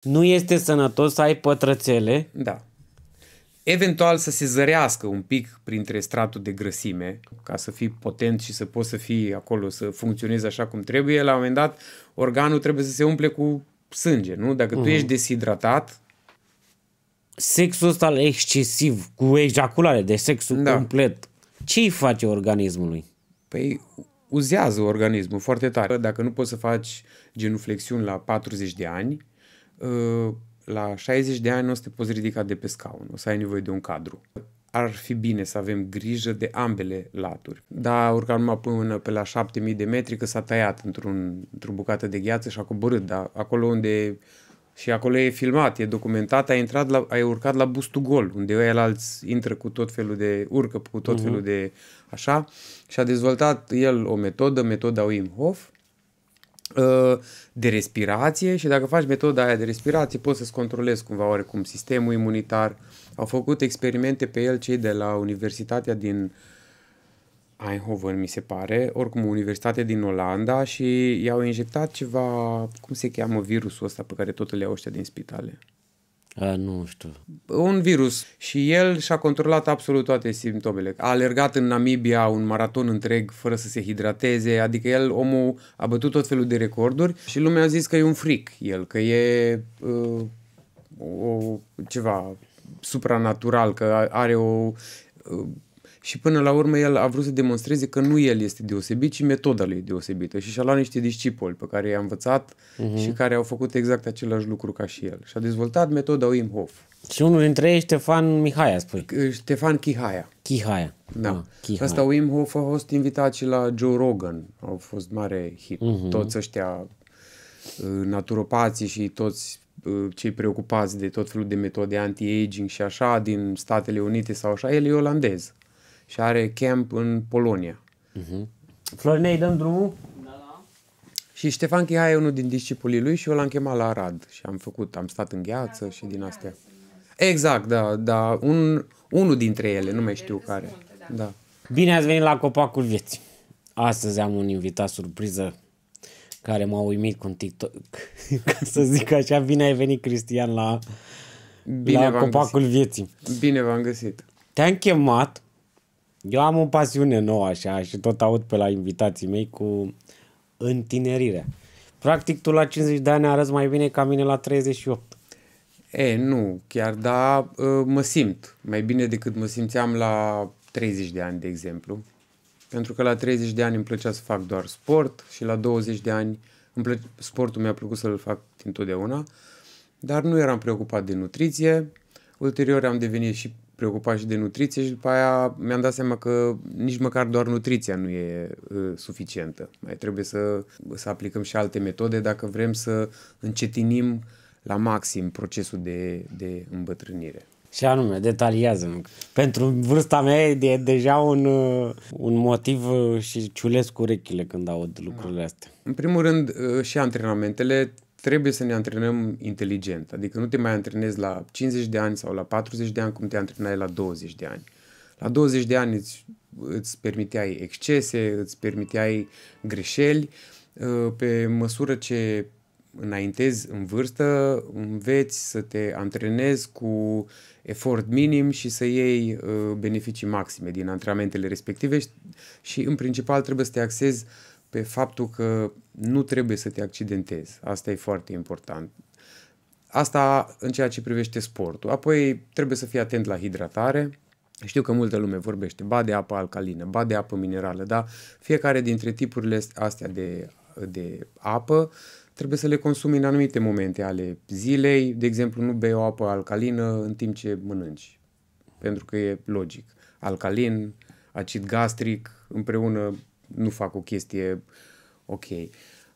Nu este sănătos să ai pătrățele. Da. Eventual să se zărească un pic printre stratul de grăsime, ca să fii potent și să poți să fii acolo, să funcționezi așa cum trebuie. La un moment dat, organul trebuie să se umple cu sânge, nu? Dacă uh-huh. ești deshidratat... Sexul ăsta excesiv, cu ejaculare, de sexul da. complet, ce îi face organismului? Păi uzează organismul foarte tare. Dacă nu poți să faci genuflexiuni la 40 de ani, Uh, la 60 de ani nu o să te poți ridica de pe scaun, o să ai nevoie de un cadru. Ar fi bine să avem grijă de ambele laturi. Da, urca numai până pe la 7000 de metri că s-a tăiat într-un, într-o bucată de gheață și a coborât, dar acolo unde și acolo e filmat, e documentat, ai, intrat la, ai urcat la bustul gol, unde ăia alți intră cu tot felul de, urcă cu tot uh-huh. felul de așa, și a dezvoltat el o metodă, metoda Wim Hof, de respirație și dacă faci metoda aia de respirație poți să-ți controlezi cumva oarecum sistemul imunitar. Au făcut experimente pe el cei de la Universitatea din Eindhoven, mi se pare, oricum Universitatea din Olanda și i-au injectat ceva, cum se cheamă virusul ăsta pe care tot îl iau ăștia din spitale. A, nu știu. Un virus. Și el și-a controlat absolut toate simptomele. A alergat în Namibia un maraton întreg fără să se hidrateze, adică el, omul, a bătut tot felul de recorduri și lumea a zis că e un fric el, că e uh, o, ceva supranatural, că are o uh, și până la urmă el a vrut să demonstreze că nu el este deosebit, ci metoda lui e deosebită și și-a luat niște discipoli pe care i-a învățat uh-huh. și care au făcut exact același lucru ca și el și a dezvoltat metoda Wim Hof. Și unul dintre ei Ștefan Mihaia, spui. Ștefan Chihaia. Chihaia. Da. Ah, Chihaia. Asta Wim Hof a fost invitat și la Joe Rogan. Au fost mare hit. Uh-huh. Toți ăștia uh, naturopații și toți uh, cei preocupați de tot felul de metode anti-aging și așa din Statele Unite sau așa, el e olandez și are camp în Polonia. Uh-huh. Mhm. Florinei, dăm drumul? Da, da. Și Ștefan Chiha e unul din discipolii lui și eu l-am chemat la Arad și am făcut, am stat în gheață da, și din astea. Exact, da, da, un, unul dintre ele, nu mai știu care. Multe, da. da. Bine ați venit la Copacul Vieții. Astăzi am un invitat surpriză care m-a uimit cu un TikTok, ca să zic așa, bine ai venit Cristian la, Bine la Copacul găsit. Vieții. Bine v-am găsit. Te-am chemat eu am o pasiune nouă așa și tot aud pe la invitații mei cu întinerirea. Practic tu la 50 de ani arăți mai bine ca mine la 38. E, nu, chiar da, mă simt mai bine decât mă simțeam la 30 de ani, de exemplu. Pentru că la 30 de ani îmi plăcea să fac doar sport și la 20 de ani îmi plă... sportul mi-a plăcut să-l fac întotdeauna, dar nu eram preocupat de nutriție. Ulterior am devenit și preocupat și de nutriție și după aia mi-am dat seama că nici măcar doar nutriția nu e uh, suficientă. Mai trebuie să, să aplicăm și alte metode dacă vrem să încetinim la maxim procesul de, de îmbătrânire. Și anume, detaliază Pentru vârsta mea e deja un, uh, un motiv uh, și ciulesc urechile când aud lucrurile da. astea. În primul rând, uh, și antrenamentele trebuie să ne antrenăm inteligent. Adică nu te mai antrenezi la 50 de ani sau la 40 de ani cum te antrenai la 20 de ani. La 20 de ani îți, îți permiteai excese, îți permiteai greșeli. Ă, pe măsură ce înaintezi în vârstă, înveți să te antrenezi cu efort minim și să iei ă, beneficii maxime din antrenamentele respective și, în principal trebuie să te axezi pe faptul că nu trebuie să te accidentezi. Asta e foarte important. Asta în ceea ce privește sportul. Apoi trebuie să fii atent la hidratare. Știu că multă lume vorbește, ba de apă alcalină, ba de apă minerală, dar fiecare dintre tipurile astea de, de apă trebuie să le consumi în anumite momente ale zilei. De exemplu, nu bei o apă alcalină în timp ce mănânci, pentru că e logic. Alcalin, acid gastric, împreună nu fac o chestie ok.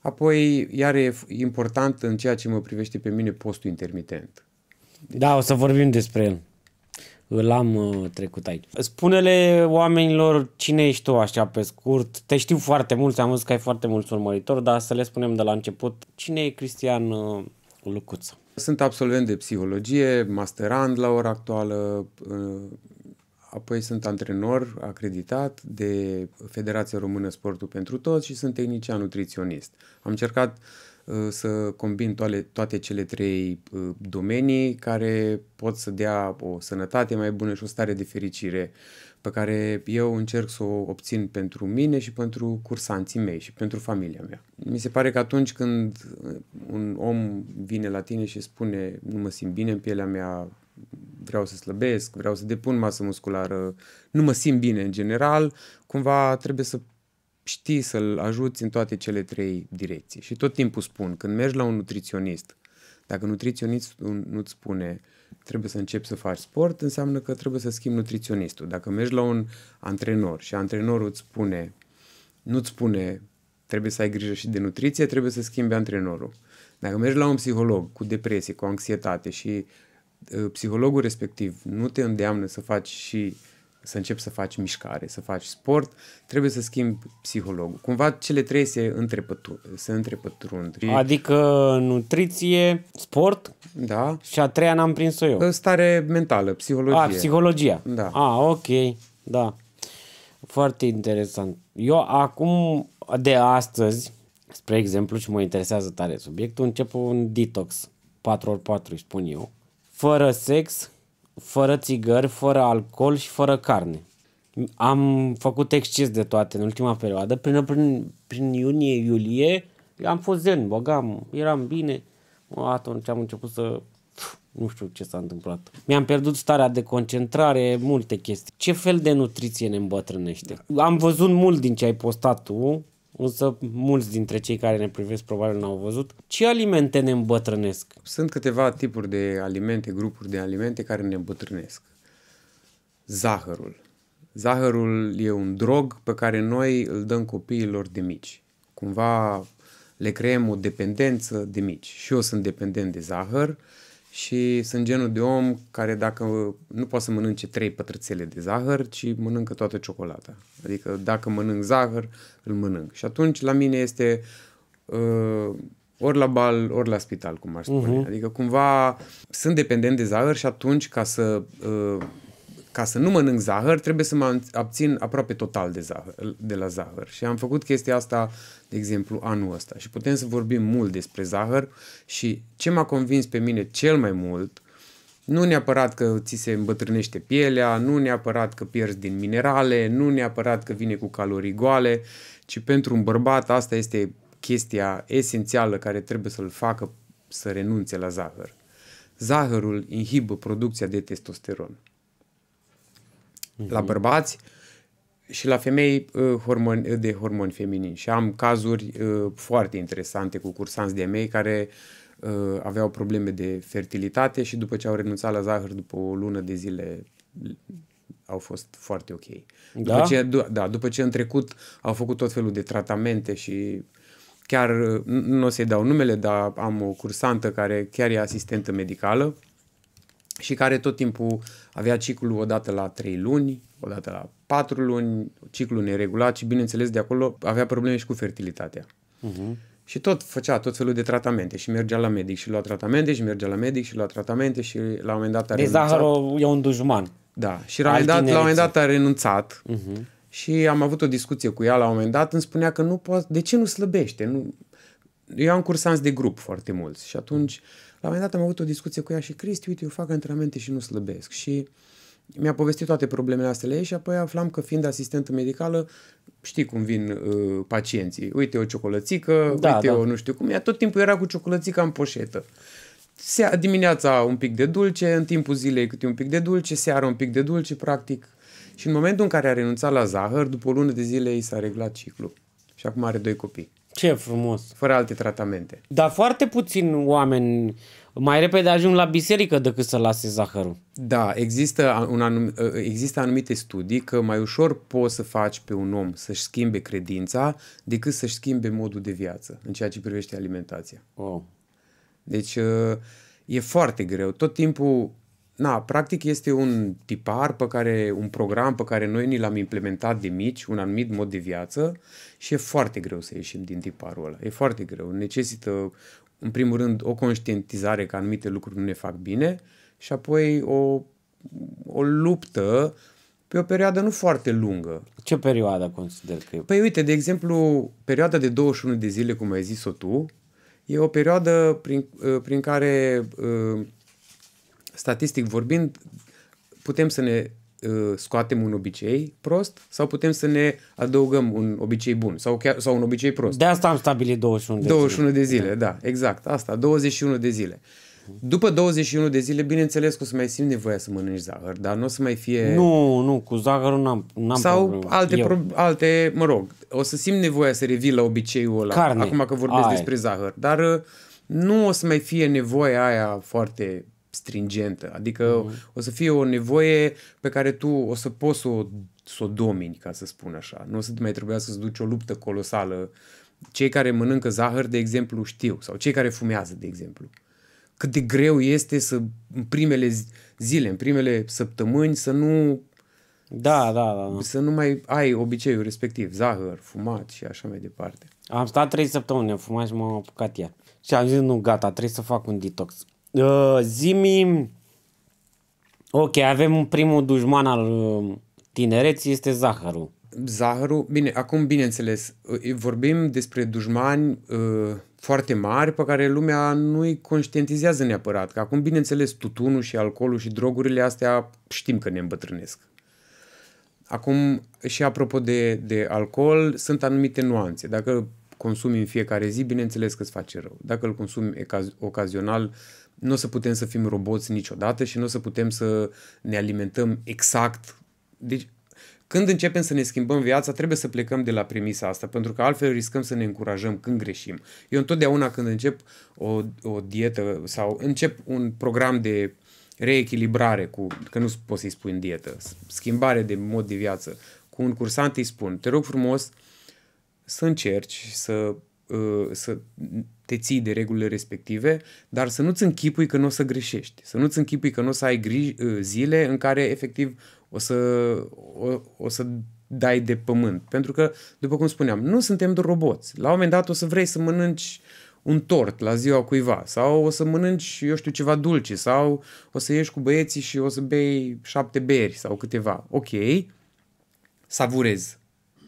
Apoi, iar e important în ceea ce mă privește pe mine postul intermitent. Deci... Da, o să vorbim despre el. Îl am uh, trecut aici. Spune-le oamenilor cine ești tu așa pe scurt. Te știu foarte mult, am văzut că ai foarte mulți urmăritori, dar să le spunem de la început cine e Cristian uh, Lucuță. Sunt absolvent de psihologie, masterand la ora actuală, uh, apoi sunt antrenor acreditat de Federația Română Sportul pentru Toți și sunt tehnician nutriționist. Am încercat uh, să combin toate, toate cele trei uh, domenii care pot să dea o sănătate mai bună și o stare de fericire pe care eu încerc să o obțin pentru mine și pentru cursanții mei și pentru familia mea. Mi se pare că atunci când uh, un om vine la tine și spune nu mă simt bine în pielea mea, vreau să slăbesc, vreau să depun masă musculară, nu mă simt bine în general, cumva trebuie să știi să-l ajuți în toate cele trei direcții. Și tot timpul spun, când mergi la un nutriționist, dacă nutriționistul nu-ți spune trebuie să începi să faci sport, înseamnă că trebuie să schimbi nutriționistul. Dacă mergi la un antrenor și antrenorul îți spune, nu-ți spune trebuie să ai grijă și de nutriție, trebuie să schimbi antrenorul. Dacă mergi la un psiholog cu depresie, cu anxietate și Ă, psihologul respectiv nu te îndeamnă să faci și să începi să faci mișcare, să faci sport, trebuie să schimbi psihologul. Cumva cele trei se, întrepătru- se întrepătrund. Adică nutriție, sport da. și a treia n-am prins-o eu. Ă, stare mentală, psihologie. A, psihologia. Da. A, ok, da. Foarte interesant. Eu acum, de astăzi, spre exemplu, și mă interesează tare subiectul, încep un detox. 4 ori 4 îi spun eu fără sex, fără țigări, fără alcool și fără carne. Am făcut exces de toate în ultima perioadă, până prin, prin iunie-iulie am fost zen, băgam, eram bine. Atunci am început să nu știu ce s-a întâmplat. Mi-am pierdut starea de concentrare, multe chestii. Ce fel de nutriție ne îmbătrânește? Am văzut mult din ce ai postat tu însă mulți dintre cei care ne privesc probabil n-au văzut. Ce alimente ne îmbătrânesc? Sunt câteva tipuri de alimente, grupuri de alimente care ne îmbătrânesc. Zahărul. Zahărul e un drog pe care noi îl dăm copiilor de mici. Cumva le creăm o dependență de mici. Și eu sunt dependent de zahăr, uh, și sunt genul de om care dacă nu poate să mănânce trei pătrățele de zahăr, ci mănâncă toată ciocolata. Adică dacă mănânc zahăr, îl mănânc. Și atunci la mine este uh, ori la bal, ori la spital, cum ar spune. Uh-huh. Adică cumva sunt dependent de zahăr și atunci ca să uh, ca să nu mănânc zahăr, trebuie să mă abțin aproape total de, zahăr, de la zahăr. Și am făcut chestia asta, de exemplu, anul ăsta. Și putem să vorbim mult despre zahăr și ce m-a convins pe mine cel mai mult, nu neapărat că ți se îmbătrânește pielea, nu neapărat că pierzi din minerale, nu neapărat că vine cu calorii goale, ci pentru un bărbat asta este chestia esențială care trebuie să-l facă să renunțe la zahăr. Zahărul inhibă producția de testosteron la mhm. bărbați și la femei uh, hormon, uh, de hormoni feminini. Și am cazuri uh, foarte interesante cu cursanți de mei care aveau probleme de fertilitate și după ce au renunțat la zahăr după o lună de zile au fost foarte ok. După da? Ce, da, după ce în trecut au făcut tot felul de tratamente și chiar nu o să-i dau numele, dar am o cursantă care chiar e asistentă medicală și care tot timpul avea ciclul odată la 3 luni, odată la 4 luni, ciclul neregulat și bineînțeles de acolo avea probleme și cu fertilitatea. Uh-huh. Și tot făcea tot felul de tratamente și mergea la medic și lua tratamente și mergea la medic și lua tratamente și la un moment dat a deci renunțat. Zaharov e un dușman. Da, și la dat, la un moment dat a renunțat uh-huh. și am avut o discuție cu ea la un moment dat, îmi spunea că nu poate, de ce nu slăbește? Nu... Eu am cursanți de grup foarte mulți și atunci uh-huh la un moment dat am avut o discuție cu ea și Cristi, uite, eu fac antrenamente și nu slăbesc. Și mi-a povestit toate problemele astea ei și apoi aflam că fiind asistentă medicală, știi cum vin uh, pacienții. Uite o ciocolățică, da, uite da. o nu știu cum. Ea tot timpul era cu ciocolățica în poșetă. Se, dimineața un pic de dulce, în timpul zilei câte un pic de dulce, seara un pic de dulce, practic. Și în momentul în care a renunțat la zahăr, după o lună de zile i s-a reglat ciclul. Și acum are doi copii. Ce frumos! Fără alte tratamente. Dar foarte puțin oameni mai repede ajung la biserică decât să lase zahărul. Da, există, un anum, ă, există anumite studii că mai ușor poți să faci pe un om să-și schimbe credința decât să-și schimbe modul de viață în ceea ce privește alimentația. Oh. Deci ă, e foarte greu. Tot timpul, na, practic este un tipar pe care, un program pe care noi ni l-am implementat de mici, un anumit mod de viață și e foarte greu să ieșim din tiparul ăla. E foarte greu. Necesită, în primul rând, o conștientizare că anumite lucruri nu ne fac bine și apoi o, o luptă pe o perioadă nu foarte lungă. Ce perioadă consider că e? Păi uite, de exemplu, perioada de 21 de zile, cum ai zis-o tu, e o perioadă prin, uh, prin care, uh, statistic vorbind, putem să ne Uh, scoatem un obicei prost sau putem să ne adăugăm un obicei bun sau, chiar, sau un obicei prost. De asta am stabilit 21 de 21 zile. de zile, da, exact, asta, 21 de zile. După 21 de zile, bineînțeles că o să mai simt nevoia să mănânci zahăr, dar nu o să mai fie... Nu, nu, cu zahărul n-am, n-am Sau alte, pro, alte, mă rog, o să simt nevoia să revii la obiceiul ăla, Carne. acum că vorbesc Ai. despre zahăr, dar uh, nu o să mai fie nevoia aia foarte stringentă. Adică uh-huh. o să fie o nevoie pe care tu o să poți să o, să o domini, ca să spun așa. Nu o să mai trebuia să-ți duci o luptă colosală. Cei care mănâncă zahăr, de exemplu, știu. Sau cei care fumează, de exemplu. Cât de greu este să în primele zile, în primele săptămâni, să nu... Da, da, da. da. Să nu mai ai obiceiul respectiv. Zahăr, fumat și așa mai departe. Am stat trei săptămâni, am fumat și m-am apucat iar. Și am zis, nu, gata, trebuie să fac un detox. Uh, zimi, ok, avem primul dușman al uh, tinereții, este zahărul. Zahărul, bine, acum bineînțeles, uh, vorbim despre dușmani uh, foarte mari pe care lumea nu-i conștientizează neapărat. Că acum, bineînțeles, tutunul și alcoolul și drogurile astea știm că ne îmbătrânesc. Acum, și apropo de, de alcool, sunt anumite nuanțe. Dacă consumi în fiecare zi, bineînțeles că îți face rău. Dacă îl consumi ocazional, nu o să putem să fim roboți niciodată și nu o să putem să ne alimentăm exact. Deci, când începem să ne schimbăm viața, trebuie să plecăm de la premisa asta, pentru că altfel riscăm să ne încurajăm când greșim. Eu întotdeauna când încep o, o dietă sau încep un program de reechilibrare cu, că nu poți să-i spui în dietă, schimbare de mod de viață, cu un cursant îi spun, te rog frumos să încerci să, uh, să te ții de regulile respective, dar să nu-ți închipui că nu o să greșești, să nu-ți închipui că nu o să ai griji, ă, zile în care efectiv o să, o, o să dai de pământ. Pentru că, după cum spuneam, nu suntem de roboți. La un moment dat o să vrei să mănânci un tort la ziua cuiva sau o să mănânci, eu știu, ceva dulce sau o să ieși cu băieții și o să bei șapte beri sau câteva. Ok, savurez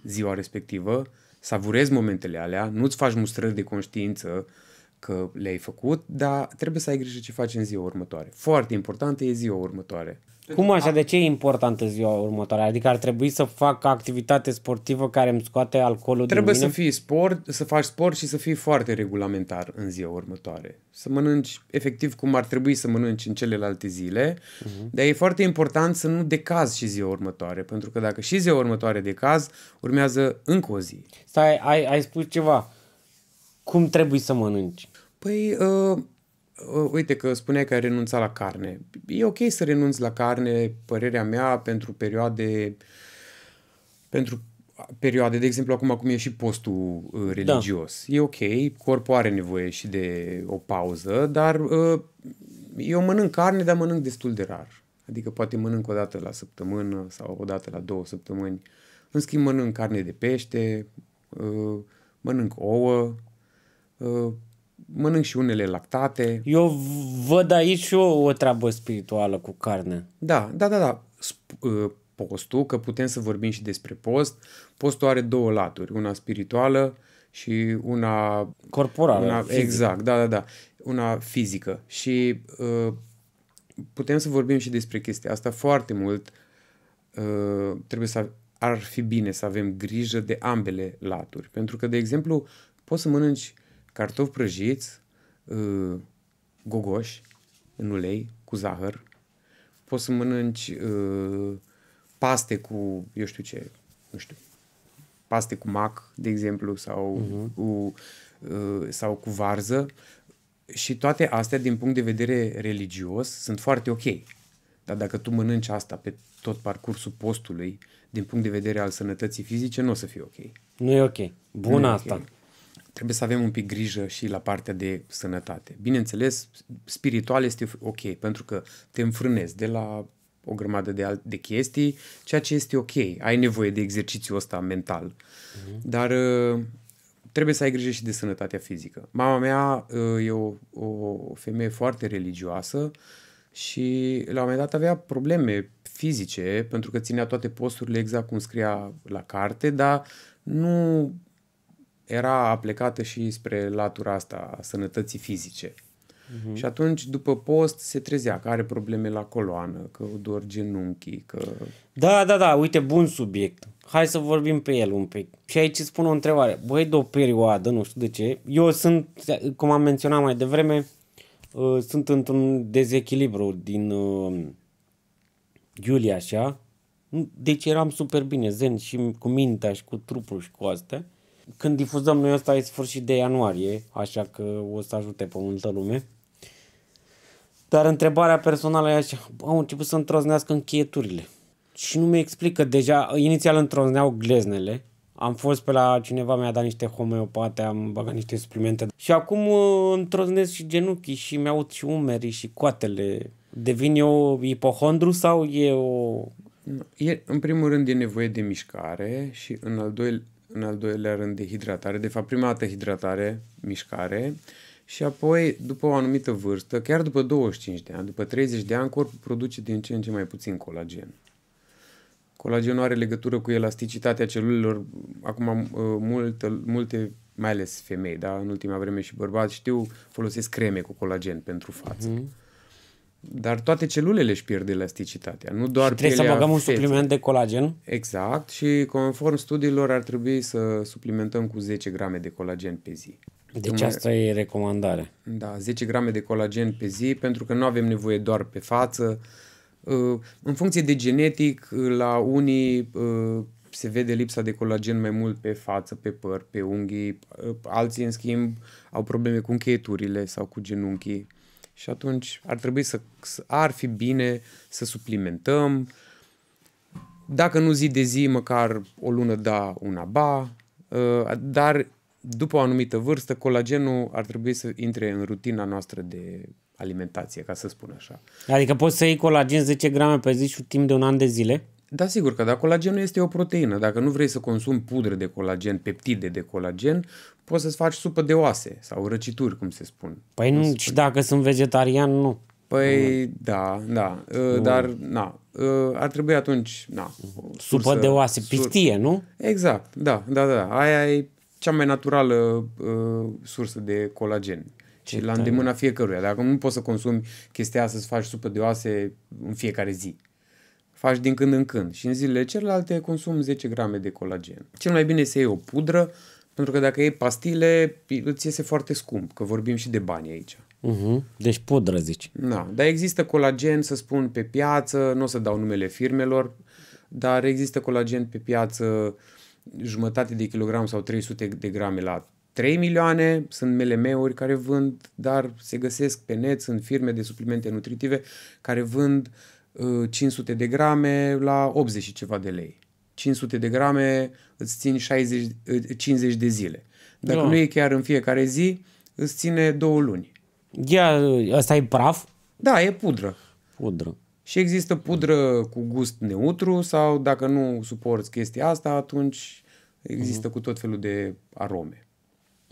ziua respectivă, savurezi momentele alea, nu-ți faci mustrări de conștiință că le-ai făcut, dar trebuie să ai grijă ce faci în ziua următoare. Foarte importantă e ziua următoare. Cum așa? De ce e importantă ziua următoare? Adică ar trebui să fac activitate sportivă care îmi scoate alcoolul Trebuie din mine? să fii sport, să faci sport și să fii foarte regulamentar în ziua următoare. Să mănânci efectiv cum ar trebui să mănânci în celelalte zile, uh-huh. dar e foarte important să nu decazi și ziua următoare, pentru că dacă și ziua următoare decaz, urmează încă o zi. Stai, ai, ai spus ceva. Cum trebuie să mănânci? Păi, uh, Ă, uite că spunea că ai renunțat la carne. E ok să renunți la carne, părerea mea, pentru perioade pentru perioade, de exemplu acum cum e și postul ă, religios. Da. E ok, corpul are nevoie și de o pauză, dar ă, eu mănânc carne, dar mănânc destul de rar. Adică poate mănânc o dată la săptămână sau o dată la două săptămâni. În schimb mănânc carne de pește, mănânc ouă, mănânc și unele lactate. Eu văd aici o, o treabă spirituală cu carne. Da, da, da, da. Ă, postul, că putem să vorbim și despre post. Postul are două laturi, una spirituală și una... Corporală. Una, exact, da, da, da. Una fizică. Și uh, putem să vorbim și despre chestia asta foarte mult. Uh, trebuie să ar fi bine să avem grijă de ambele laturi. Pentru că, de exemplu, poți să mănânci uh, cartofi prăjiți, uh, gogoși în ulei cu zahăr, poți să mănânci uh, paste cu, eu știu ce, nu știu, paste cu mac, de exemplu, sau, uh-huh. cu, uh, sau cu varză și toate astea, din punct de vedere religios, sunt foarte ok. Dar dacă tu mănânci asta pe tot parcursul postului, din punct de vedere al sănătății fizice, nu o să fie ok. Nu e ok. Bun asta. Okay trebuie să avem un pic grijă și la partea de sănătate. Bineînțeles, spiritual este ok, pentru că te înfrânezi de la o grămadă de, al- de chestii, ceea ce este ok. Ai nevoie de exercițiul ăsta mental. Uh-huh. Dar uh, trebuie să ai grijă și de sănătatea fizică. Mama mea uh, e o, o femeie foarte religioasă și la un moment dat avea probleme fizice pentru că ținea toate posturile exact cum scria la carte, dar nu era aplicată și spre latura asta a sănătății fizice. Uh-huh. Și atunci, după post, se trezea că are probleme la coloană, că o dor genunchii, că... Da, da, da, uite, bun subiect. Hai să vorbim pe el un pic. Și aici îți spun o întrebare. Băi, de o perioadă, nu știu de ce, eu sunt, cum am menționat mai devreme, uh, sunt într-un dezechilibru din uh, iulie așa. Deci eram super bine, zen și cu mintea și cu trupul și cu astea când difuzăm noi asta e sfârșit de ianuarie, așa că o să ajute pe multă lume. Dar întrebarea personală e așa, au început să întroznească încheieturile. Și nu mi explică deja, inițial întrozneau gleznele, am fost pe la cineva, mi-a dat niște homeopate, am băgat niște suplimente. Și acum uh, întroznesc și genunchii și mi au și umerii și coatele. Devin eu ipohondru sau e o... E, în primul rând e nevoie de mișcare și în al doilea în al doilea rând de hidratare. De fapt, prima dată hidratare, mișcare, și apoi, după o anumită vârstă, chiar după 25 de ani, după 30 de ani, corpul produce din ce în ce mai puțin colagen. Colagenul are legătură cu elasticitatea celulelor. Acum, uh, multe, multe mai ales femei, da? în ultima vreme și bărbați, știu, folosesc creme cu colagen pentru față. Uh-huh. Dar toate celulele își pierd elasticitatea, nu doar și Trebuie să băgăm un supliment de colagen. Exact și conform studiilor ar trebui să suplimentăm cu 10 grame de colagen pe zi. Deci asta e recomandarea. Da, 10 grame de colagen pe zi pentru că nu avem nevoie doar pe față. Uh, în funcție de genetic, uh, la unii uh, se vede lipsa de colagen mai mult pe față, pe păr, pe unghii. Alții, în schimb, au probleme cu încheieturile sau cu genunchii. Și atunci ar trebui să, ar fi bine să suplimentăm, dacă nu zi de zi, măcar o lună da, una ba, uh, dar după o anumită vârstă, colagenul ar trebui să intre în rutina noastră de alimentație, ca să spun așa. Adică poți să iei colagen 10 grame pe zi și timp de un an de zile? Da, sigur că da, colagenul este o proteină. Dacă nu vrei să consumi pudră de colagen, peptide de colagen, poți să-ți faci supă de oase sau răcituri, cum se spun. Păi nu, și dacă sunt vegetarian, nu. Păi mm. da, da, mm. dar na, ă, ar trebui atunci, na. Supă sursă, de oase, piftie, sur... nu? Exact, da, da, da, da, aia e cea mai naturală uh, sursă de colagen. Ce și la îndemâna fiecăruia. Dacă nu poți să consumi chestia asta, să faci supă de oase în fiecare zi faci din când în când. Și în zilele celelalte consum 10 grame de colagen. Cel mai bine să iei o pudră, pentru că dacă iei pastile, îți iese foarte scump, că vorbim și de bani aici. Uh-huh. Deci pudră, zici. Da, dar există colagen, să spun, pe piață, nu o să dau numele firmelor, dar există colagen pe piață jumătate de kilogram sau 300 de grame la 3 milioane, sunt MLM-uri care vând, dar se găsesc pe net, sunt firme de suplimente nutritive care vând uh, 500 uh, de grame la 80 și ceva de lei. 500 de grame îți țin 60, 50 uh, de zile. Dacă no. Da. nu e chiar în fiecare zi, îți ține două luni. Ia, asta uh, e praf? Da, e pudră. Pudră. Și există pudră cu gust neutru sau dacă nu suporți chestia asta, atunci există uh-huh. cu tot felul de arome.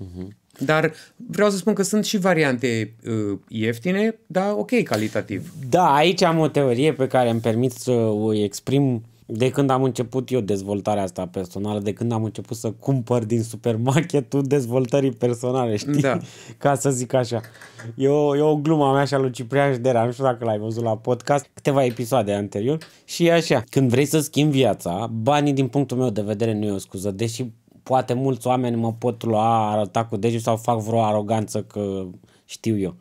Uh-huh. Dar vreau să spun că sunt și variante uh, ieftine, dar ok calitativ. Da, aici am o teorie pe care îmi permit să o exprim de când am început eu dezvoltarea asta personală, de când am început să cumpăr din supermarketul dezvoltării personale, știi? Da. Ca să zic așa. E o, e o a mea și a lui Ciprian Ștera, nu știu dacă l-ai văzut la podcast, câteva episoade anterior. Și e așa, când vrei să schimbi viața, banii din punctul meu de vedere nu e o scuză, deși poate mulți oameni mă pot lua, arăta cu degetul sau fac vreo aroganță că știu eu.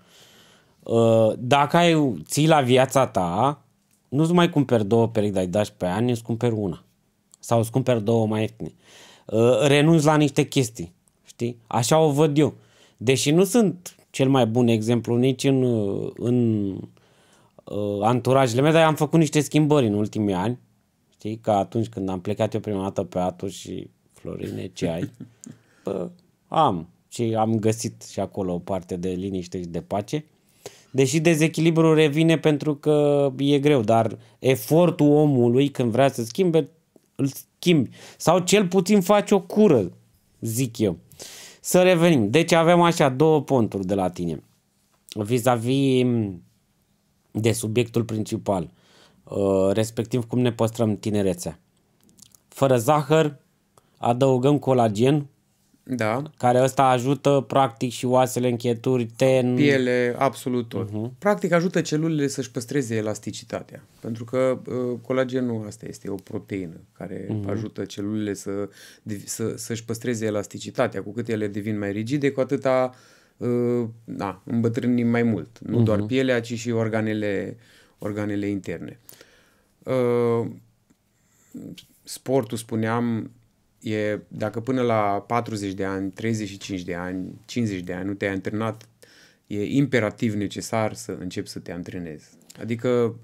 Uh, dacă ai ții la viața ta, nu-ți mai cumperi două perechi de dași pe ani, îți cumperi una. Sau îți cumperi două mai ieftine. Uh, renunți la niște chestii, știi? Așa o văd eu. Deși nu sunt cel mai bun exemplu nici în, uh, în anturajele mele, dar am făcut niște schimbări în ultimii ani, știi, că atunci când am plecat eu prima dată pe atunci și Florine, ce ai? Bă, am. Și am găsit și acolo o parte de liniște și de pace. Deși dezechilibrul revine pentru că e greu, dar efortul omului când vrea să schimbe, îl schimbi. Sau cel puțin faci o cură, zic eu. Să revenim. Deci avem așa două ponturi de la tine. Vis-a-vis de subiectul principal, uh, respectiv cum ne păstrăm tinerețea. Fără zahăr, adăugăm colagen, da. care ăsta ajută practic și oasele, închieturi, ten... Piele, absolut tot. Uh-huh. Practic ajută celulele să-și păstreze elasticitatea, pentru că uh, colagenul asta este o proteină care uh-huh. ajută celulele să, să, să-și păstreze elasticitatea. Cu cât ele devin mai rigide, cu atâta uh, na, îmbătrânim mai mult. Nu uh-huh. doar mhm. pielea, ci și organele, organele interne. Uh, sportul, spuneam, e, dacă până la 40 de ani, 35 de ani, 50 de ani nu te-ai antrenat, e imperativ necesar să începi să te antrenezi. Adică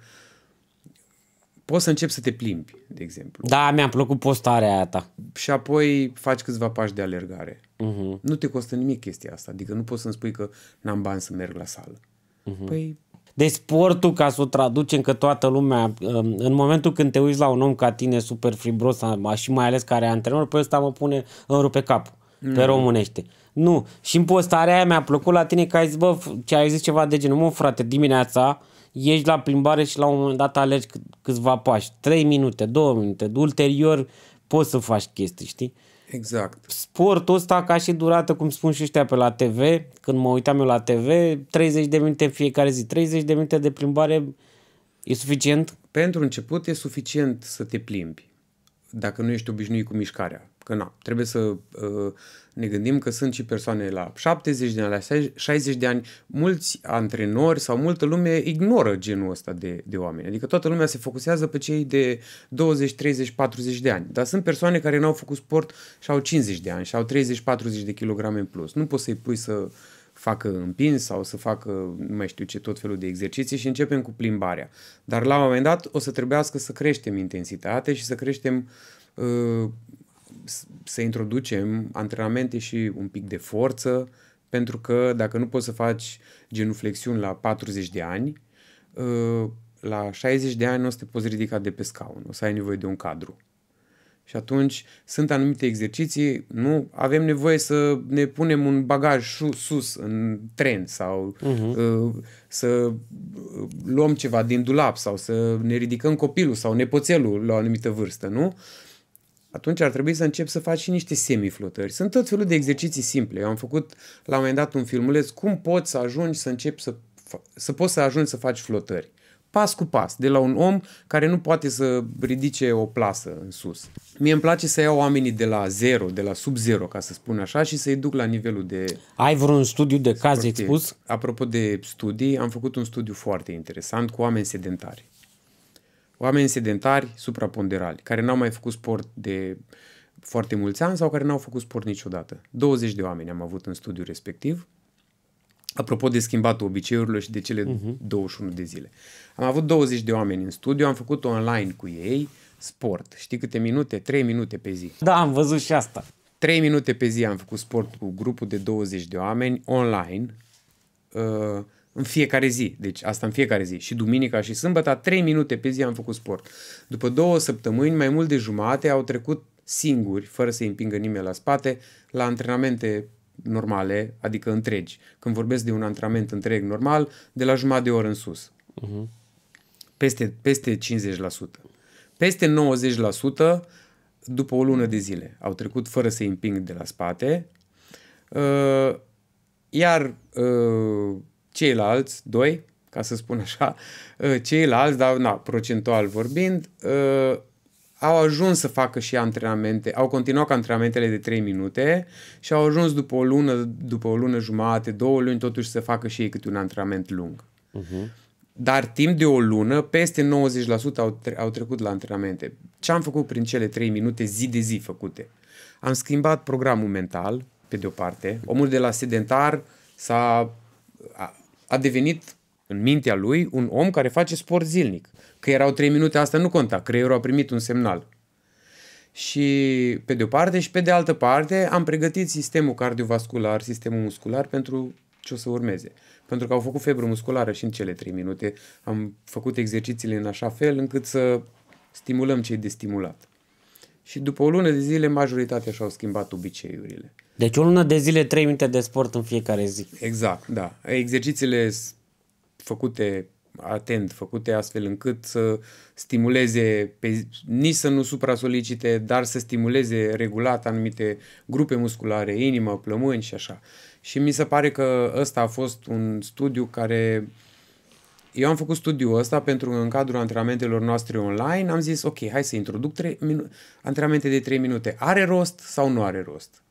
poți să începi să te plimbi, de exemplu. Da, mi-a plăcut postarea aia ta. Și apoi faci câțiva pași de alergare. Uh-huh. Nu te costă nimic chestia asta. Adică nu poți să-mi spui că n-am bani să merg la sală. Uh-huh. Păi de deci sportul, ca să o traducem, că toată lumea, um, în momentul când te uiți la un om ca tine super fibros și mai ales care e antrenor, pe ăsta mă pune în rupe pe mm. pe românește. Nu. Și în postarea aia mi-a plăcut la tine că ai zis, bă, ce ai zis ceva de genul, mă frate, dimineața ieși la plimbare și la un moment dat alergi câțiva pași, 3 minute, 2 minute, ulterior poți să faci chestii, știi? Exact. Sportul ăsta ca și durată, cum spun și ăștia pe la TV, când mă uitam eu la TV, 30 de minute fiecare zi, 30 de minute de plimbare e suficient? Pentru început e suficient să te plimbi dacă nu ești obișnuit cu mișcarea. Că na, trebuie să uh, ne gândim că sunt și persoane la 70 de ani, la 60 de ani, mulți antrenori sau multă lume ignoră genul ăsta de, de oameni. Adică toată lumea se focusează pe cei de 20, 30, 40 de ani. Dar sunt persoane care n-au făcut sport și au 50 de ani și au 30-40 de kilograme în plus. Nu poți să-i pui să, uh, facă împins sau să facă, nu mai știu ce, tot felul de exerciții și începem cu plimbarea. Dar la un moment dat o să trebuiască să creștem intensitatea și să creștem, uh, să introducem antrenamente și un pic de forță, pentru că dacă nu poți să faci genuflexiuni la 40 de ani, uh, la 60 de ani nu o să te poți ridica de pe scaun, o să ai nevoie de un cadru. Și atunci sunt anumite exerciții, nu avem nevoie să ne punem un bagaj sus în tren sau uh-huh. să uh, luăm ceva din dulap sau să ne ridicăm copilul sau nepoțelul la o anumită vârstă, nu? Atunci ar trebui să încep să faci și niște semiflotări. Sunt tot felul de exerciții simple. Eu am făcut la un moment dat un filmuleț cum poți să ajungi să începi să, să poți să ajungi să faci flotări pas cu pas, de la un om care nu poate să ridice o plasă în sus. Mie îmi place să iau oamenii de la zero, de la sub zero, ca să spun așa, și să-i duc la nivelul de... Ai vreun studiu de caz sportiv. expus? Apropo de studii, am făcut un studiu foarte interesant cu oameni sedentari. Oameni sedentari supraponderali, care n-au mai făcut sport de foarte mulți ani sau care n-au făcut sport niciodată. 20 de oameni am avut în studiu, respectiv Apropo de schimbatul obiceiurilor și de cele mhm. uh-huh. 21 de zile. Am avut 20 de oameni în studiu, am făcut online cu ei sport. Știi câte minute? 3 minute pe zi. Da, am văzut și asta. 3 minute pe zi am făcut sport cu grupul de 20 de oameni online uh, în fiecare zi. Deci asta în fiecare zi. Și duminica și sâmbătă, 3 minute pe zi am făcut sport. După două săptămâni, mai mult de jumate au trecut singuri, fără să îi împingă nimeni la spate, la antrenamente normale, adică întregi. Când vorbesc de un antrenament întreg normal, de la jumătate de oră în sus. Uh-huh. Peste, peste 50%. Peste 90% după o lună de zile. Au trecut fără să-i împing de la spate. Uh, iar uh, ceilalți, doi, ca să spun așa, uh, ceilalți, dar na, procentual vorbind, au ajuns să facă și antrenamente, au continuat cu antrenamentele de 3 minute și au ajuns după o lună, după o lună jumate, două luni, totuși să facă și ei câte un antrenament lung. Uh-huh. Dar timp de o lună, peste 90% au, tre- au trecut la antrenamente. Ce am făcut prin cele 3 minute zi de zi făcute? Am schimbat programul mental, pe de o parte. Omul de la sedentar s-a, a, a devenit în mintea lui un om care face sport zilnic că erau 3 minute, asta nu conta, creierul a primit un semnal. Și pe de o parte și pe de altă parte am pregătit sistemul cardiovascular, sistemul muscular pentru ce o să urmeze. Pentru că au făcut febră musculară și în cele 3 minute. Am făcut exercițiile în așa fel încât să stimulăm ce e de stimulat. Și după o lună de zile, majoritatea și-au schimbat obiceiurile. Deci o lună de zile, 3 minute de sport în fiecare zi. Exact, da. Exercițiile făcute atent făcute astfel încât să stimuleze, pe, nici să nu supra supra-solicite, dar să stimuleze regulat anumite grupe musculare, inimă, plămâni și așa. Și mi se pare că ăsta a fost un studiu care... Eu am făcut studiul ăsta pentru că în cadrul antrenamentelor noastre online am zis, ok, hai să introduc tre... minu... antrenamente de 3 minute. Are rost sau nu are rost?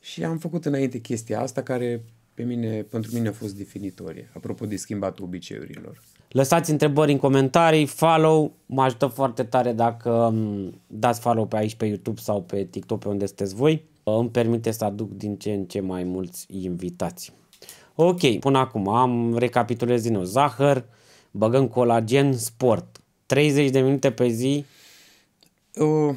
Și am făcut înainte chestia asta care pe mine, pentru mine a fost definitorie, apropo de schimbatul obiceiurilor. Lăsați întrebări în comentarii, follow, mă ajută foarte tare dacă um, dați follow pe aici pe YouTube sau pe TikTok pe unde sunteți voi. Uh, îmi permite să aduc din ce în ce mai mulți invitați. Ok, până acum am recapitulez din nou. Zahăr, băgăm colagen, sport. 30 de minute pe zi. Uh,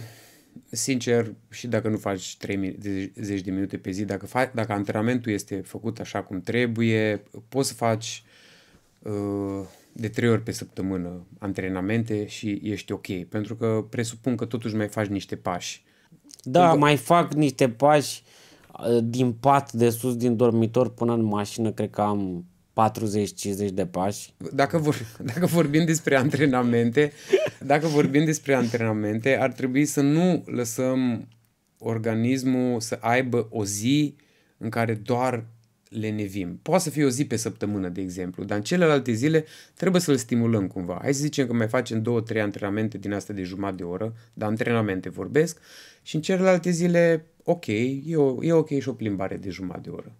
sincer, și dacă nu faci 30 de minute pe zi, dacă, fa- dacă antrenamentul este făcut așa cum trebuie, poți să faci uh, de trei ori pe săptămână antrenamente și ești ok, pentru că presupun că totuși mai faci niște pași. Da, Când... mai fac niște pași uh, din pat de sus, din dormitor până în mașină, cred că am 40-50 de pași. Dacă, vor, dacă vorbim despre antrenamente, dacă vorbim despre antrenamente, ar trebui să nu lăsăm organismul să aibă o zi în care doar lenevim. Poate să fie o zi pe săptămână, de exemplu, dar în celelalte zile trebuie să-l stimulăm cumva. Hai să zicem că mai facem două, trei antrenamente din asta de jumătate de oră, dar antrenamente vorbesc, și în celelalte zile, ok, e, o, e ok și o plimbare de jumătate de oră.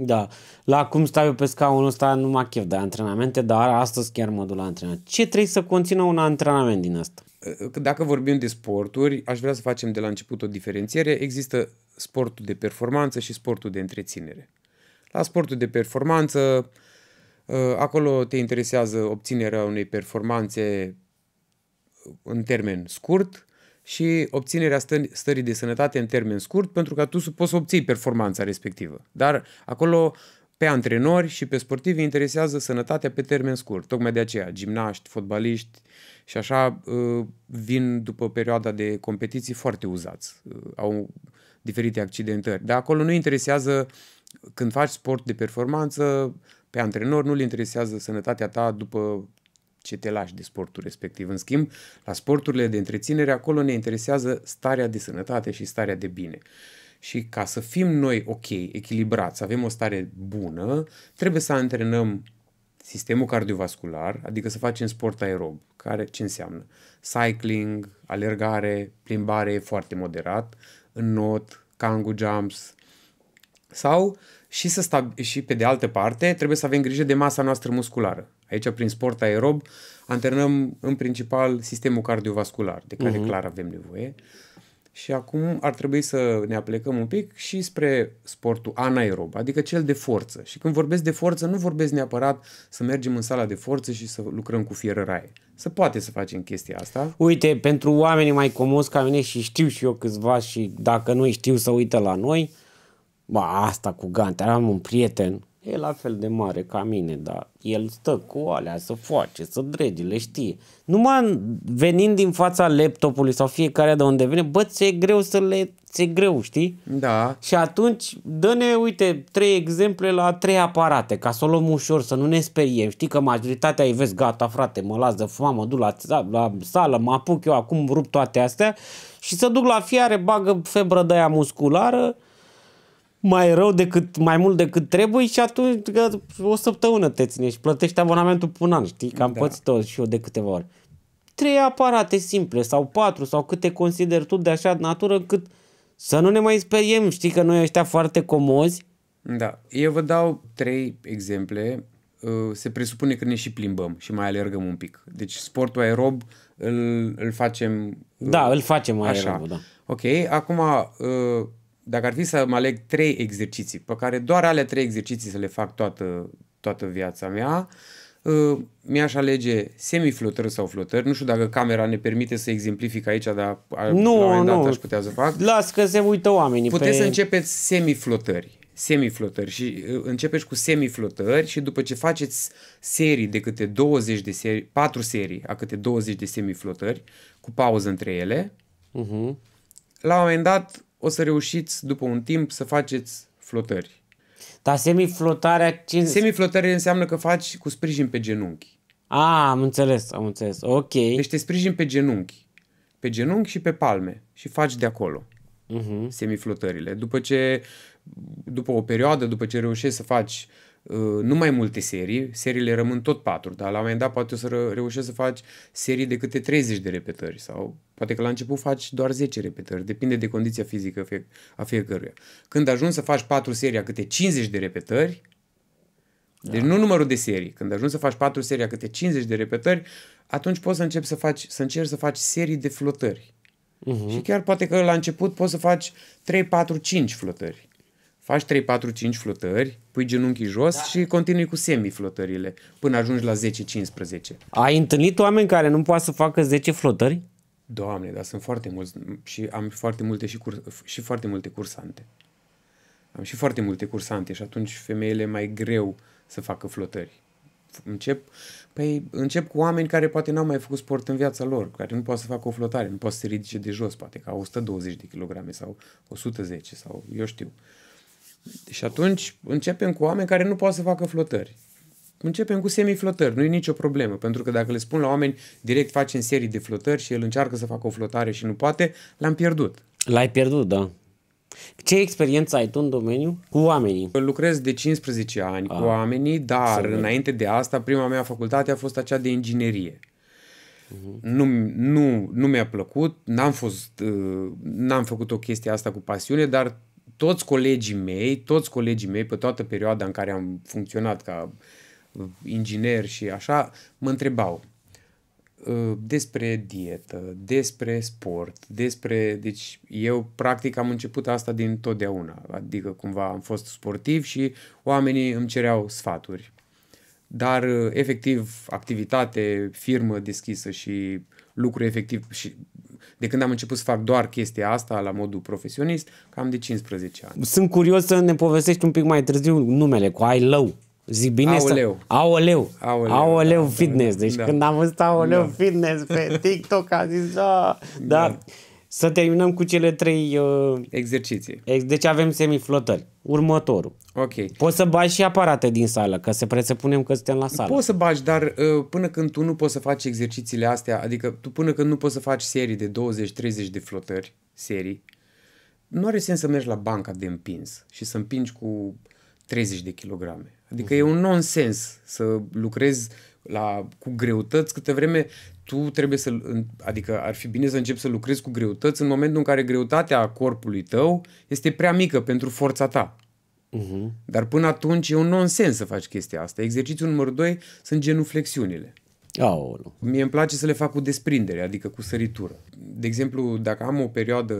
Da, la cum stau eu pe scaunul ăsta nu mă chef de antrenamente, dar astăzi chiar mă duc la antrenament. Ce trebuie să conțină un antrenament din asta? Dacă vorbim de sporturi, aș vrea să facem de la început o diferențiere. Există sportul de performanță și sportul de întreținere. La sportul de performanță, uh, acolo te interesează obținerea unei performanțe uh, în termen scurt și obținerea stării de sănătate în termen scurt, pentru că tu poți să obții performanța respectivă. Dar acolo pe antrenori și pe sportivi interesează sănătatea pe termen scurt. Tocmai de aceea, gimnaști, fotbaliști și așa uh, vin după perioada de competiții foarte uzați. Au diferite accidentări. Dar acolo nu interesează uh, când faci sport de performanță, pe antrenor nu-l interesează sănătatea ta după ce te lași de sportul respectiv. În schimb, la sporturile de întreținere, acolo ne interesează starea de sănătate și starea de bine. Și ca să fim noi ok, echilibrați, să avem o stare bună, trebuie să antrenăm sistemul cardiovascular, adică să facem sport aerob, care ce înseamnă? Cycling, alergare, plimbare foarte moderat, înot, kangoo jumps, sau și, să stab- și pe de altă parte, trebuie să avem grijă de masa noastră musculară. Aici, prin sport aerob, antrenăm în principal sistemul cardiovascular, de care uh-huh. clar avem nevoie. Și acum ar trebui să ne aplecăm un pic și spre sportul anaerob, adică cel de forță. Și când vorbesc de forță, nu vorbesc neapărat să mergem în sala de forță și să lucrăm cu fierăraie. Să poate să facem chestia asta. Uite, pentru oamenii mai comuns ca mine și știu și eu câțiva și dacă nu știu să uită la noi, uh, ba, asta cu gante, am un prieten, e la fel de mare ca mine, dar el stă cu alea să face, să drege, le știe. Numai venind din fața laptopului sau fiecare de unde vine, bă, ți-e greu să le, ți-e greu, știi? Da. Și atunci dă-ne, uite, trei exemple la trei aparate, ca să o luăm ușor, să nu ne speriem. Știi că majoritatea îi vezi, gata, frate, mă las de foame, mă duc la, la sală, mă apuc eu acum, rup toate astea și să duc la fiare, bagă febră de aia musculară, mai rău decât, mai mult decât trebuie și atunci că o săptămână te ține și plătești abonamentul până an, știi? Că am da. pățit și eu de câteva ori. Trei aparate simple sau patru sau câte consider tu de așa natură cât să nu ne mai speriem, știi că noi ăștia foarte comozi. Da, eu vă dau trei exemple. Uh, se presupune că ne și plimbăm și mai alergăm un pic. Deci sportul aerob îl, îl facem... Da, uh, îl facem aerob, da. Ok, acum uh, dacă ar fi să mă aleg trei exerciții, pe care doar ale trei exerciții să le fac toată, toată viața mea, uh, mi-aș alege semiflotări sau flutări. Nu știu dacă camera ne permite să exemplific aici, dar nu, uh, la un nu. dat aș putea să fac. Las că se uită oamenii. Puteți pe... să începeți semiflotări semiflotări și uh, începeți cu semiflotări și după ce faceți serii de câte 20 de serii, 4 serii a câte 20 de semiflotări cu pauză între ele, uh-huh. la un moment dat o să reușiți după un timp să faceți flotări. Dar semiflotarea... Ce... Semiflotarea înseamnă că faci cu sprijin pe genunchi. A, am înțeles, am înțeles. Ok. Deci te sprijin pe genunchi. Pe genunchi și pe palme. Și faci de acolo uh-huh. semiflotările. După ce, după o perioadă, după ce reușești să faci uh, Uh, nu mai multe serii, seriile rămân tot patru, dar la un moment dat poate o să reușești să faci serii de câte 30 de repetări sau poate că la început faci doar 10 repetări, depinde de condiția fizică a fiecăruia. Când ajungi să faci patru serii a câte 50 de repetări, da. deci nu numărul de serii, când ajungi să faci patru serii a câte 50 de repetări, atunci poți să începi să faci, să încerci să faci serii de flotări. Uh-huh. Și chiar poate că la început poți să faci 3, 4, 5 flotări. Faci 3, 4, 5 flotări, pui genunchii jos da. și continui cu semiflotările până ajungi la 10-15. Ai întâlnit oameni care nu poate să facă 10 flotări? Doamne, dar sunt foarte mulți și am foarte multe și, curs, și foarte multe cursante. Am și foarte multe cursante și atunci femeile mai greu să facă flotări. Încep, păi, încep cu oameni care poate n-au mai făcut sport în viața lor, care nu poate să facă o flotare, nu poate să se ridice de jos, poate ca 120 de kilograme sau 110 sau eu știu. Uh, și atunci începem cu oameni care nu pot să facă flotări. Începem cu semiflotări, nu e nicio problemă, pentru că dacă le spun la oameni direct facem serii de flotări și el încearcă să facă o flotare și nu poate, l-am pierdut. L-ai pierdut, da. Ce experiență ai tu în domeniu cu oamenii? Lucrez de 15 ani a, cu ah, oamenii, dar înainte de asta, prima mea facultate a fost acea de inginerie. Uh-huh. Nu, nu, nu mi-a plăcut, n-am fost, uh, n-am făcut o chestie asta cu pasiune, dar toți colegii mei, toți colegii mei pe toată perioada în care am funcționat ca uh, inginer și așa, mă întrebau uh, despre dietă, despre sport, despre... Deci eu practic am început asta din totdeauna, adică cumva am fost sportiv și oamenii îmi cereau sfaturi. Dar uh, efectiv activitate, firmă deschisă și lucru efectiv și de când am început să fac doar chestia asta la modul profesionist, cam de 15 ani. Sunt curios să ne povestești un pic mai târziu numele cu I Love. Zic bine Aoleu. Să... Aoleu. Aoleu. Aoleu da, fitness. Deci da. când am văzut Aoleu da. fitness pe TikTok, a zis, da, da. da. Să terminăm cu cele trei... Uh... Exerciții. Ex- deci avem semiflotări. Următorul. Ok. Poți să bagi și aparate din sală, că se presupunem că suntem la sală. Poți să bagi, dar uh, până când tu nu poți să faci exercițiile astea, adică tu până când nu poți să faci serii de 20-30 de flotări, serii, nu are sens să mergi la banca de împins și să împingi cu 30 de kilograme. Adică uh-huh. e mhm. un nonsens să lucrezi la, cu greutăți, câte vreme tu trebuie să, adică ar fi bine să începi să lucrezi cu greutăți în momentul în care greutatea corpului tău este prea mică pentru forța ta. Uh-huh. Dar până atunci e un nonsens să faci chestia asta. Exercițiul numărul 2 sunt genuflexiunile. Aolo. Mie îmi place să le fac cu desprindere, adică cu săritură. De exemplu, dacă am o perioadă,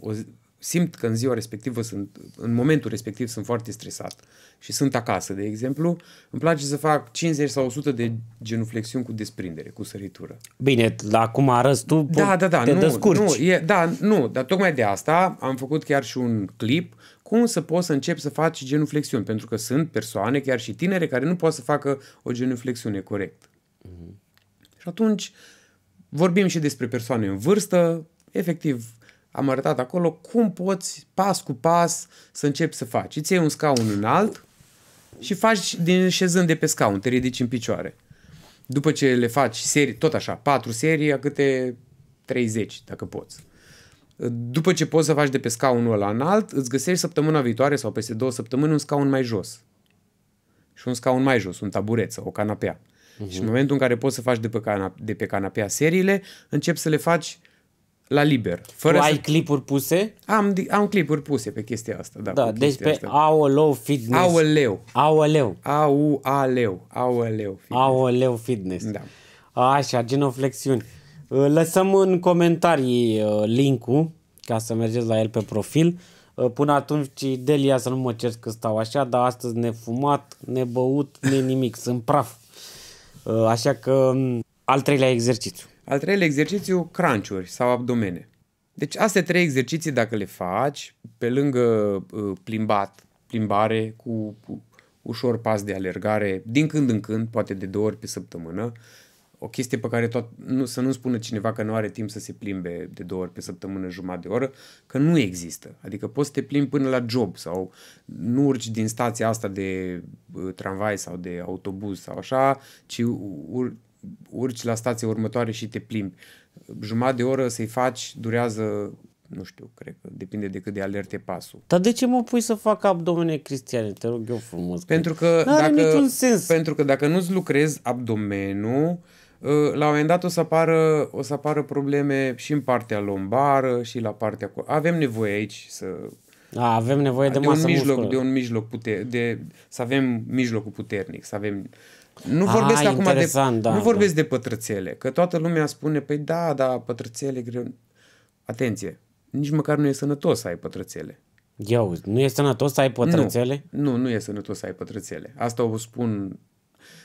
o, simt că în ziua respectivă sunt, în momentul respectiv sunt foarte stresat și sunt acasă, de exemplu, îmi place să fac 50 sau 100 de genuflexiuni cu desprindere, cu săritură. Bine, la cum arăți tu, da, da, da, te nu, descurci. Nu, e, da, nu, dar tocmai de asta am făcut chiar și un clip cum să poți să începi să faci genuflexiuni, pentru că sunt persoane, chiar și tinere, care nu pot să facă o genuflexiune corect. Mm-hmm. Și atunci vorbim și despre persoane în vârstă, efectiv am arătat acolo cum poți pas cu pas să începi să faci. Îți iei un scaun înalt și faci din șezând de pe scaun, te ridici în picioare. După ce le faci serii, tot așa, patru serii, a câte 30, dacă poți. După ce poți să faci de pe scaunul ăla înalt, îți găsești săptămâna viitoare sau peste două săptămâni un scaun mai jos. Și un scaun mai jos, un taburet sau o canapea. Uh-huh. Și în mhm. momentul în care poți să faci de pe, cana- de pe canapea seriile, începi să le faci la liber. Fără tu să... ai clipuri puse? Am, am clipuri puse pe chestia asta, da. Da, deci pe Aoleu Fitness. Aoleu. Aoleu. Au-aleu. Aoleu Fitness. Aoleu Fitness. Da. Așa, genoflexiuni. Lăsăm în comentarii uh, linkul ca să mergeți la el pe profil. Uh, până atunci, Delia, să nu mă cer că stau așa, dar astăzi ne fumat, ne băut, ne nimic, sunt praf. Uh, așa că mm, al treilea exercițiu. Al treilea exercițiu, cranciuri sau abdomene. Deci astea trei exerciții, dacă le faci, pe lângă uh, plimbat, plimbare cu, ușor pas de alergare, din când în când, poate de două ori pe săptămână, o chestie pe care tot, nu, să nu spună cineva că nu are timp să se plimbe de două ori pe săptămână, jumătate de oră, că nu există. Adică poți să te plimbi până la job sau nu urci din stația asta de uh, tramvai sau de autobuz sau așa, ci ur, urci la stația următoare și te plimbi. Jumătate de oră să-i faci durează nu știu, cred că depinde de cât de alert e pasul. Dar de ce mă pui să fac abdomene cristiane? Te rog eu frumos. Pentru că, că dacă, niciun sens. Pentru că dacă nu-ți lucrezi abdomenul, ă, la un moment dat o să, apară, o să apară probleme și în partea lombară și la partea... Avem nevoie aici să... A, avem nevoie de, de adică masă un mijloc, musculă. De un mijloc puter, de, să avem mijlocul puternic, să avem nu A, ah, vorbesc acum de, da, nu da. vorbesc da. de pătrățele, că toată lumea spune, păi da, da, pătrățele greu. Atenție, nici măcar nu e sănătos să ai pătrățele. Ia uite, nu e sănătos să ai pătrățele? Nu, nu, nu e sănătos să ai pătrățele. Asta o spun...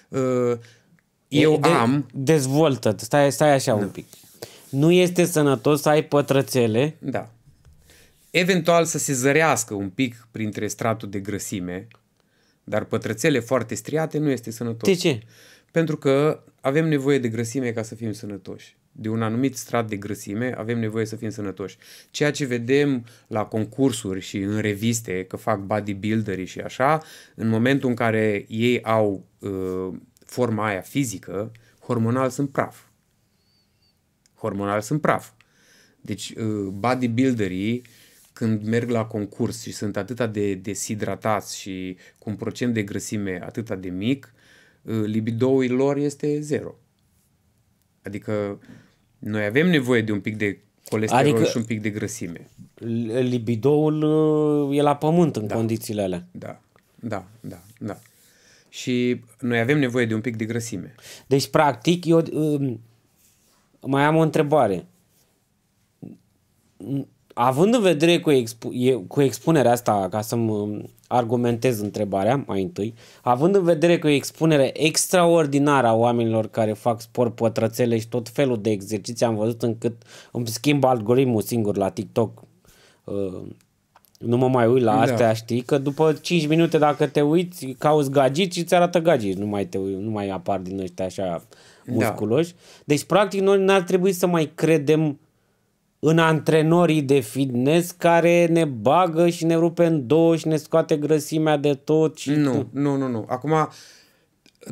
Uh, eu de, am... dezvoltă stai, stai așa da. un pic. Nu este sănătos să ai pătrățele? Da. Eventual să se zărească un pic printre stratul de grăsime, dar pătrățele foarte striate nu este sănătos. De ce? Pentru că avem nevoie de grăsime ca să fim sănătoși. De un anumit strat de grăsime avem nevoie să fim sănătoși. Ceea ce vedem la concursuri și în reviste că fac bodybuilderii și așa, în momentul în care ei au uh, forma aia fizică, hormonal sunt praf. Hormonal sunt praf. Deci uh, bodybuilderii uh, când merg la concurs și sunt atât de deshidratați și cu un procent de grăsime atât de mic, uh, libidoul lor este zero. Adică noi avem nevoie de un pic de colesterol adică și un pic de grăsime. Libidoul uh, e la pământ în da. condițiile alea. Da, da, da, da. Și noi avem nevoie de un pic de grăsime. Deci, practic, eu um, mai am o întrebare având în vedere cu, expu- cu expunerea asta, ca să-mi argumentez întrebarea mai întâi, având în vedere că e expunere extraordinară a oamenilor care fac sport, pătrățele și tot felul de exerciții, am văzut încât îmi schimb algoritmul singur la TikTok. Uh, nu mă mai uit la da. astea, da. știi, că după 5 minute dacă te uiți, cauți gagici și ți arată gagici, nu mai, te, nu mai apar din ăștia așa da. musculoși. Da. Deci, practic, noi n-ar trebui să mai credem în antrenorii de fitness care ne bagă și ne rupe în două și ne scoate grăsimea de tot. Și nu, tu... nu, nu, nu. Acum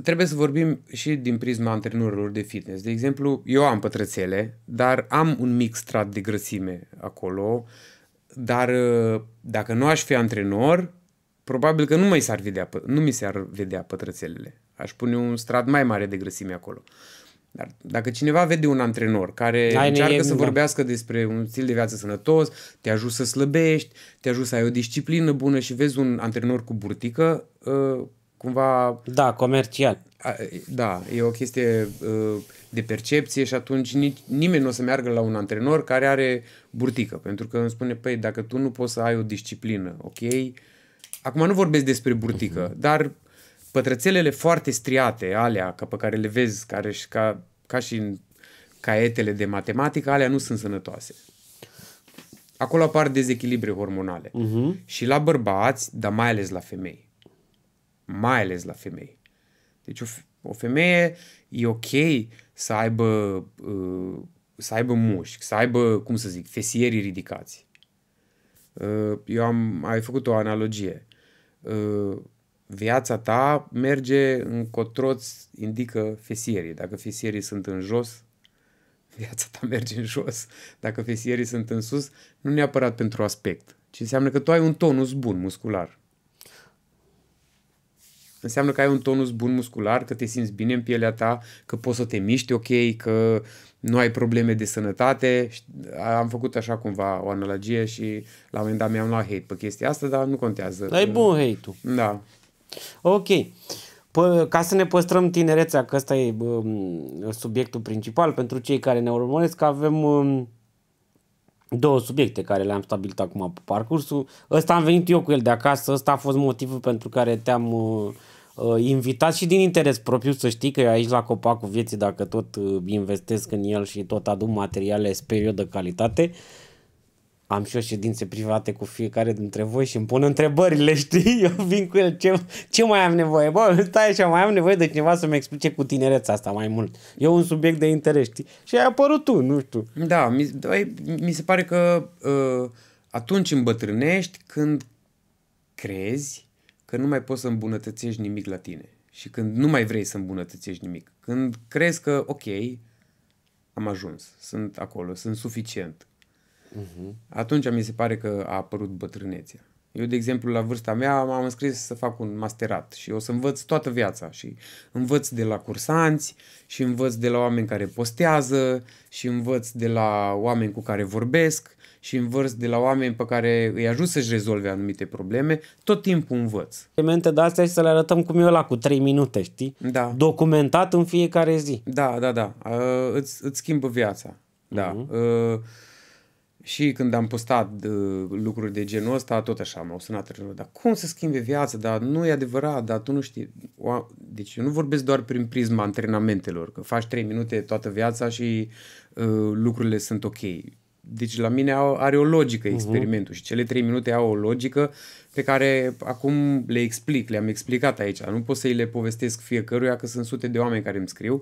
trebuie să vorbim și din prisma antrenorilor de fitness. De exemplu, eu am pătrățele, dar am un mic strat de grăsime acolo, dar uh, dacă nu aș fi antrenor, probabil că nu, mai s-ar vedea, nu mi s-ar vedea pătrățelele. Aș pune un strat mai mare de grăsime acolo. Uh, dar dacă cineva vede un antrenor care Ai, încearcă să vorbească despre un stil de viață sănătos, te ajută să slăbești, te ajută să ai o disciplină bună și vezi un antrenor cu burtică, ă, cumva... Da, comercial. Da, e o chestie ă, de percepție și atunci nimeni nu o să meargă la un antrenor care are burtică. Pentru că îmi spune, păi, dacă tu nu poți să ai o disciplină, ok? Acum nu vorbesc despre burtică, uh-huh. dar pătrățelele foarte striate, alea ca pe care le vezi, care și ca, ca și în caietele de matematică, alea nu sunt sănătoase. Acolo apar dezechilibre hormonale. Uh-huh. Și la bărbați, dar mai ales la femei. Mai ales la femei. Deci o, o femeie e ok să aibă, uh, să aibă mușchi, să aibă, cum să zic, fesierii ridicați. Uh, eu am ai făcut o analogie uh, viața ta merge în ți indică fesierii. Dacă fesierii sunt în jos, viața ta merge în jos. Dacă fesierii sunt în sus, nu neapărat pentru aspect, ci înseamnă că tu ai un tonus bun muscular. Înseamnă că ai un tonus bun muscular, că te simți bine în pielea ta, că poți să te miști ok, că nu ai probleme de sănătate. Am făcut așa cumva o analogie și la un moment dat mi-am luat hate pe chestia asta, dar nu contează. Dar e bun hate-ul. Da. Ok. P- ca să ne păstrăm tinerețea, că ăsta e bă, subiectul principal pentru cei care ne urmăresc, avem bă, um, două subiecte care le-am stabilit acum pe parcursul. Ăsta am venit eu cu el de acasă, ăsta a fost motivul pentru care te-am bă, uh, uh, invitat și din interes propriu să știi că eu aici la Copacul Vieții, dacă tot uh, investesc în el și tot adun materiale, sper eu, de calitate, uh, am și eu ședințe private cu fiecare dintre voi și îmi pun întrebările, știi? Eu vin cu el, ce, ce mai am nevoie? Bă, stai așa, mai am nevoie de cineva să-mi explice cu tinereța asta mai mult. E un subiect de interes, știi? Și ai apărut tu, nu știu. Da, mi, mi se pare că uh, atunci îmbătrânești când crezi că nu mai poți să îmbunătățești nimic la tine și când nu mai vrei să îmbunătățești nimic. Când crezi că, ok, am ajuns, sunt acolo, sunt suficient, Uh-huh. Atunci mi se pare că a apărut bătrânețea. Eu, de exemplu, la vârsta mea m-am înscris să fac un masterat și o să învăț toată viața și învăț de la cursanți și învăț de la oameni care postează și învăț de la oameni cu care vorbesc și învăț de la oameni pe care îi ajut să-și rezolve anumite probleme, tot timpul învăț. Elemente de astea și să le arătăm cum e la cu 3 minute, știi? Da. Documentat în fiecare zi. Da, da, da. Uh, îți, îți schimbă viața. Da. Uh-huh. Uh, și când am postat uh, lucruri de genul ăsta, tot așa m-au sunat rău, dar cum să schimbe viața, dar nu e adevărat, dar tu nu știi. O, deci eu nu vorbesc doar prin prisma antrenamentelor, că faci 3 minute toată viața și uh, lucrurile sunt ok. Deci la mine au, are o logică uh-huh. experimentul și cele 3 minute au o logică pe care acum le explic, le-am explicat aici. Nu pot să îi le povestesc fiecăruia, că sunt sute de oameni care îmi scriu. Uh,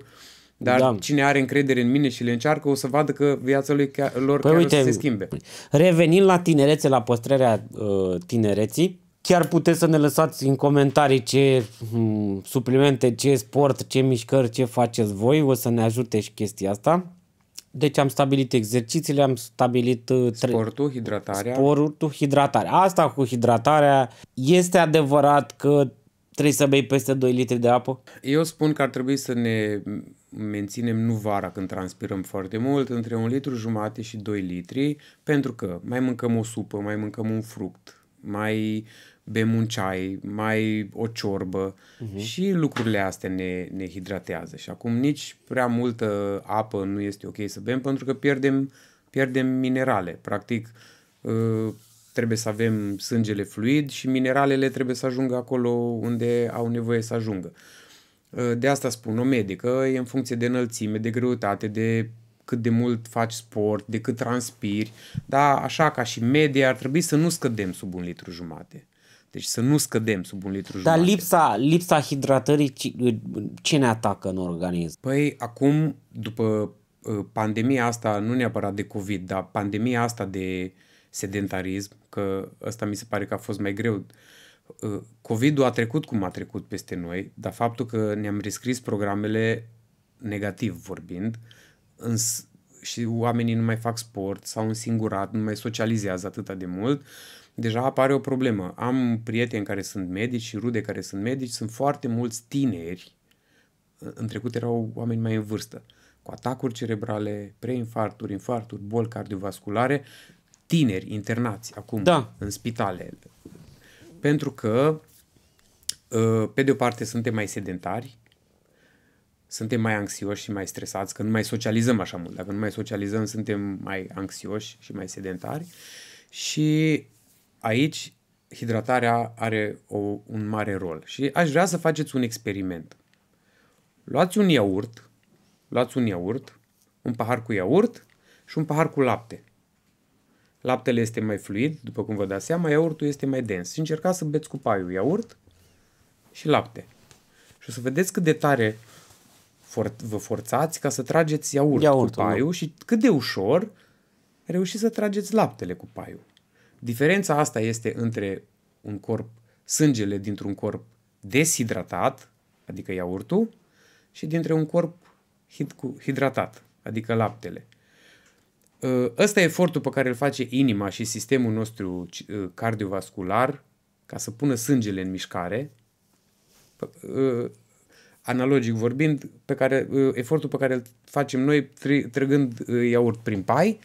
dar da. cine are încredere în mine și le încearcă, o să vadă că viața lui chiar, lor păi chiar uite, o să se schimbe. Revenind la tinerețe, la păstrarea uh, tinereții, chiar puteți să ne lăsați în comentarii ce um, suplimente, ce sport, ce mișcări, ce faceți voi, o să ne ajute și chestia asta. Deci am stabilit exercițiile, am stabilit... Uh, tre- sportul, hidratarea. Sportul, hidratarea. Asta cu hidratarea, este adevărat că trebuie să bei peste 2 litri de apă? Eu spun că ar trebui să ne menținem nu vara când transpirăm foarte mult, între un litru jumate și 2 litri, pentru că mai mâncăm o supă, mai mâncăm un fruct, mai bem un ceai, mai o ciorbă uh-huh. și lucrurile astea ne, ne hidratează. Și acum nici prea multă apă nu este ok să bem pentru că pierdem, pierdem minerale. Practic ă, trebuie să avem sângele fluid și mineralele trebuie să ajungă acolo unde au nevoie să ajungă. Eh, de asta spun o medică, e în funcție de înălțime, de greutate, de cât de mult faci sport, de cât transpiri, dar așa ca și media ar trebui să nu scădem sub un litru jumate. Deci să nu scădem sub un litru jumate. Dar lipsa, lipsa hidratării ce ne atacă în organism? Păi acum, după eh, pandemia asta, nu neapărat de COVID, dar pandemia asta de sedentarism, că ăsta mi se pare că a fost mai greu uh, Uh, COVID-ul a trecut cum a trecut peste noi, dar faptul că ne-am rescris programele negativ vorbind, îns- și oamenii nu mai fac sport, sau un singurat, nu mai socializează atât de mult, deja apare o problemă. Am prieteni care sunt medici și rude care sunt medici, sunt foarte mulți tineri, în trecut erau oameni mai în vârstă, cu atacuri cerebrale, preinfarturi, infarturi, boli cardiovasculare, tineri internați acum da. în spitale, pentru că, uh, pe de o parte, suntem mai sedentari, suntem mai anxioși și mai stresați, că nu mai socializăm așa mult. Dacă nu mai socializăm, suntem mai anxioși și mai sedentari. Și aici hidratarea are o, un mare rol. Și aș vrea să faceți un experiment. Luați un iaurt, luați un iaurt, un pahar cu iaurt și un pahar cu lapte. Laptele este mai fluid, după cum vă dați seama, iaurtul este mai dens. Și încercați să beți cu paiul iaurt și lapte. Și o să vedeți cât de tare for- vă forțați ca să trageți iaurt iaurtul, cu da. paiul nu? și cât de ușor reușiți să trageți laptele cu paiul. Diferența asta este între un corp, sângele dintr-un corp deshidratat, adică iaurtul, și dintre un corp hid- hidratat, adică laptele. Ă, ăsta e efortul pe care îl face inima și sistemul nostru ă, cardiovascular ca să pună sângele în mișcare, ă, analogic vorbind, pe care, efortul pe care îl facem noi trăgând iaurt prin pai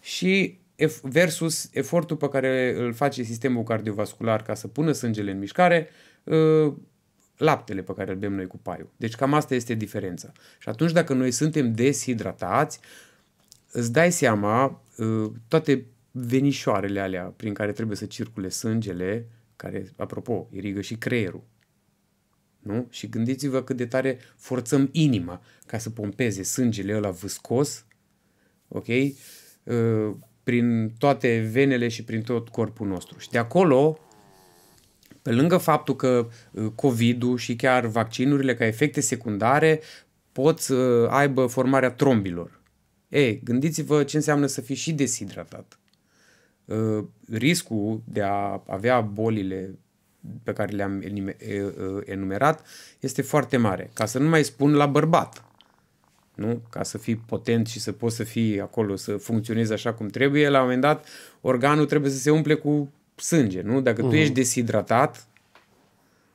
și versus efortul pe care îl face sistemul cardiovascular ca să pună sângele în mișcare, laptele pe care îl bem noi cu paiul. Deci cam asta este diferența. Și atunci dacă noi suntem deshidratați, îți dai seama ă, toate venișoarele alea prin care trebuie să circule sângele, care, apropo, irigă și creierul. Nu? Și gândiți-vă cât de tare forțăm inima ca să pompeze sângele ăla vâscos, ok? Ă, prin toate venele și prin tot corpul nostru. Și de acolo, pe lângă faptul că ă, COVID-ul și chiar vaccinurile ca efecte secundare pot să aibă formarea trombilor E, gândiți-vă ce înseamnă să fii și deshidratat. Uh, riscul de a avea bolile pe care le-am enumerat este foarte mare. Ca să nu mai spun la bărbat. Nu? Ca să fii potent și să poți să fii acolo, să funcționezi așa cum trebuie, la un moment dat organul trebuie să se umple cu sânge. Nu? Dacă uh-huh. tu mhm. ești deshidratat,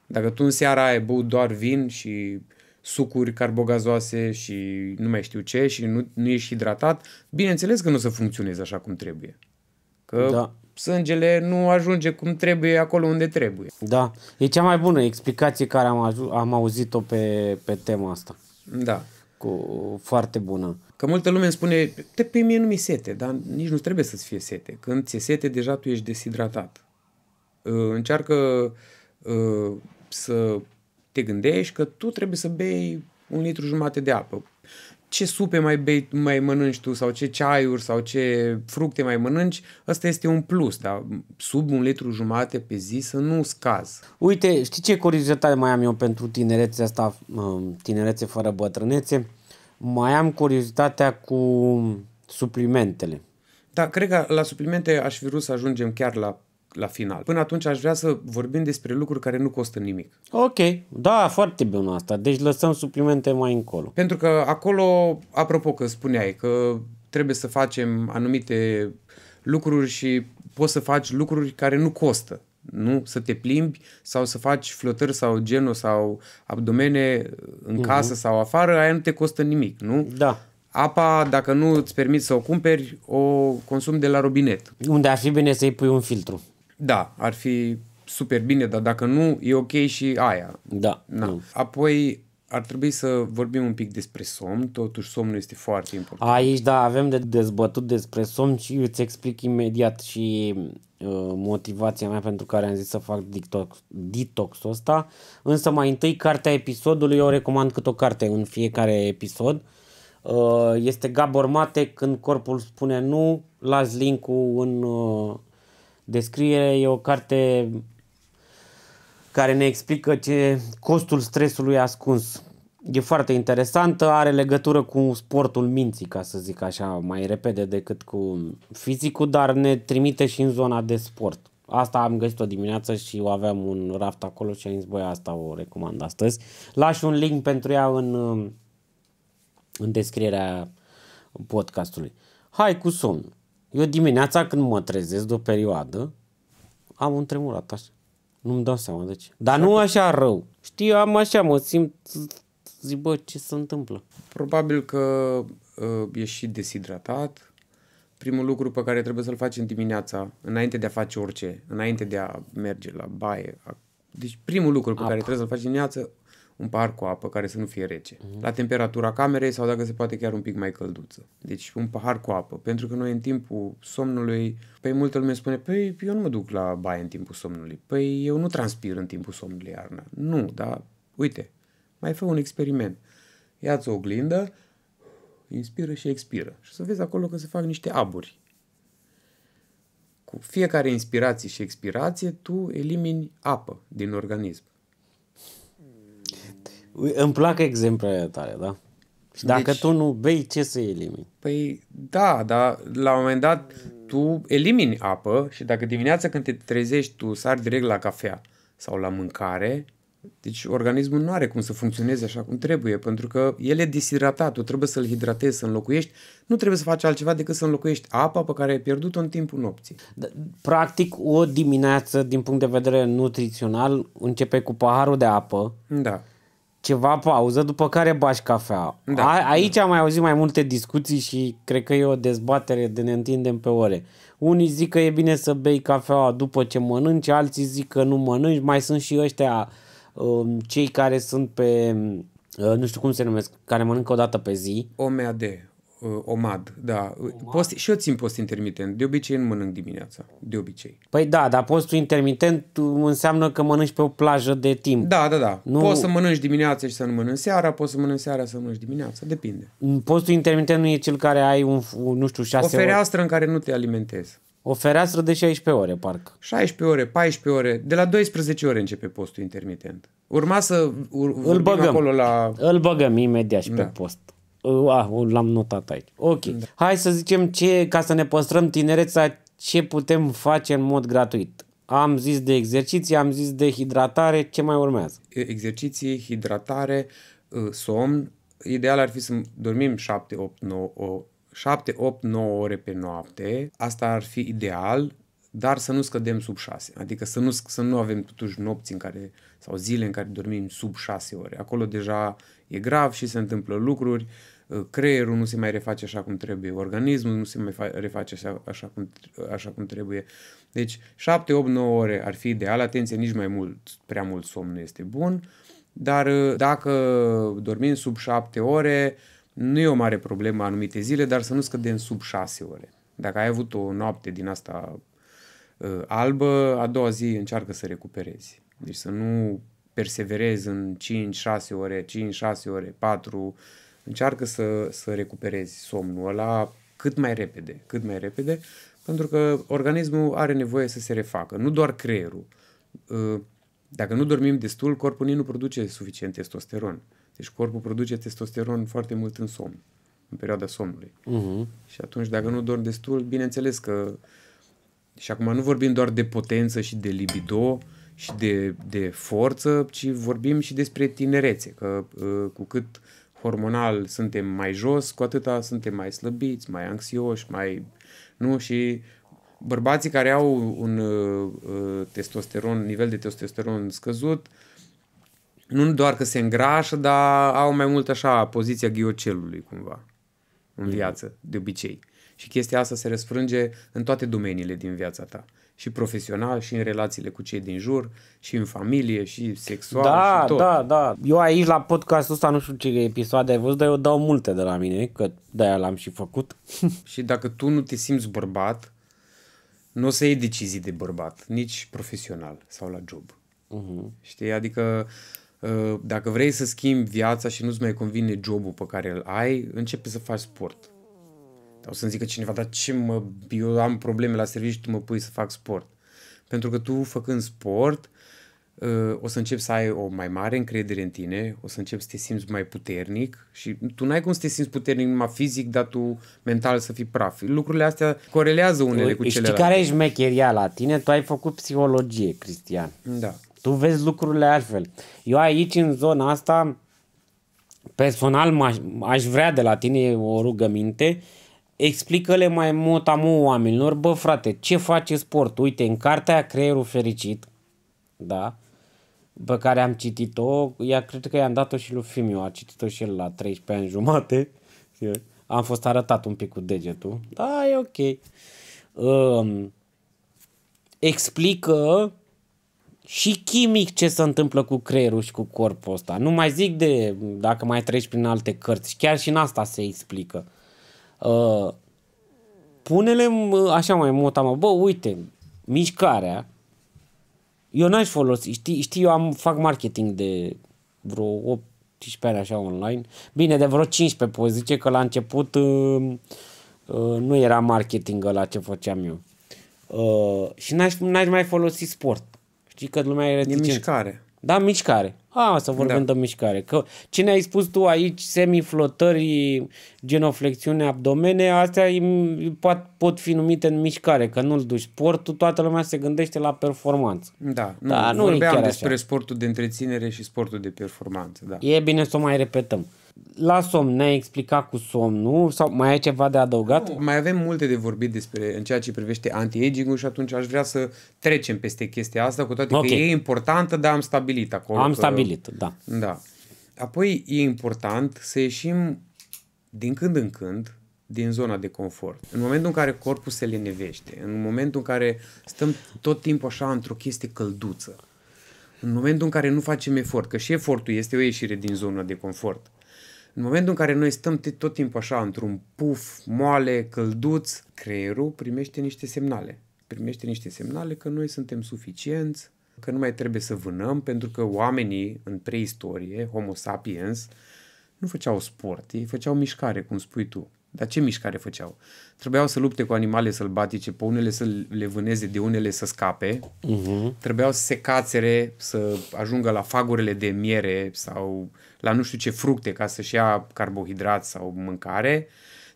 dacă tu în seara ai băut doar vin și sucuri carbogazoase și nu mai știu ce și nu, nu ești hidratat, bineînțeles că nu o să funcționezi așa cum trebuie. Că da. sângele nu ajunge cum trebuie acolo unde trebuie. Da, e cea mai bună explicație care am, aju- am auzit-o pe, pe tema asta. Da. Cu, foarte bună. Că multă lume îmi spune, te, pe mie nu mi sete, dar nici nu trebuie să-ți fie sete. Când ți-e sete, deja tu ești deshidratat. Încearcă uh, să te gândești că tu trebuie să bei un litru jumate de apă. Ce supe mai, bei, mai mănânci tu sau ce ceaiuri sau ce fructe mai mănânci, ăsta este un plus, dar sub un litru jumate pe zi să nu scaz. Uite, știi ce curiozitate mai am eu pentru tinerețe asta, tinerețe fără bătrânețe? Mai am curiozitatea cu suplimentele. Da, cred că la suplimente aș fi vrut să ajungem chiar la la final. Până atunci aș vrea să vorbim despre lucruri care nu costă nimic. Ok, da, foarte bine asta. Deci lăsăm suplimente mai încolo. Pentru că acolo, apropo că spuneai că trebuie să facem anumite lucruri și poți să faci lucruri care nu costă nu? Să te plimbi sau să faci flotări sau genul sau abdomene în uh-huh. casă sau afară, aia nu te costă nimic, nu? Da. Apa, dacă nu îți permiți să o cumperi, o consumi de la robinet. Unde ar fi bine să-i pui un filtru da, ar fi super bine, dar dacă nu, e ok și aia. Da. Na. Nu. Mm. Apoi ar trebui să vorbim un pic despre somn, totuși somnul este foarte important. Aici, da, avem de dezbătut despre somn și îți explic imediat și uh, motivația mea pentru care am zis să fac detox, detoxul ăsta. Însă mai întâi, cartea episodului, eu recomand cât o carte în fiecare episod. Uh, este Gabor Mate, Când corpul spune nu, las link-ul în... Uh, Descriere e o carte care ne explică ce costul stresului ascuns. E foarte interesantă, are legătură cu sportul minții, ca să zic așa, mai repede decât cu fizicul, dar ne trimite și în zona de sport. Asta am găsit-o dimineață și o aveam un raft acolo și am zis, băi, asta o recomand astăzi. Lași un link pentru ea în, în descrierea podcastului. Hai cu somnul. Eu dimineața când mă trezesc de o perioadă, am un tremurat așa. Nu-mi dau seama de ce. Dar nu așa rău. Știi, eu am așa, mă simt, zic, bă, ce se întâmplă? Probabil că uh, ești și deshidratat. Primul lucru pe care trebuie să-l faci în dimineața, înainte de a face orice, înainte de a merge la baie, a... deci primul lucru pe Apa. care trebuie să-l faci dimineața, un pahar cu apă care să nu fie rece, mm-hmm. la temperatura camerei sau dacă se poate chiar un pic mai călduță. Deci un pahar cu apă, pentru că noi în timpul somnului, pe păi multă lume spune, păi eu nu mă duc la baie în timpul somnului, păi eu nu transpir în timpul somnului iarna. Nu, dar uite, mai fă un experiment. Ia-ți o oglindă, inspiră și expiră și să vezi acolo că se fac niște aburi. Cu fiecare inspirație și expirație tu elimini apă din organism. Îmi plac exemplele tale, da? Și dacă deci, tu nu bei, ce să elimini? Păi da, dar la un moment dat tu elimini apă și dacă dimineața când te trezești tu sari direct la cafea sau la mâncare, deci organismul nu are cum să funcționeze așa cum trebuie, pentru că el e deshidratat. tu trebuie să-l hidratezi, să înlocuiești. Nu trebuie să faci altceva decât să înlocuiești apa pe care ai pierdut-o în timpul nopții. Da, practic, o dimineață, din punct de vedere nutrițional, începe cu paharul de apă. Da ceva pauză, după care bași cafea. Da. A, aici am mai auzit mai multe discuții și cred că e o dezbatere de ne întindem pe ore. Unii zic că e bine să bei cafea după ce mănânci, alții zic că nu mănânci, mai sunt și ăștia um, cei care sunt pe, uh, nu știu cum se numesc, care mănâncă o dată pe zi. OMAD, Uh, omad, da. Omad? Post, și eu țin post intermitent. De obicei nu mănânc dimineața. De obicei. Păi da, dar postul intermitent uh, înseamnă că mănânci pe o plajă de timp. Da, da, da. Nu... Poți să mănânci dimineața și să nu mănânci seara, poți să mănânci seara să mănânci dimineața, depinde. Mm, postul intermitent nu e cel care ai un, nu știu, șase ore. O fereastră ori. în care nu te alimentezi. O fereastră de 16 ore, parcă. 16 ore, 14 ore, de la 12 ore începe postul intermitent. Urma să ur, îl băgăm acolo la... Îl băgăm imediat și da. pe post. Uh, A, ah, uh, l-am notat aici. Ok. Da. Hai să zicem ce, ca să ne păstrăm tinereța, ce putem face în mod gratuit. Am zis de exerciții, am zis de hidratare, ce mai urmează? Exerciții, hidratare, uh, somn. Ideal ar fi să dormim 7, 8, 9, 7, 8, 9 ore pe noapte. Asta ar fi ideal, dar să nu scădem sub 6. Adică să nu, să nu avem totuși nopți în care, sau zile în care dormim sub 6 ore. Acolo deja e grav și se întâmplă lucruri. Uh, Uh, creierul nu se mai reface așa cum trebuie, organismul nu se mai reface așa, așa, cum, așa cum trebuie. Deci 7, 8, 9 ore ar fi ideal, atenție, nici mai mult, prea mult somn nu este bun, dar uh, dacă dormim sub 7 ore, nu e o mare problemă anumite zile, dar să nu scădem sub 6 ore. Dacă ai avut o noapte din asta uh, albă, a doua zi încearcă să recuperezi. Deci să nu perseverezi în 5-6 ore, 5-6 ore, 4, încearcă să, să recuperezi somnul ăla cât mai repede, cât mai repede, pentru că organismul are nevoie să se refacă, nu doar creierul. Uh, dacă nu dormim destul, corpul nici nu produce suficient testosteron. Deci corpul produce testosteron foarte mult în somn, în perioada somnului. Uh-huh. Și atunci, dacă nu dormi destul, bineînțeles că... Și acum nu vorbim doar de potență și de libido și de, de forță, ci vorbim și despre tinerețe, că uh, cu cât hormonal suntem mai jos, cu atâta suntem mai slăbiți, mai anxioși, mai... Nu? Și bărbații care au un uh, uh, testosteron, nivel de testosteron scăzut, nu doar că se îngrașă, dar au mai mult așa poziția ghiocelului cumva în mm. viață, de obicei. Și chestia asta se răsfrânge în toate domeniile din viața ta și profesional, și în relațiile cu cei din jur, și în familie, și sexual, da, și tot. Da, da, Eu aici la podcastul ăsta nu știu ce episoade ai văzut, dar eu dau multe de la mine, că de-aia l-am și făcut. și dacă tu nu te simți bărbat, nu o să iei decizii de bărbat, nici profesional sau la job. Uh-huh. Știi? Adică ă, dacă vrei să schimbi viața și nu-ți mai convine jobul pe care îl ai, începe să faci sport o să-mi zică cineva, dar ce mă, eu am probleme la serviciu, tu mă pui să fac sport. Pentru că tu, făcând sport, uh, o să începi să ai o mai mare încredere în tine, o să începi să te simți mai puternic și tu n-ai cum să te simți puternic numai fizic, dar tu mental să fii praf. Lucrurile astea corelează unele tu, păi, cu celelalte. Știi care e șmecheria la tine? Tu ai făcut psihologie, Cristian. Da. Tu vezi lucrurile altfel. Eu aici, în zona asta, personal, aș vrea de la tine o rugăminte, explică-le mai mult amu oamenilor, bă frate, ce face sport? Uite, în cartea Creierul Fericit, da, pe care am citit-o, ea, cred că i-am dat-o și lui Fimiu, a citit-o și el la 13 ani jumate, am fost arătat un pic cu degetul, da, e ok. Um, explică și chimic ce se întâmplă cu creierul și cu corpul ăsta. Nu mai zic de dacă mai treci prin alte cărți, chiar și în asta se explică. Uh, pune-le uh, așa mai mult, mă, bă, uite, mișcarea, eu n-aș folosi, știi, știi eu am, fac marketing de vreo 18 ani așa online, bine, de vreo 15, poți zice că la început uh, uh, nu era marketing la ce făceam eu. Uh, și n-aș, n-aș mai folosi sport. Știi că lumea e reticent. E mișcare. Da, mișcare. A, să vorbim da. de mișcare. Că cine ai spus tu aici, semiflotări, genoflexiune, abdomene, astea pot, pot fi numite în mișcare, că nu-l duci. Sportul, toată lumea se gândește la performanță. Da, nu, da, nu vorbeam chiar despre așa. sportul de întreținere și sportul de performanță. Da. E bine să o mai repetăm la somn ne-ai explicat cu somnul sau mai ai ceva de adăugat? Nu, mai avem multe de vorbit despre în ceea ce privește anti-aging-ul și atunci aș vrea să trecem peste chestia asta, cu toate okay. că e importantă, dar am stabilit acolo. Am că, stabilit, da. Da. Apoi e important să ieșim din când în când din zona de confort. În momentul în care corpul se lenevește, în momentul în care stăm tot timpul așa într-o chestie călduță, în momentul în care nu facem efort, că și efortul este o ieșire din zona de confort. În momentul în care noi stăm tot timpul așa, într-un puf, moale, călduț, creierul primește niște semnale. Primește niște semnale că noi suntem suficienți, că nu mai trebuie să vânăm, pentru că oamenii în preistorie, Homo sapiens, nu făceau sport, ei făceau mișcare, cum spui tu. Dar ce mișcare făceau? Trebuiau să lupte cu animale sălbatice, pe unele să le vâneze, de unele să scape. Uh-huh. Trebuiau să se cațere, să ajungă la fagurile de miere sau la nu știu ce fructe ca să-și ia carbohidrat sau mâncare.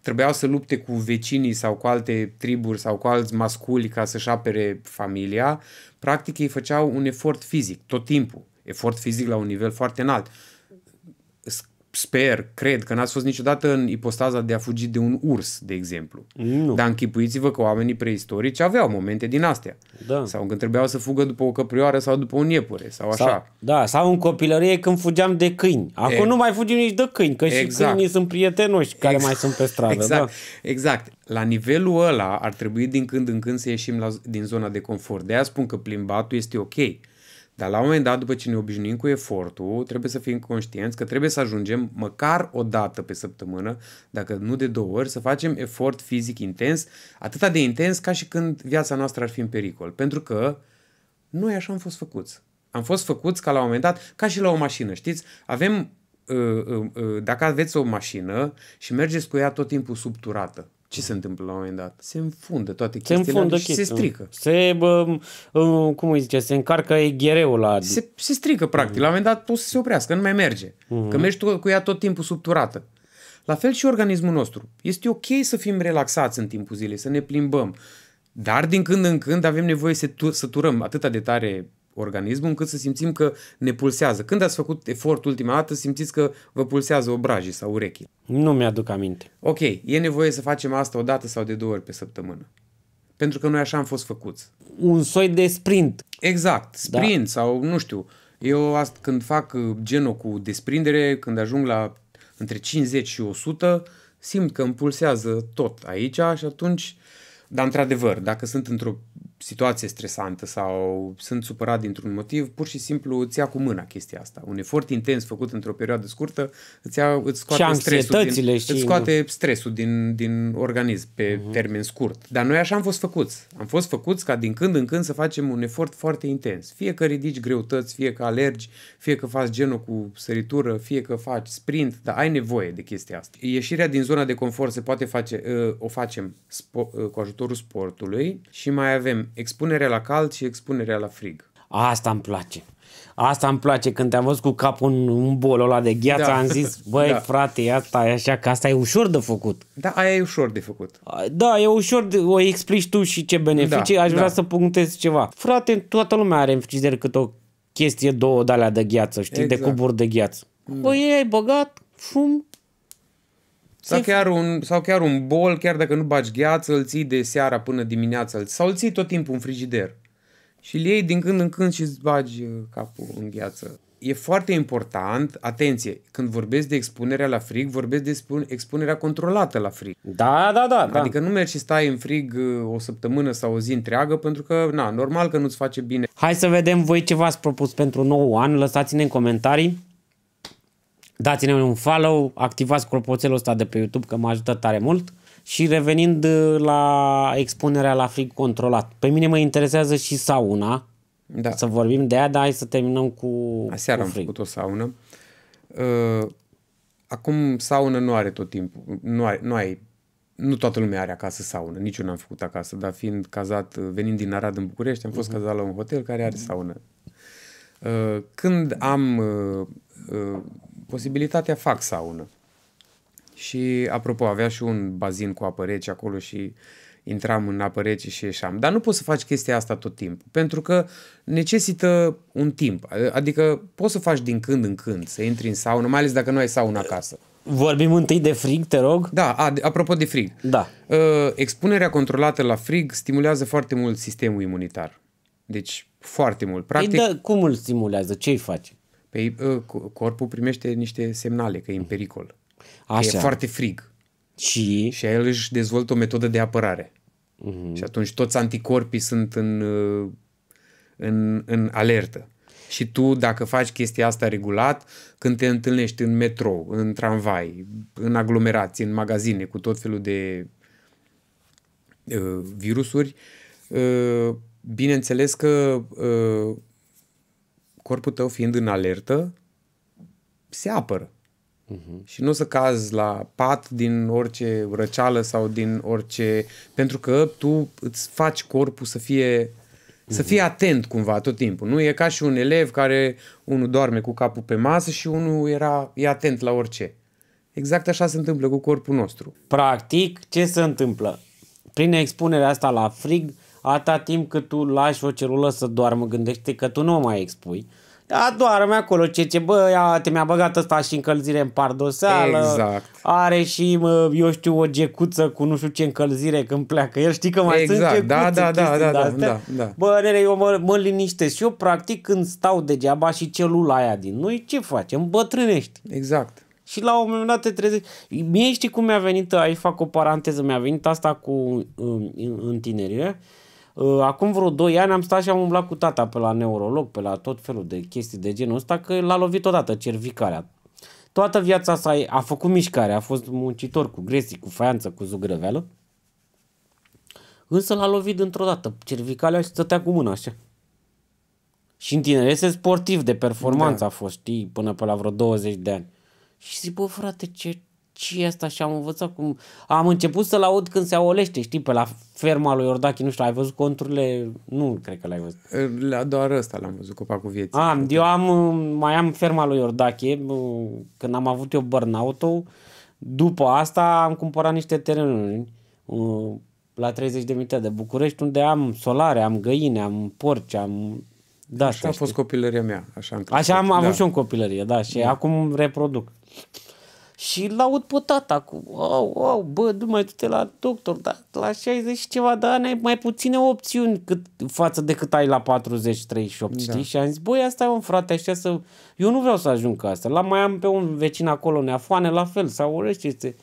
Trebuiau să lupte cu vecinii sau cu alte triburi sau cu alți masculi ca să-și apere familia. Practic ei făceau un efort fizic tot timpul. Efort fizic la un nivel foarte înalt sper, cred că n-ați fost niciodată în ipostaza de a fugi de un urs, de exemplu. Nu. Dar închipuiți-vă că oamenii preistorici aveau momente din astea. Da. Sau când trebuiau să fugă după o căprioară sau după un iepure sau așa. Sau, da, sau în copilărie când fugeam de câini. Acum e, nu mai fugim nici de câini, că exact. și câinii sunt prietenoși care exact. mai sunt pe stradă. Exact. Da. exact. La nivelul ăla ar trebui din când în când să ieșim la, din zona de confort. De aia spun că plimbatul este ok. Dar la un moment dat, după ce ne obișnuim cu efortul, trebuie să fim conștienți că trebuie să ajungem măcar o dată pe săptămână, dacă nu de două ori, să facem efort fizic intens, atât de intens ca și când viața noastră ar fi în pericol. Pentru că noi așa am fost făcuți. Am fost făcuți ca la un moment dat, ca și la o mașină, știți? Avem, uh, uh, uh, dacă aveți o mașină și mergeți cu ea tot timpul subturată, ce se întâmplă la un moment dat? Se înfundă toate chestiile se înfundă chestii, se strică. Se, bă, uh, cum îi zice, se încarcă ghereul la... Se, se strică, practic. Mm. La un moment dat poți să se oprească, nu mai merge. Mm. Că mergi tu cu ea tot timpul subturată. La fel și organismul nostru. Este ok să fim relaxați în timpul zilei, să ne plimbăm. Dar din când în când avem nevoie să, tu, să turăm atâta de tare organismul încât să simțim că ne pulsează. Când ați făcut efort ultima dată, simțiți că vă pulsează obrajii sau urechii? Nu mi-aduc aminte. Ok, e nevoie să facem asta o dată sau de două ori pe săptămână. Pentru că noi așa am fost făcuți. Un soi de sprint. Exact, da. sprint da. sau nu știu. Eu când fac uh, genul cu desprindere, când ajung la între 50 și 100, simt că îmi pulsează tot aici și atunci, dar într-adevăr, dacă sunt într-o situație stresantă sau sunt supărat dintr-un motiv, pur și simplu îți ia cu mâna chestia asta. Un efort intens făcut într-o perioadă scurtă îți, ia, îți scoate, și stresul, din, și... îți scoate stresul din, din organism pe uh-huh. termen scurt. Dar noi așa am fost făcuți. Am fost făcuți ca din când în când să facem un efort foarte intens. Fie că ridici greutăți, fie că alergi, fie că faci genul cu săritură, fie că faci sprint, dar ai nevoie de chestia asta. Ieșirea din zona de confort se poate face, uh, o facem spo- uh, cu ajutorul sportului și mai avem expunerea la cald și expunerea la frig. Asta îmi place. Asta îmi place când te-am văzut cu capul în, un bolul ăla de gheață, da. am zis, băi da. frate, asta e așa, că asta e ușor de făcut. Da, aia e ușor de făcut. Da, e ușor, de, o explici tu și ce beneficii, da, aș da. vrea să punctez ceva. Frate, toată lumea are în frigider cât o chestie, două de alea de gheață, știi, exact. de cuburi de gheață. Da. Băi, ai băgat, fum, sau chiar, un, sau chiar un bol, chiar dacă nu baci gheață, îl ții de seara până dimineața, sau îl ții tot timpul în frigider. Și îl iei din când în când și îți bagi uh, capul în gheață. E foarte important, atenție, când vorbesc de expunerea la frig, vorbesc de expunerea controlată la frig. Da, da, da. da. Adică nu mergi și stai în frig uh, o săptămână sau o zi întreagă, pentru că, na, normal că nu-ți face bine. Hai să vedem voi ce v-ați propus pentru nou an, lăsați-ne în comentarii dați-ne un follow, activați clopoțelul ăsta de pe YouTube că mă ajută tare mult și revenind uh, la expunerea la frig controlat. Pe mine mă interesează și sauna, da. să vorbim de ea, dar hai să terminăm cu Aseară cu frig. am făcut o saună. Uh, acum sauna nu are tot timpul, nu, are, nu ai nu toată lumea are acasă saună, nici eu n-am făcut acasă, dar fiind cazat, venind din Arad în București, am fost uh-huh. cazat la un hotel care are saună. Uh, când am posibilitatea fac saună. Și, apropo, avea și un bazin cu apă rece acolo și intram în apă rece și ieșeam. Dar nu poți să faci chestia asta tot timpul, pentru că necesită un timp. Adică poți să faci din când în când, să intri în saună, mai ales dacă nu ai saună acasă. Vorbim întâi de frig, te rog. Da, a, apropo de frig. Da. Uh, expunerea controlată la frig stimulează foarte mult sistemul imunitar. Deci, foarte mult. Păi Practic, Ei, da, cum îl stimulează? Ce îi face? Păi, ă, corpul primește niște semnale că e în pericol. Așa. Că e foarte frig. Și? Și el își dezvoltă o metodă de apărare. Mm-hmm. Și atunci toți anticorpii sunt în, ă, în, în alertă. Și tu, dacă faci chestia asta regulat, când te întâlnești în metrou, în tramvai, în aglomerații, în magazine, cu tot felul de uh, virusuri, uh, bineînțeles că uh, corpul tău fiind în alertă, se apără. Uh-huh. Și nu o să cazi la pat din orice răceală sau din orice... Pentru că tu îți faci corpul să fie să fii mhm. atent cumva tot timpul. Nu e ca și un elev care unul doarme cu capul pe masă și unul era, e atent la orice. Exact așa se întâmplă cu corpul nostru. Practic, ce se întâmplă? Prin expunerea asta la frig, uh, atâta timp cât tu lași o celulă să doarmă, gândește că tu nu o mai expui. Da, doarme acolo, ce ce, bă, ia, te mi-a băgat ăsta și încălzire în pardoseală. Exact. Are și, eu știu, o gecuță cu nu știu ce încălzire când pleacă. El știi că mai exact. sunt da, gecuțe, da, da, da, da, da, da, da, Bă, nere, eu mă, mă liniștesc și eu, practic, când stau degeaba și celula aia din noi, ce facem? Îmbătrânești. Exact. Și la un moment dat te trezești. Mie știi cum mi-a venit, aici fac o paranteză, mi-a venit asta cu um, în, în tinerire. Uh, acum vreo 2 ani am stat și am umblat cu tata pe la neurolog, pe la tot felul de chestii de genul ăsta, că l-a lovit odată cervicarea. Toată viața sa a făcut mișcare, a fost muncitor cu gresii, cu faianță, cu zugrăveală. Însă l-a lovit dintr-o dată cervicalea și stătea cu mâna așa. Și în tinerețe sportiv de performanță da. a fost, știi, până pe la vreo 20 de ani. Și zic, bă, frate, ce, ce asta și am învățat cum... Am început să-l aud când se aolește, știi, pe la ferma lui Iordache, nu știu, ai văzut conturile? Nu, cred că l-ai văzut. La doar ăsta l-am văzut, copacul vieții. Am, eu am, mai am ferma lui Iordache, când am avut eu burnout după asta am cumpărat niște terenuri uh, la 30 de minute de București, unde am solare, am găini, am porci, am da, așa a fost copilăria mea. Așa am, așa am da. avut și în copilărie, da, și da. acum reproduc. Și aud pe tata cu, au, au, bă, nu mai du-te la doctor, dar la 60 și ceva de ani ai mai puține opțiuni cât, față de cât ai la 40-38, da. Și am zis, băi, asta e un frate, așa să... Eu nu vreau să ajung ca asta. La mai am pe un vecin acolo, neafoane, la fel, sau urăște este.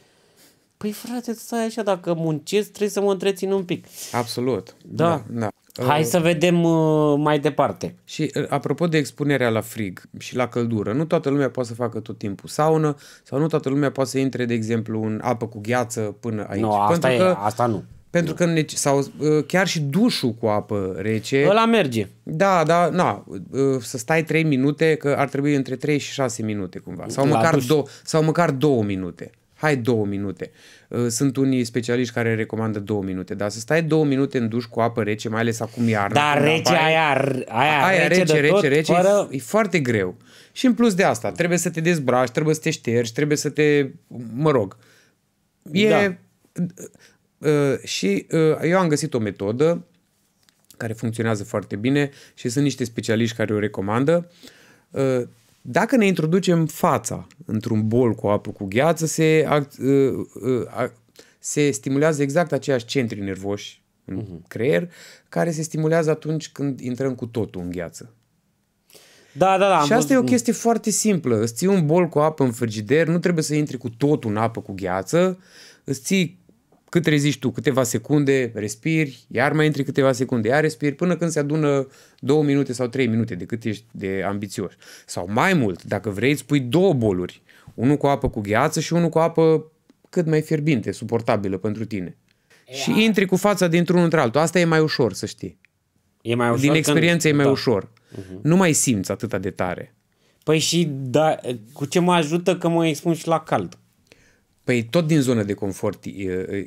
Păi frate, stai așa, dacă muncesc, trebuie să mă întrețin un pic. Absolut. Da. da, da. Hai să vedem uh, mai departe. Și uh, apropo de expunerea la frig și la căldură, nu toată lumea poate să facă tot timpul saună sau nu toată lumea poate să intre, de exemplu, în apă cu gheață până aici. Nu, no, asta, Pentru e, că, asta nu. Pentru nu. că ne, sau uh, chiar și dușul cu apă rece. Ăla merge. Da, da, na, să stai 3 minute, că ar trebui între 3 și 6 minute cumva. Sau, măcar, do, două, sau măcar 2 minute. Hai două minute. Uh, sunt unii specialiști care recomandă două minute, dar să stai două minute în duș cu apă rece, mai ales acum iarna. Dar rece aia, aia, aia rece, rece, de rece, tot, rece fără... e, foarte greu. Și în plus de asta, trebuie să te dezbraci, trebuie să te ștergi, trebuie să te... mă rog. E... Da. Uh, și uh, eu am găsit o metodă care funcționează foarte bine și sunt niște specialiști care o recomandă. Dacă ne introducem fața într-un bol cu apă cu gheață, se, uh, uh, se stimulează exact aceiași centri nervoși în uh-huh. creier, care se stimulează atunci când intrăm cu totul în gheață. Da, da, da. Și asta am... e o chestie foarte simplă. Îți ții un bol cu apă în frigider, nu trebuie să intri cu totul în apă cu gheață, îți ții cât reziști tu, câteva secunde, respiri, iar mai intri câteva secunde, iar respiri, până când se adună două minute sau trei minute de cât ești de ambițios. Sau mai mult, dacă vrei, îți pui două boluri, unul cu apă cu gheață și unul cu apă cât mai fierbinte, suportabilă pentru tine. Ea. Și intri cu fața dintr-unul într-altul. Asta e mai ușor, să știi. E mai ușor Din experiență când... e mai da. ușor. Uh-huh. Nu mai simți atâta de tare. Păi și da, cu ce mă ajută că mă expun și la cald? Păi tot din zona de confort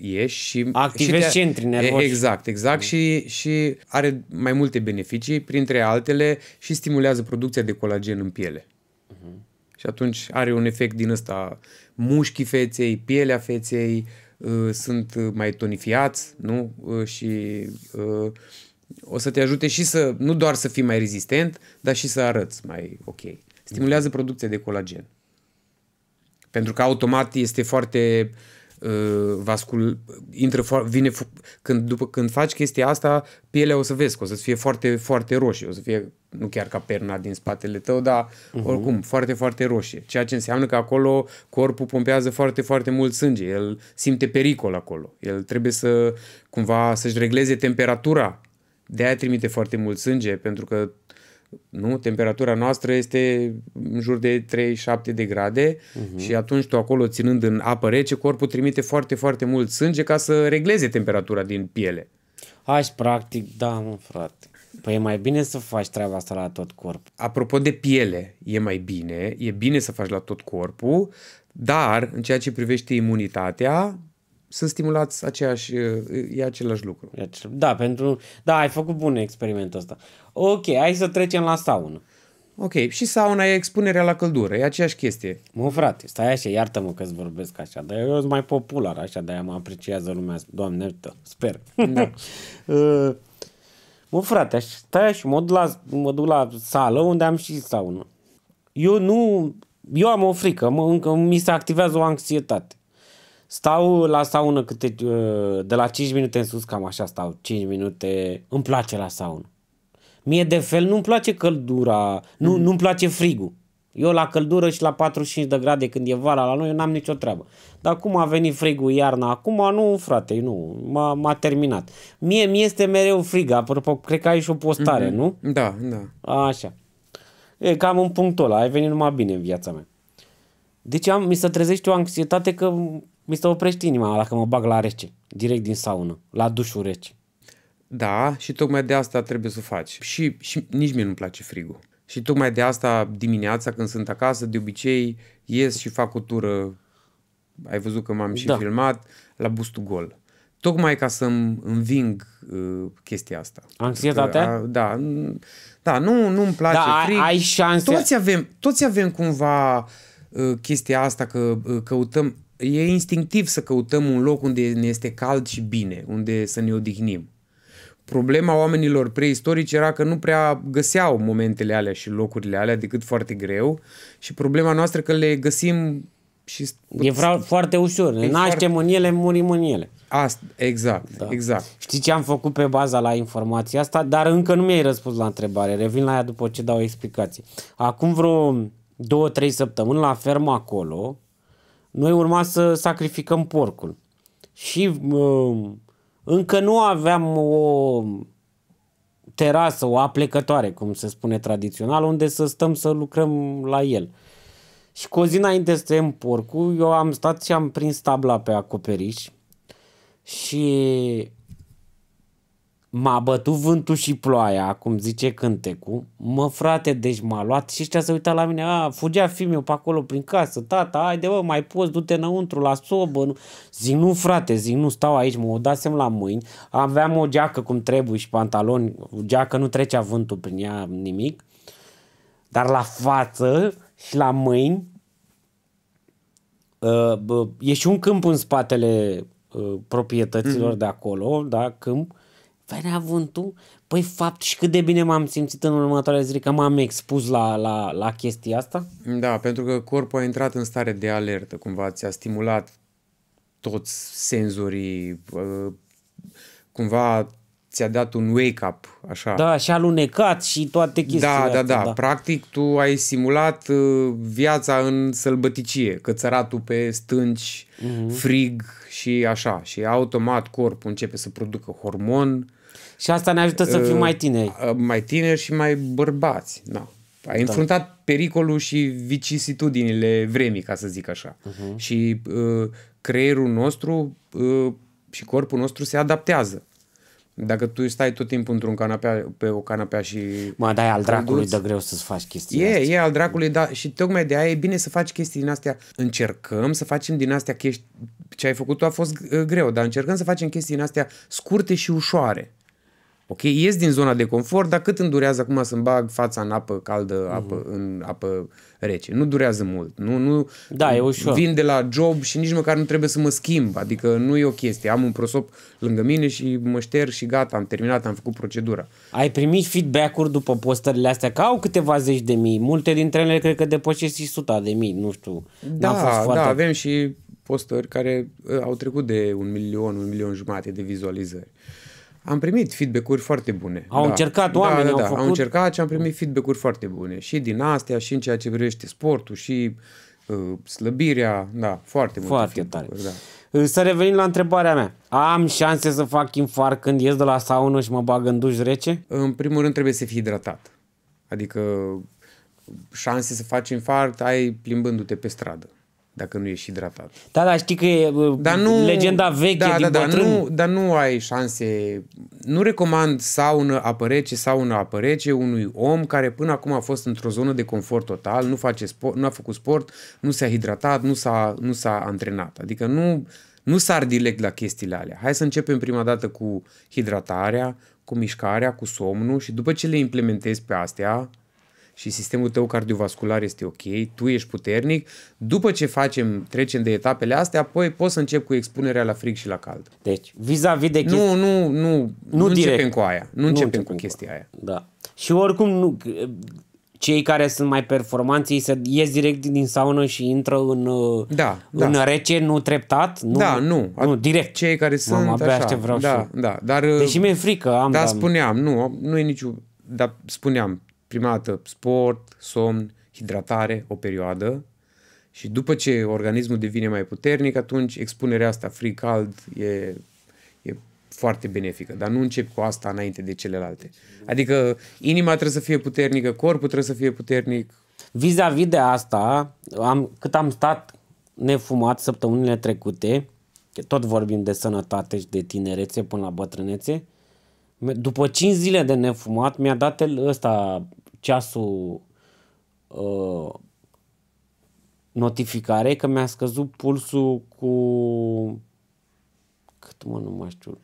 ieși și... Activezi și centri nervoși. Exact, exact. Mm. Și, și are mai multe beneficii, printre altele și stimulează producția de colagen în piele. Uh-huh. Și atunci are un efect din ăsta. Mușchii feței, pielea feței uh, sunt mai tonifiați, nu? Uh, și uh, o să te ajute și să, nu doar să fii mai rezistent, dar și să arăți mai ok. Stimulează producția de colagen. Pentru că automat este foarte uh, vascul, intră, vine, când, după când faci chestia asta, pielea o să vezi că o să fie foarte, foarte roșie, o să fie nu chiar ca perna din spatele tău, dar uh-huh. oricum foarte, foarte roșie. Ceea ce înseamnă că acolo corpul pompează foarte, foarte mult sânge. El simte pericol acolo. El trebuie să cumva să-și regleze temperatura. De aia trimite foarte mult sânge, pentru că nu? Temperatura noastră este în jur de 37 de grade uh-huh. și atunci tu acolo ținând în apă rece, corpul trimite foarte, foarte mult sânge ca să regleze temperatura din piele. Aș practic, da, mă, frate. Păi e mai bine să faci treaba asta la tot corpul. Apropo de piele, e mai bine, e bine să faci la tot corpul, dar în ceea ce privește imunitatea, sunt stimulați aceeași, e același lucru. Da, pentru, da, ai făcut bun experimentul ăsta. Ok, hai să trecem la saună. Ok, și sauna e expunerea la căldură, e aceeași chestie. Mă, frate, stai așa, iartă-mă că-ți vorbesc așa, dar eu sunt mai popular așa, de-aia mă apreciază lumea, doamne, tă, sper. Da. Uh, mă, frate, stai și mă duc, la, mă duc la sală unde am și saună. Eu nu, eu am o frică, mă, încă mi se activează o anxietate. Stau la saună câte, uh, de la 5 minute în sus, cam așa stau, 5 minute, îmi place la saună. Mie de fel nu-mi place căldura, nu, mm. nu-mi place frigul. Eu la căldură și la 45 de grade când e vara la noi, eu n-am nicio treabă. Dar cum a venit frigul iarna, acum nu, frate, nu, m-a, m-a terminat. Mie mi este mereu frig, apropo, cred că ai și o postare, mm-hmm. nu? Da, da. Așa. E cam un punctul ăla, ai venit numai bine în viața mea. Deci am, mi se trezește o anxietate că mi se oprește inima dacă mă bag la rece, direct din saună, la dușul rece. Da, și tocmai de asta trebuie să faci. Și, și nici mie nu-mi place frigul. Și tocmai de asta dimineața când sunt acasă, de obicei ies și fac o tură, ai văzut că m-am și da. filmat, la bustul gol. Tocmai ca să-mi înving uh, chestia asta. Anxietatea? Că, a, da, da, nu, nu-mi place da, frig. ai șanse. Toți avem, toți avem cumva uh, chestia asta că uh, căutăm e instinctiv să căutăm un loc unde ne este cald și bine, unde să ne odihnim. Problema oamenilor preistorici era că nu prea găseau momentele alea și locurile alea decât foarte greu și problema noastră că le găsim și... E fra- foarte ușor. Ne naștem foarte... în ele, murim în ele. Asta, exact, da. exact. Știi ce am făcut pe baza la informația asta? Dar încă nu mi-ai răspuns la întrebare. Revin la ea după ce dau explicații. Acum vreo două, trei săptămâni la fermă acolo, noi urma să sacrificăm porcul. Și uh, încă nu aveam o terasă, o aplecătoare, cum se spune tradițional, unde să stăm să lucrăm la el. Și cu o zi înainte să tăiem porcul, eu am stat și am prins tabla pe acoperiș și M-a bătut vântul și ploaia, cum zice cântecul. Mă, frate, deci m-a luat și ăștia se uita la mine. A, fugea fimiu pe acolo prin casă. Tata, haide, bă, mai poți, du-te înăuntru, la sobă. Nu. Zic, nu, frate, zic, nu, stau aici, mă odasem la mâini. Aveam o geacă cum trebuie și pantaloni. Geacă nu trecea vântul prin ea nimic. Dar la față și la mâini Uh, bă, e și un câmp în spatele uh, proprietăților mm-hmm. de acolo, da, câmp, vai păi, vântul, păi fapt și cât de bine m-am simțit în următoarea zi că m-am expus la, la, la chestia asta? Da, pentru că corpul a intrat în stare de alertă, cumva ți-a stimulat toți senzorii, uh, cumva ți-a dat un wake-up, așa. Da, și alunecat și toate chestiile da, da, da, da. Practic tu ai simulat uh, viața în sălbăticie, cățăratul pe stânci, uh-huh. frig, și așa. Și automat corpul începe să producă hormon. Și asta ne ajută să fim uh, mai tineri. Uh, mai tineri și mai bărbați, da. Ai da. înfruntat pericolul și vicisitudinile vremii, ca să zic așa. Uh-huh. Și uh, creierul nostru uh, și corpul nostru se adaptează. Dacă tu stai tot timpul într-un canapea, pe o canapea și... Mă, dar e al dracului de greu să-ți faci chestii E, astea. e al dracului, da, și tocmai de aia e bine să faci chestii din astea. Încercăm să facem din astea chestii... Ce ai făcut tu a fost uh, greu, dar încercăm să facem chestii din astea scurte și ușoare. Ok? Ies din zona de confort, dar cât îmi durează acum să-mi bag fața în apă caldă, mhm. apă, uh-huh. în apă rece? Nu durează mult. Nu, nu da, e ușor. Vin de la job și nici măcar nu trebuie să mă schimb. Adică nu e o chestie. Am un prosop lângă mine și mă șterg și gata, am terminat, am făcut procedura. Ai primit feedback-uri după postările astea? Că au câteva zeci de mii. Multe dintre ele cred că depășesc și suta de mii, nu știu. Da, fost da, foarte... da, avem și postări care ă, au trecut de un milion, un milion jumate de vizualizări. Am primit feedback-uri foarte bune. Au da. încercat da, oamenii, da, da, au făcut... Au încercat și am primit feedback-uri foarte bune. Și din astea, și în ceea ce privește sportul, și uh, slăbirea, da, foarte multe Foarte tare. Da. Uh, să revenim la întrebarea mea. Am șanse să fac infar când ies de la saună și mă bag în duș rece? În primul rând trebuie să fii hidratat. Adică șanse să faci infart ai plimbându-te pe stradă dacă nu ești hidratat. Da, da, știi că e dar nu, legenda da, veche da, din da, Da, nu, dar nu ai șanse. Nu recomand saună, apă rece, saună, apă rece unui om care până acum a fost într-o zonă de confort total, nu, face sport, nu a făcut sport, nu s-a hidratat, nu s-a, nu s-a antrenat. Adică nu, nu sar direct la chestiile alea. Hai să începem prima dată cu hidratarea, cu mișcarea, cu somnul și după ce le implementezi pe astea, și sistemul tău cardiovascular este ok, tu ești puternic, după ce facem, trecem de etapele astea, apoi poți să încep cu expunerea la frig și la cald. Deci, vis-a-vis de chestia... Nu, nu, nu, nu, nu direct. începem cu aia. Nu, nu începem, începem cu chestia aia. Da. Și oricum, nu, cei care sunt mai performanți, ei se ies direct din saună și intră în, da, în da. rece, nu treptat? Nu, da, nu. nu direct. Cei care sunt Mama, abia așa. vreau da, și da, dar, Deși mi-e frică. Am, Dar spuneam, nu, nu e niciun... Dar spuneam, prima dată sport, somn, hidratare, o perioadă și după ce organismul devine mai puternic, atunci expunerea asta frig-cald e, e foarte benefică, dar nu încep cu asta înainte de celelalte. Adică inima trebuie să fie puternică, corpul trebuie să fie puternic. Vis-a-vis de asta, am, cât am stat nefumat săptămânile trecute, că tot vorbim de sănătate și de tinerețe până la bătrânețe, după 5 zile de nefumat mi-a dat el ăsta ceasul uh, notificare că mi-a scăzut pulsul cu cât mă nu mai știu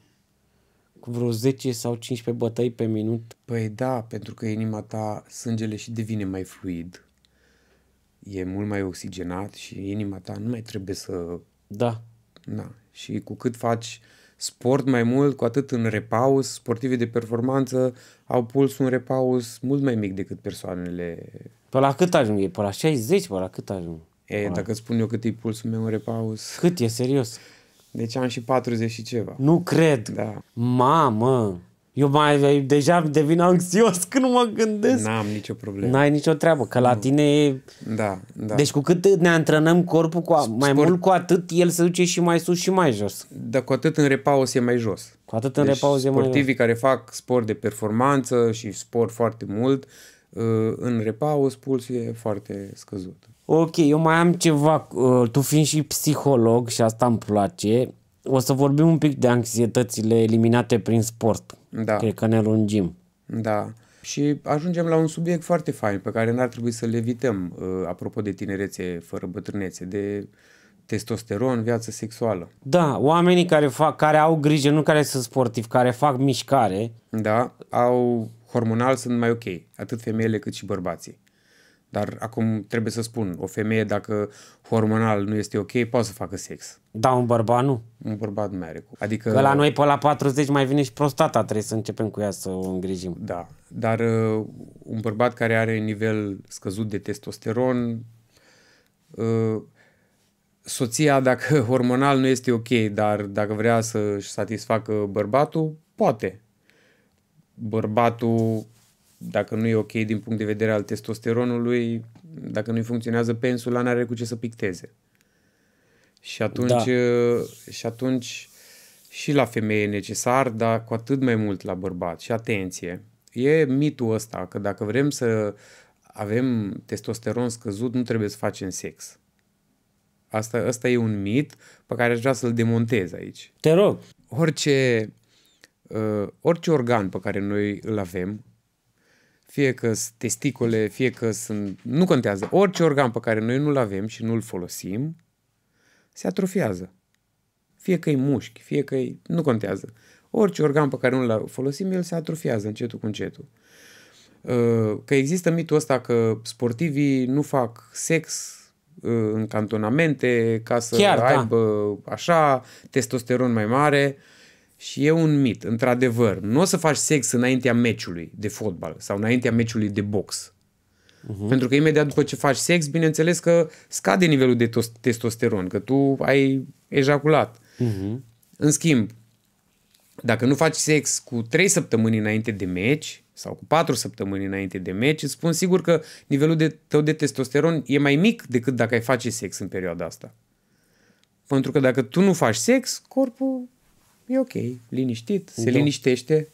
cu vreo 10 sau 15 bătăi pe minut. Păi da, pentru că inima ta sângele și devine mai fluid. E mult mai oxigenat și inima ta nu mai trebuie să... Da. Da. Și cu cât faci uh, sport mai mult, cu atât în repaus, sportivii de performanță au pulsul în repaus mult mai mic decât persoanele... Pe la cât ajung e? Pe la 60? Pe la cât ajung? E, la... dacă spun eu cât e pulsul meu în repaus... Cât e, serios? Deci am și 40 și ceva. Nu cred! Da. Mamă! Eu mai deja devin anxios când mă gândesc. N-am nicio problemă. N-ai nicio treabă, că la nu. tine e... Da, da. Deci cu cât ne antrenăm corpul, cu a... Sport... mai mult cu atât el se duce și mai sus și mai jos. Dar cu atât în repaus e mai jos. Cu atât în deci repaus e mai jos. sportivii care fac sport de performanță și sport foarte mult, uh, în repaus pulsul e foarte scăzut. Ok, eu mai am ceva. Uh, tu fiind și psiholog și asta îmi place, o să vorbim un pic de anxietățile eliminate prin sport. Da. Cred că ne lungim. Da. Și ajungem la un subiect foarte fain pe care n-ar trebui să-l evităm, uh, apropo de tinerețe fără bătrânețe, de testosteron, viață sexuală. Da, oamenii care fac, care au grijă, nu care sunt sportivi, care fac mișcare. Da, au hormonal sunt mai ok, atât femeile cât și bărbații. Dar acum trebuie să spun, o femeie dacă hormonal nu este ok, poate să facă sex. Da, un bărbat nu. Un bărbat nu mai are cu. Adică... Că la noi pe la 40 mai vine și prostata, trebuie să începem cu ea să o îngrijim. Da, dar uh, un bărbat care are nivel scăzut de testosteron, uh, soția dacă hormonal nu este ok, dar dacă vrea să-și satisfacă bărbatul, poate. Bărbatul dacă nu e ok din punct de vedere al testosteronului, dacă nu-i funcționează pensula, n-are cu ce să picteze. Și atunci, da. Uh, și atunci și la femeie e necesar, dar cu atât mai mult la bărbat. Și atenție, e mitul ăsta că dacă vrem să avem testosteron scăzut, nu trebuie să facem sex. Asta, asta e un mit pe care aș vrea să-l demontez aici. Te rog. Orice, uh, orice organ pe care noi îl avem, fie că sunt testicole, fie că sunt... Nu contează. Orice organ pe care noi nu-l avem și nu-l folosim, se atrofiază. Fie că e mușchi, fie că e... Nu contează. Orice organ pe care nu-l folosim, el se atrofiază încetul cu încetul. Uh, că există mitul ăsta că sportivii nu fac sex uh, în cantonamente ca să Chiar, da. aibă da. așa testosteron mai mare. Uh, și e un mit, într-adevăr. Nu o să faci sex înaintea meciului de fotbal sau înaintea meciului de box. Uh-huh. Pentru că imediat după ce faci sex, bineînțeles că scade nivelul de tos- testosteron, că tu ai ejaculat. Uh-huh. În schimb, dacă nu faci sex cu 3 săptămâni înainte de meci sau cu 4 săptămâni înainte de meci, îți spun sigur că nivelul de, tău de testosteron e mai mic decât dacă ai face sex în perioada asta. Pentru că dacă tu nu faci sex, corpul e ok, liniștit, se da. liniștește,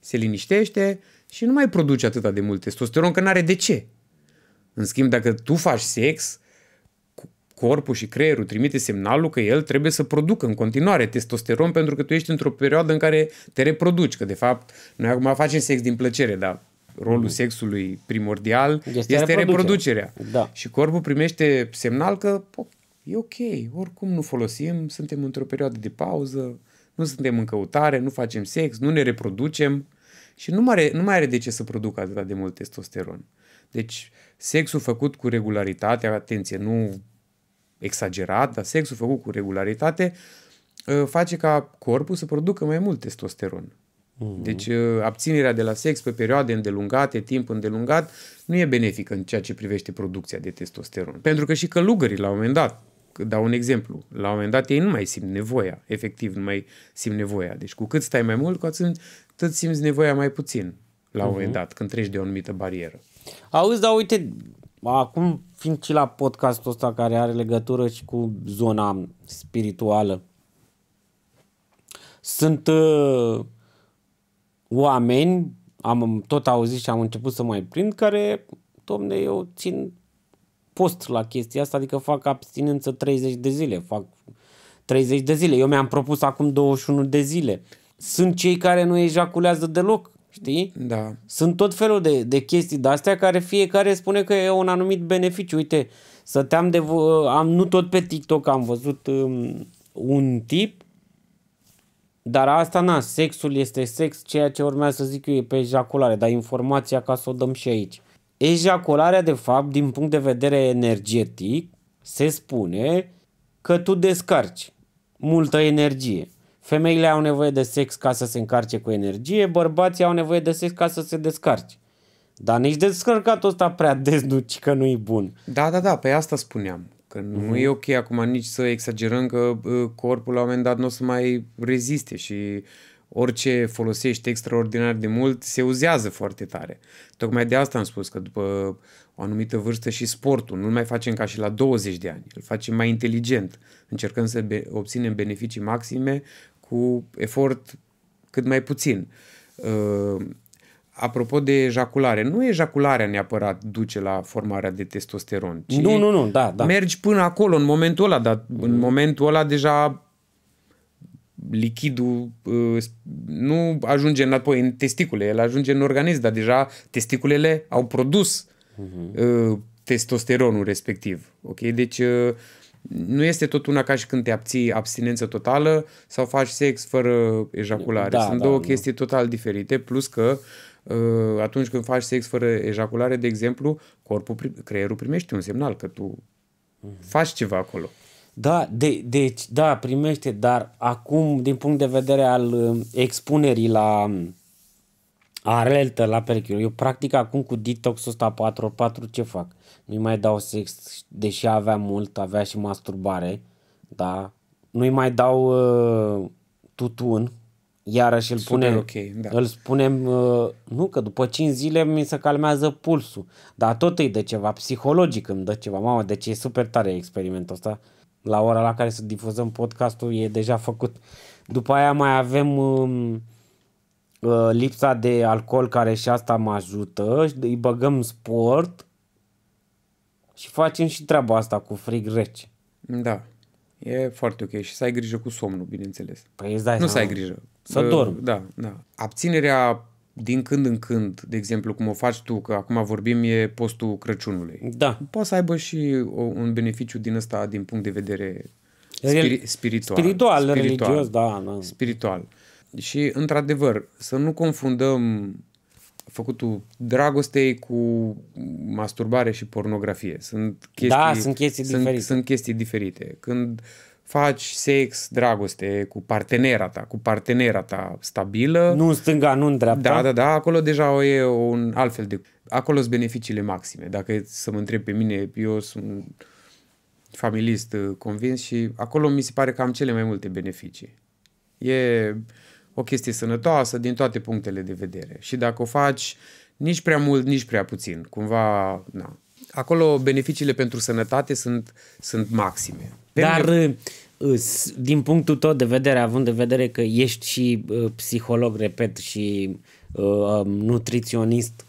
se liniștește și nu mai produce atâta de mult testosteron, că n-are de ce. În schimb, dacă tu faci sex, corpul și creierul trimite semnalul că el trebuie să producă în continuare testosteron pentru că tu ești într-o perioadă în care te reproduci, că de fapt noi acum facem sex din plăcere, dar rolul mm. sexului primordial este, este reproducerea. reproducerea. Da. Și corpul primește semnal că po, e ok, oricum nu folosim, suntem într-o perioadă de pauză, nu suntem în căutare, nu facem sex, nu ne reproducem și nu mai are, nu mai are de ce să producă atât de mult testosteron. Deci, sexul făcut cu regularitate, atenție, nu exagerat, dar sexul făcut cu regularitate ă, face ca corpul să producă mai mult testosteron. Mhm. Deci ă, abținerea de la sex pe perioade îndelungate, timp îndelungat, nu e benefică în ceea ce privește producția de testosteron. Pentru că și călugării la un moment dat dau un exemplu, la un moment dat ei nu mai simt nevoia, efectiv nu mai simt nevoia. Deci cu cât stai mai mult, cu atât, tot simți nevoia mai puțin la un uh-huh. moment dat, când treci de o anumită barieră. Auzi, dar uite, acum fiind și la podcastul ăsta care are legătură și cu zona spirituală, sunt uh, oameni, am tot auzit și am început să mai prind, care, domne, eu țin post la chestia asta, adică fac abstinență 30 de zile, fac 30 de zile. Eu mi-am propus acum 21 de zile. Sunt cei care nu ejaculează deloc, știi? Da. Sunt tot felul de, de chestii de astea care fiecare spune că e un anumit beneficiu. Uite, stăteam de... Am, nu tot pe TikTok am văzut um, un tip dar asta na, sexul este sex, ceea ce urmează să zic eu e pe ejaculare, dar informația ca să o dăm și aici. Ejacularea, de fapt, din punct de vedere energetic, se spune că tu descarci multă energie. Femeile au nevoie de sex ca să se încarce cu energie, bărbații au nevoie de sex ca să se descarce. Dar nici descărcatul ăsta prea des nu, că nu-i bun. Da, da, da, pe asta spuneam. Că nu mm-hmm. e ok acum nici să exagerăm că uh, corpul la un moment dat nu o să mai reziste și uh, orice folosești extraordinar de mult se uzează foarte tare. Tocmai de asta am spus că după o anumită vârstă și sportul, nu mai facem ca și la 20 de ani, îl facem mai inteligent, încercăm să be- obținem beneficii maxime cu efort cât mai puțin. Uh, apropo de ejaculare, nu ejacularea neapărat duce la formarea de testosteron. Ci nu, nu, nu, da, da. Mergi până acolo, în momentul ăla, dar în mm. momentul ăla deja lichidul uh, nu ajunge înapoi în testicule, el ajunge în organism, dar deja testiculele au produs uh-huh. uh, testosteronul respectiv. Ok? Deci uh, nu este tot una ca și când te abții abstinență totală sau faci sex fără ejaculare. Da, Sunt da, două da. chestii total diferite, plus că uh, atunci când faci sex fără ejaculare, de exemplu, corpul, creierul primește un semnal că tu uh-huh. faci ceva acolo. Da, de, deci, da, primește, dar acum, din punct de vedere al um, expunerii la um, alertă la pericol, eu practic acum cu detoxul ăsta 4-4 ce fac? Nu-i mai dau sex, deși avea mult, avea și masturbare, da? Nu-i mai dau uh, tutun, iarăși îl Super punem, okay, da. îl spunem, uh, nu că după 5 zile mi se calmează pulsul, dar tot îi dă ceva, psihologic îmi dă ceva, mamă, deci e super tare experimentul ăsta la ora la care să difuzăm podcastul e deja făcut. După aia mai avem um, uh, lipsa de alcool care și asta mă ajută, îi băgăm sport și facem și treaba asta cu frig rece. Da, e foarte ok și să ai grijă cu somnul, bineînțeles. Păi îți dai Nu să ai grijă. Să dorm. Da, da. Abținerea din când în când, de exemplu, cum o faci tu, că acum vorbim, e postul Crăciunului. Da. Poți să aibă și o, un beneficiu din ăsta, din punct de vedere spiri, spiritual. Spiritual, spiritual religios, da, da. Spiritual. Și, într-adevăr, să nu confundăm făcutul dragostei cu masturbare și pornografie. Sunt da, chestii, da, sunt chestii sunt, diferite. Sunt chestii diferite. Când uh, faci sex, dragoste cu partenera ta, cu partenera ta stabilă. Nu în stânga, nu în dreapta. Da, da, da, acolo deja o e un altfel de... Acolo sunt beneficiile maxime. Dacă să mă întreb pe mine, eu sunt familist uh, convins și acolo mi se pare că am cele mai multe beneficii. E o chestie sănătoasă din toate punctele de vedere. Și dacă o faci nici prea mult, nici prea puțin, cumva, na. Acolo beneficiile pentru sănătate sunt, sunt maxime. Dar uh, din punctul tău de vedere, având de vedere că ești și uh, psiholog, repet, și uh, um, nutriționist,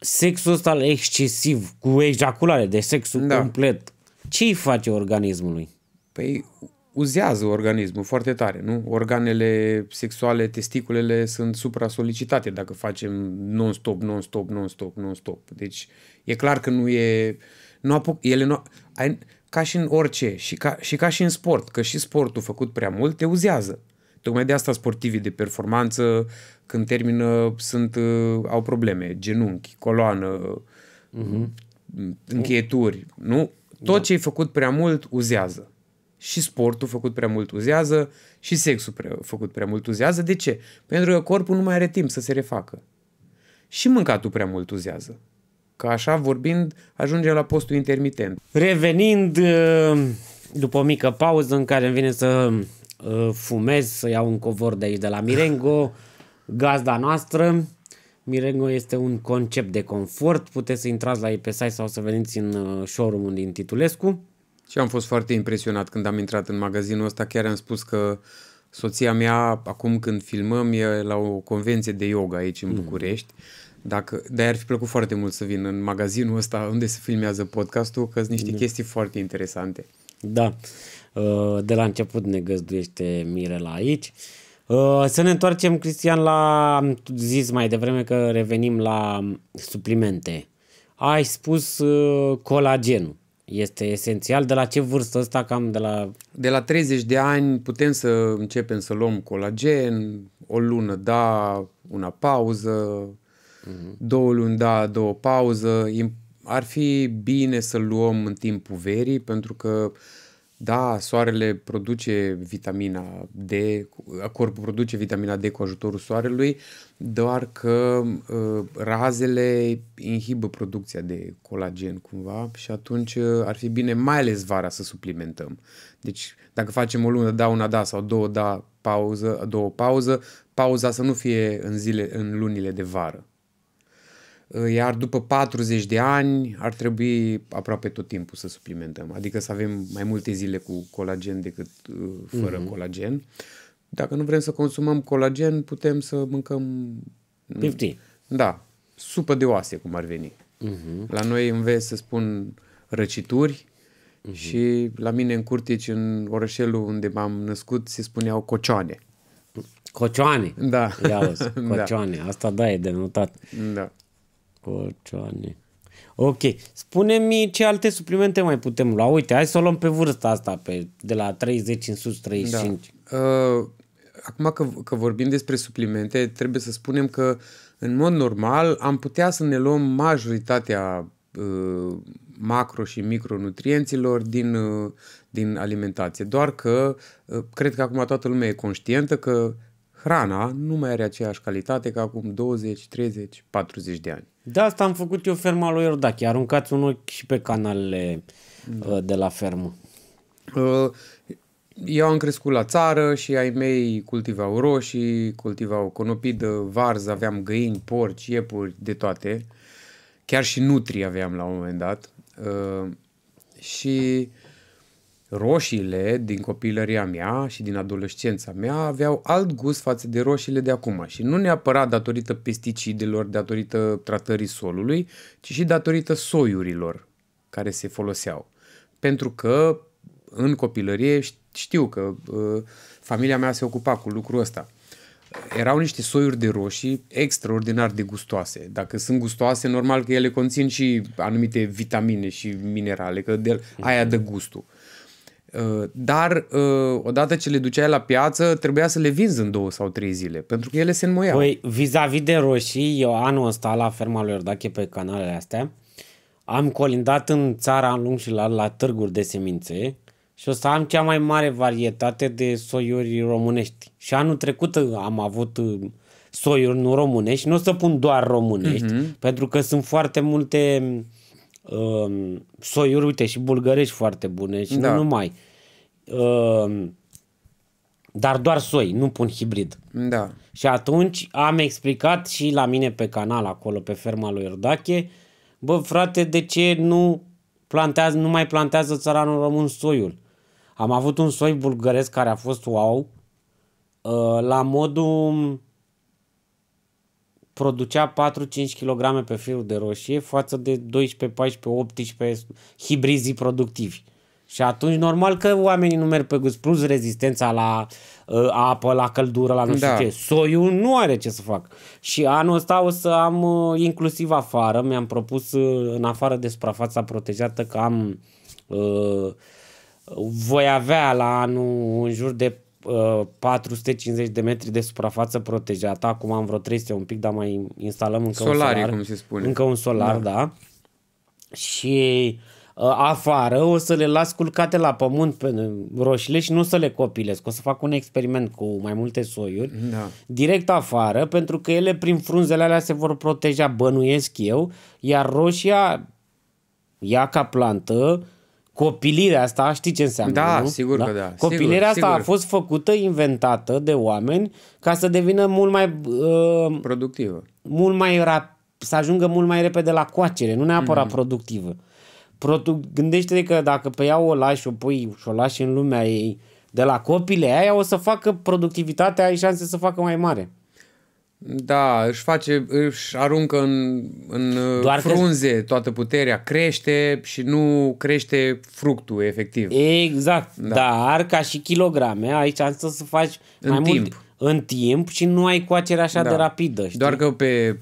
sexul ăsta excesiv, cu ejaculare, de sexul da. complet, ce îi face organismului? Păi uzează organismul foarte tare, nu? Organele sexuale, testiculele sunt supra-solicitate dacă facem non-stop, non-stop, non-stop, non-stop. Deci e clar că nu e... Nu apuc, ele nu... Ai, ca și în orice, și ca, și ca și în sport, că și sportul făcut prea mult te uzează. Tocmai de asta sportivii de performanță, când termină, sunt, uh, au probleme, genunchi, coloană, uh-huh. încheieturi, nu? Tot da. ce ai făcut prea mult uzează. Și sportul făcut prea mult uzează, și sexul prea, făcut prea mult uzează. De ce? Pentru că corpul nu mai are timp să se refacă. Și mâncatul prea mult uzează. Că așa vorbind ajunge la postul intermitent. Revenind uh, după o mică pauză în care îmi vine să uh, fumez, să iau un covor de aici de la Mirengo, gazda noastră. Mirengo este un concept de confort, puteți să intrați la ei pe site sau să veniți în uh, showroom din Titulescu. Și am fost foarte impresionat când am intrat în magazinul ăsta, chiar am spus că soția mea, acum când filmăm, e la o convenție de yoga aici în mm. București. Mm dacă, de ar fi plăcut foarte mult să vin în magazinul ăsta unde se filmează podcastul, că sunt niște de. Mm. chestii foarte interesante. Da, uh, de la început ne găzduiește Mirela aici. Uh, să ne întoarcem, Cristian, la... Am zis mai devreme că revenim la suplimente. Ai spus uh, colagenul. Este esențial. De la ce vârstă asta? Cam de la... De la 30 de ani putem să începem să luăm colagen, o lună da, una pauză, uh-huh. două luni da, două pauză. Ar fi bine să luăm în timpul verii pentru că da, soarele produce vitamina D, corpul produce vitamina D cu ajutorul soarelui, doar că uh, razele inhibă producția de colagen cumva și atunci uh, ar fi bine mai ales vara să suplimentăm. Deci dacă facem o lună, da, una da sau două da pauză, două pauză, pauza să nu fie în zile, în lunile de vară iar după 40 de ani ar trebui aproape tot timpul să suplimentăm, adică să avem mai multe zile cu colagen decât uh, fără mm-hmm. colagen. Dacă nu vrem să consumăm colagen, putem să mâncăm... Pifti. Da, supă de oase, cum ar veni. Mm-hmm. La noi vest se spun răcituri mm-hmm. și la mine în Curtici, în orășelul unde m-am născut, se spuneau cocioane. Cocioane. Da. Ia da. cocioane. Da. Asta da, e denotat. Da. Colcioane. Ok, spune-mi ce alte suplimente mai putem lua. Uite, hai să o luăm pe vârsta asta, pe, de la 30 în sus, 35. Da. Uh, acum că, că vorbim despre suplimente, trebuie să spunem că în mod normal am putea să ne luăm majoritatea uh, macro și micronutrienților din, uh, din alimentație. Doar că uh, cred că acum toată lumea e conștientă că hrana nu mai are aceeași calitate ca acum 20, 30, 40 de ani. De da, asta am făcut eu ferma lui Iordache. Aruncați un ochi și pe canalele da. Uh, de la fermă. Eu uh, am crescut la țară și ai mei cultivau roșii, cultivau conopidă, varză, aveam găini, porci, iepuri, de toate. Chiar și nutri aveam la un moment dat. Uh, și roșiile din copilăria mea și din adolescența mea aveau alt gust față de roșiile de acum și nu neapărat datorită pesticidelor, datorită tratării solului, ci și datorită soiurilor care se foloseau. Pentru că în copilărie știu că uh, familia mea se ocupa cu lucrul ăsta. Erau niște soiuri de roșii extraordinar de gustoase. Dacă sunt gustoase, normal că ele conțin și anumite vitamine și minerale, că de aia dă gustul. Uh, Uh, dar uh, odată ce le duceai la piață, trebuia să le vinzi în două sau trei zile, pentru că ele se înmoiau. Păi, vis-a-vis de roșii, eu anul ăsta la ferma lui Iordache pe canalele astea, am colindat în țara în lung și la, la târguri de semințe și o să am cea mai mare varietate de soiuri românești. Și anul trecut uh, am avut soiuri nu românești, nu o să pun doar românești, uh-huh. pentru că sunt foarte multe uh, soiuri, uite, și bulgărești foarte bune și da. nu numai. Uh, dar doar soi, nu pun hibrid. Da. Și atunci am explicat și la mine pe canal acolo, pe ferma lui Iordache, bă frate, de ce nu, plantează, nu mai plantează țăranul român soiul? Am avut un soi bulgăresc care a fost wow, ă, la modul producea 4-5 kg pe firul de roșie față de 12, 14, 18 hibrizii productivi. Și atunci normal că oamenii nu merg pe gust, plus rezistența la uh, apă, la căldură, la nu știu da. ce. Soiul nu are ce să fac. Și anul ăsta o să am uh, inclusiv afară, mi-am propus uh, în afară de suprafața protejată că am uh, voi avea la anul în jur de 450 de metri de suprafață protejată, acum am vreo 300 un pic, dar mai instalăm încă Solarii, un solar. cum se spune. Încă un solar, da. da. Și uh, afară o să le las culcate la pământ pe roșile și nu o să le copilesc. O să fac un experiment cu mai multe soiuri, da. direct afară, pentru că ele prin frunzele alea se vor proteja, bănuiesc eu, iar roșia ia ca plantă Copilirea asta, știi ce înseamnă, Da, nu? sigur da? că da. Copilirea sigur, asta sigur. a fost făcută, inventată de oameni ca să devină mult mai... Uh, productivă. Mult mai rap- să ajungă mult mai repede la coacere, nu neapărat mm. productivă. Produ- Gândește-te că dacă pe ea o lași, o pui și o lași în lumea ei, de la copile aia o să facă productivitatea, ai șanse să facă mai mare. Da, își face, își aruncă în, în uh, Doar frunze că... toată puterea, crește și nu crește fructul efectiv. Exact, da. dar ca și kilograme, aici am să faci în mai timp. mult în timp și nu ai coacere așa da. de rapidă. Știi? Doar că pe,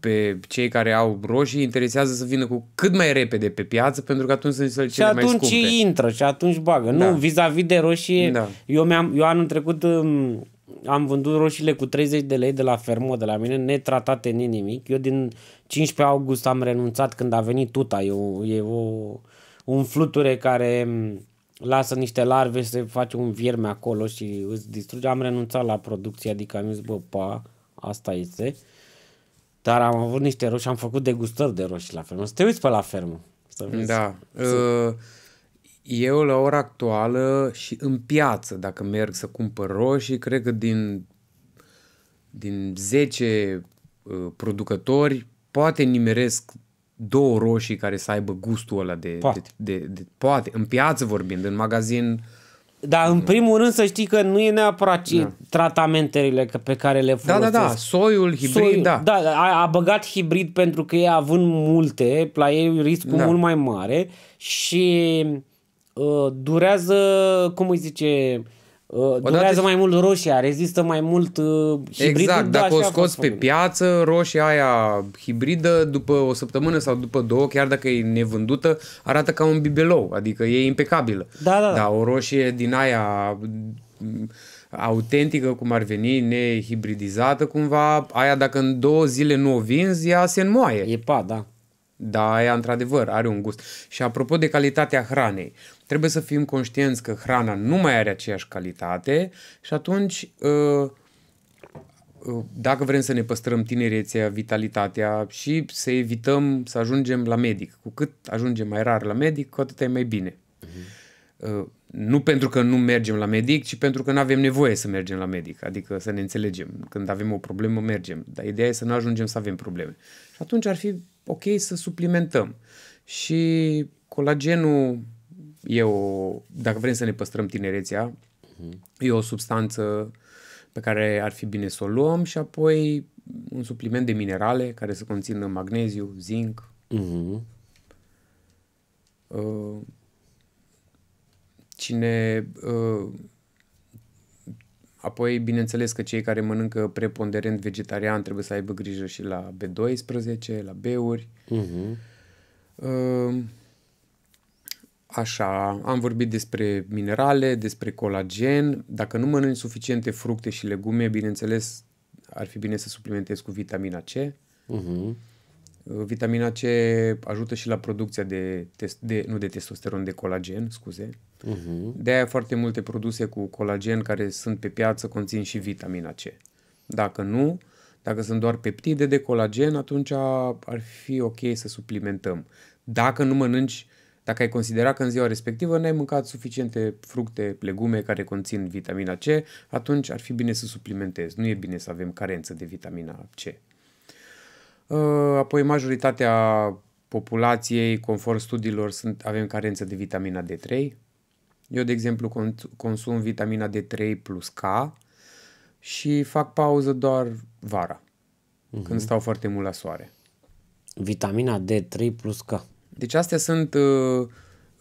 pe cei care au roșii interesează să vină cu cât mai repede pe piață pentru că atunci sunt cele și atunci mai scumpe. Și atunci intră și atunci bagă. Da. Nu, vis-a-vis de roșii, da. eu, am eu anul trecut... Um, am vândut roșiile cu 30 de lei de la fermă, de la mine, netratate ni nimic. Eu din 15 august am renunțat când a venit tuta. E, o, e o, un fluture care mm, lasă niște larve, se face un vierme acolo și îți distruge. Am renunțat la producție, adică am zis, bă, pa, asta este. Dar am avut niște roșii, am făcut degustări de roșii la fermă. Să te uiți pe la fermă. Să vezi. Da. Să... Uh eu, la ora actuală și în piață, dacă merg să cumpăr roșii, cred că din, din 10 uh, producători, poate nimeresc două roșii care să aibă gustul ăla de... Poate. De, de, de, poate. În piață vorbind, în magazin... Dar în primul rând să știi că nu e neapărat da. tratamentele pe care le folosesc. Da, da, da, soiul, hibrid, soiul, da. da. Da, a, a băgat hibrid pentru că ei având multe, la ei riscul da. mult mai mare și uh, durează, cum îi zice, uh, durează Odată... mai mult roșia, rezistă mai mult uh, hibridul. Exact, da, dacă o scoți pe piață, roșia aia hibridă, după o săptămână sau după două, chiar dacă e nevândută, arată ca un bibelou, adică e impecabilă. Da, da. da o roșie din aia mm, autentică, cum ar veni, nehibridizată cumva, aia dacă în două zile nu o vinzi, ea se înmoaie. E pa, da. Da, aia într-adevăr are un gust. Și apropo de calitatea hranei, Trebuie să fim conștienți că hrana nu mai are aceeași calitate și atunci, uh, uh, dacă vrem să ne păstrăm tinerețea, vitalitatea și să evităm să ajungem la medic, cu cât ajungem mai rar la medic, cu atât e mai bine. Uh-huh. Nu pentru că nu mergem la medic, ci pentru că nu avem nevoie să mergem la medic. Adică să ne înțelegem. Când avem o problemă, mergem. Dar ideea e să nu ajungem să avem probleme. Și atunci ar fi ok să suplimentăm. Și colagenul e o, dacă vrem să ne păstrăm tinerețea, uh-huh. e o substanță pe care ar fi bine să o luăm și apoi un supliment de minerale care să conțină magneziu, zinc. Uh-huh. Uh, cine uh, Apoi, bineînțeles că cei care mănâncă preponderent vegetarian trebuie să aibă grijă și la B12, la B-uri. Uh-huh. Uh, Așa, am vorbit despre minerale, despre colagen. Dacă nu mănânci suficiente fructe și legume, bineînțeles, ar fi bine să suplimentezi cu vitamina C. Uh-huh. Vitamina C ajută și la producția de, test, de nu de testosteron, de colagen, scuze. Uh-huh. De-aia foarte multe produse cu colagen care sunt pe piață conțin și vitamina C. Dacă nu, dacă sunt doar peptide de colagen, atunci ar fi ok să suplimentăm. Dacă nu mănânci dacă ai considera că în ziua respectivă n-ai mâncat suficiente fructe, legume care conțin vitamina C, atunci ar fi bine să suplimentezi. Nu e bine să avem carență de vitamina C. Uh, apoi majoritatea populației, conform studiilor, sunt, avem carență de vitamina D3. Eu, de exemplu, consum vitamina D3 plus K și fac pauză doar vara, uh-huh. când stau foarte mult la soare. Vitamina D3 plus K. Deci astea sunt uh,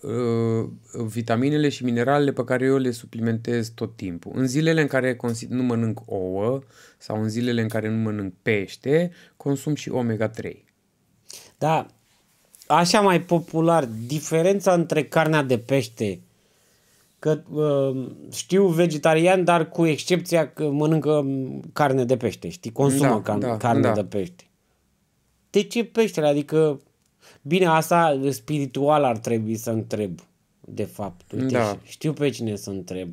uh, vitaminele și mineralele pe care eu le suplimentez tot timpul. În zilele în care nu mănânc ouă sau în zilele în care nu mănânc pește, consum și omega-3. Da, așa mai popular, diferența între carnea de pește, că uh, știu vegetarian, dar cu excepția că mănâncă carne de pește, știi, consumă da, car- da, carne da. de pește. De ce peștele? Adică Bine, asta spiritual ar trebui să întreb, de fapt. Uite, da. Știu pe cine să întreb.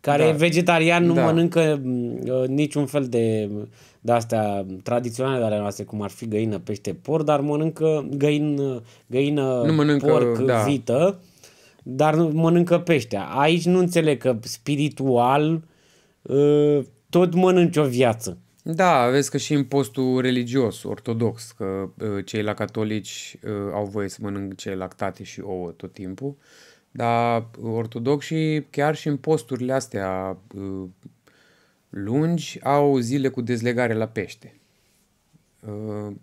Care da. e vegetarian, nu da. mănâncă uh, niciun fel de, de astea tradiționale ale noastre, cum ar fi găină, pește, porc, dar mănâncă găină, găină nu mănâncă, porc, da. vită, dar nu mănâncă peștea. Aici nu înțeleg că spiritual uh, tot mănânci o viață. Da, vezi că și în postul religios, ortodox, că uh, cei la catolici uh, au voie să mănânce lactate și ouă tot timpul, dar ortodox și chiar și în posturile astea uh, lungi au zile cu dezlegare la pește. Da, nu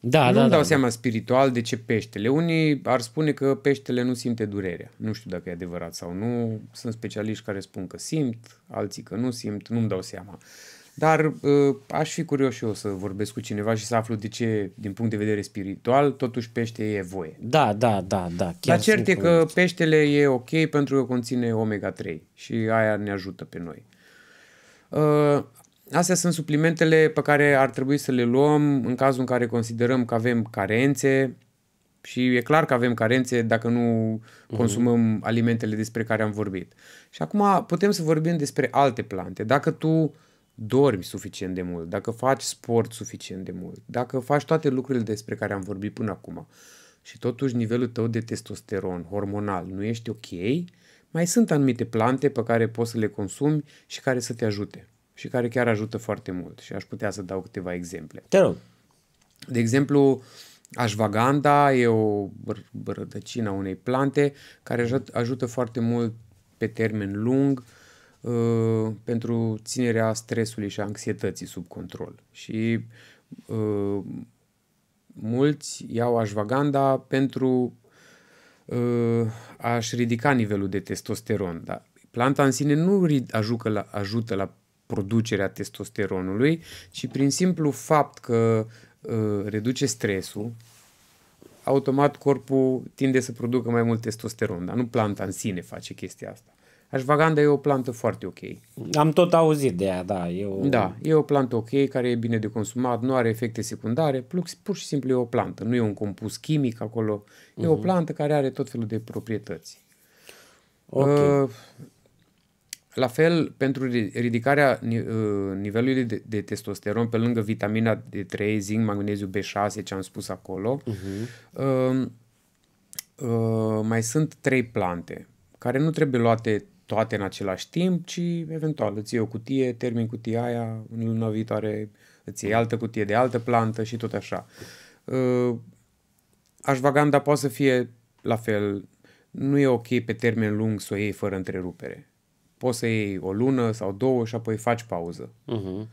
da, dau da, da. seama da. spiritual de ce peștele. Unii ar spune că peștele nu simte durerea. Nu știu dacă e adevărat sau nu. Sunt specialiști care spun că simt, alții că nu simt, nu-mi dau seama. Uh, dar uh, aș fi curios și eu să vorbesc cu cineva și să aflu de ce, din punct de vedere spiritual, totuși pește e voie. Da, da, da, da. Chiar Dar cert e că peștele e ok pentru că conține omega-3 și aia ne ajută pe noi. Uh, astea sunt suplimentele pe care ar trebui să le luăm în cazul în care considerăm că avem carențe și e clar că avem carențe dacă nu mhm. consumăm uh-huh. alimentele despre care am vorbit. Și acum putem să vorbim despre alte plante. Dacă tu uh, dormi suficient de mult, dacă faci sport suficient de mult, dacă faci toate lucrurile despre care am vorbit până acum și totuși nivelul tău de testosteron hormonal nu ești ok, mai sunt anumite plante pe care poți să le consumi și care să te ajute și care chiar ajută foarte mult și aș putea să dau câteva exemple. Te rog. De exemplu, ashwagandha e o rădăcină a unei plante care ajută foarte mult pe termen lung Uh, pentru ținerea stresului și anxietății sub control. Și uh, mulți iau ashwagandha pentru uh, a-și ridica nivelul de testosteron. Dar planta în sine nu ajută la, ajută la producerea testosteronului, ci prin simplu fapt că reduce stresul, automat corpul tinde să producă mai mult testosteron, dar nu planta în sine face chestia asta. Ashwagandha e o plantă foarte ok. Am tot auzit de ea, da. E o... Da, e o plantă ok care e bine de consumat, nu are efecte secundare, pur și simplu e o plantă, nu e un compus chimic acolo. E uh-huh. o mhm. plantă care are tot felul de proprietăți. Okay. Uh, la fel, pentru ridicarea uh, nivelului de, de testosteron, pe lângă vitamina D3, zinc, magneziu B6, ce am spus acolo, uh-huh. uh, uh, mai sunt trei plante care nu trebuie luate toate în același timp, ci eventual îți iei o cutie, termin cutia aia, în luna viitoare îți iei altă cutie de altă plantă și tot așa. Uh, Ashwagandha poate să fie la fel, nu e ok pe termen lung să o iei fără întrerupere. Poți să iei o lună sau două și apoi faci pauză. Uh-huh.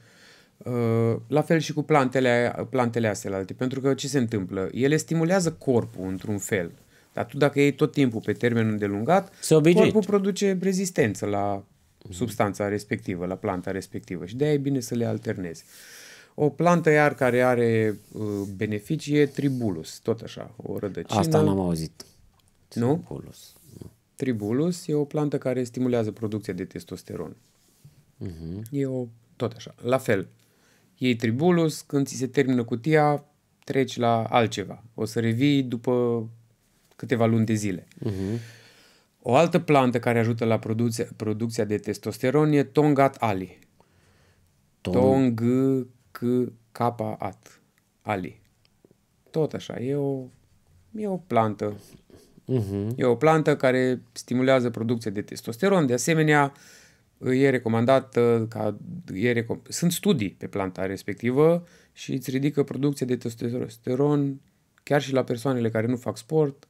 Uh, la fel și cu plantele, plantele astea, pentru că ce se întâmplă? Ele stimulează corpul într-un fel. Dar tu dacă iei tot timpul pe termen îndelungat, corpul produce rezistență la substanța respectivă, la planta respectivă și de-aia e bine să le alternezi. O plantă iar care are uh, beneficii e tribulus, tot așa, o rădăcină. Asta n-am auzit. Nu? Tribulus. Tribulus e o plantă care stimulează producția de testosteron. Uh-huh. E o, tot așa, la fel. Iei tribulus, când ți se termină cutia, treci la altceva. O să revii după câteva luni de zile. Uh-huh. O altă plantă care ajută la producția, producția de testosteron e Tongat Ali. Tong... Tong k k at Ali. Tot așa, e o, e o plantă. Uh-huh. E o plantă care stimulează producția de testosteron. De asemenea, e recomandat ca e recom- sunt studii pe planta respectivă și îți ridică producția de testosteron chiar și la persoanele care nu fac sport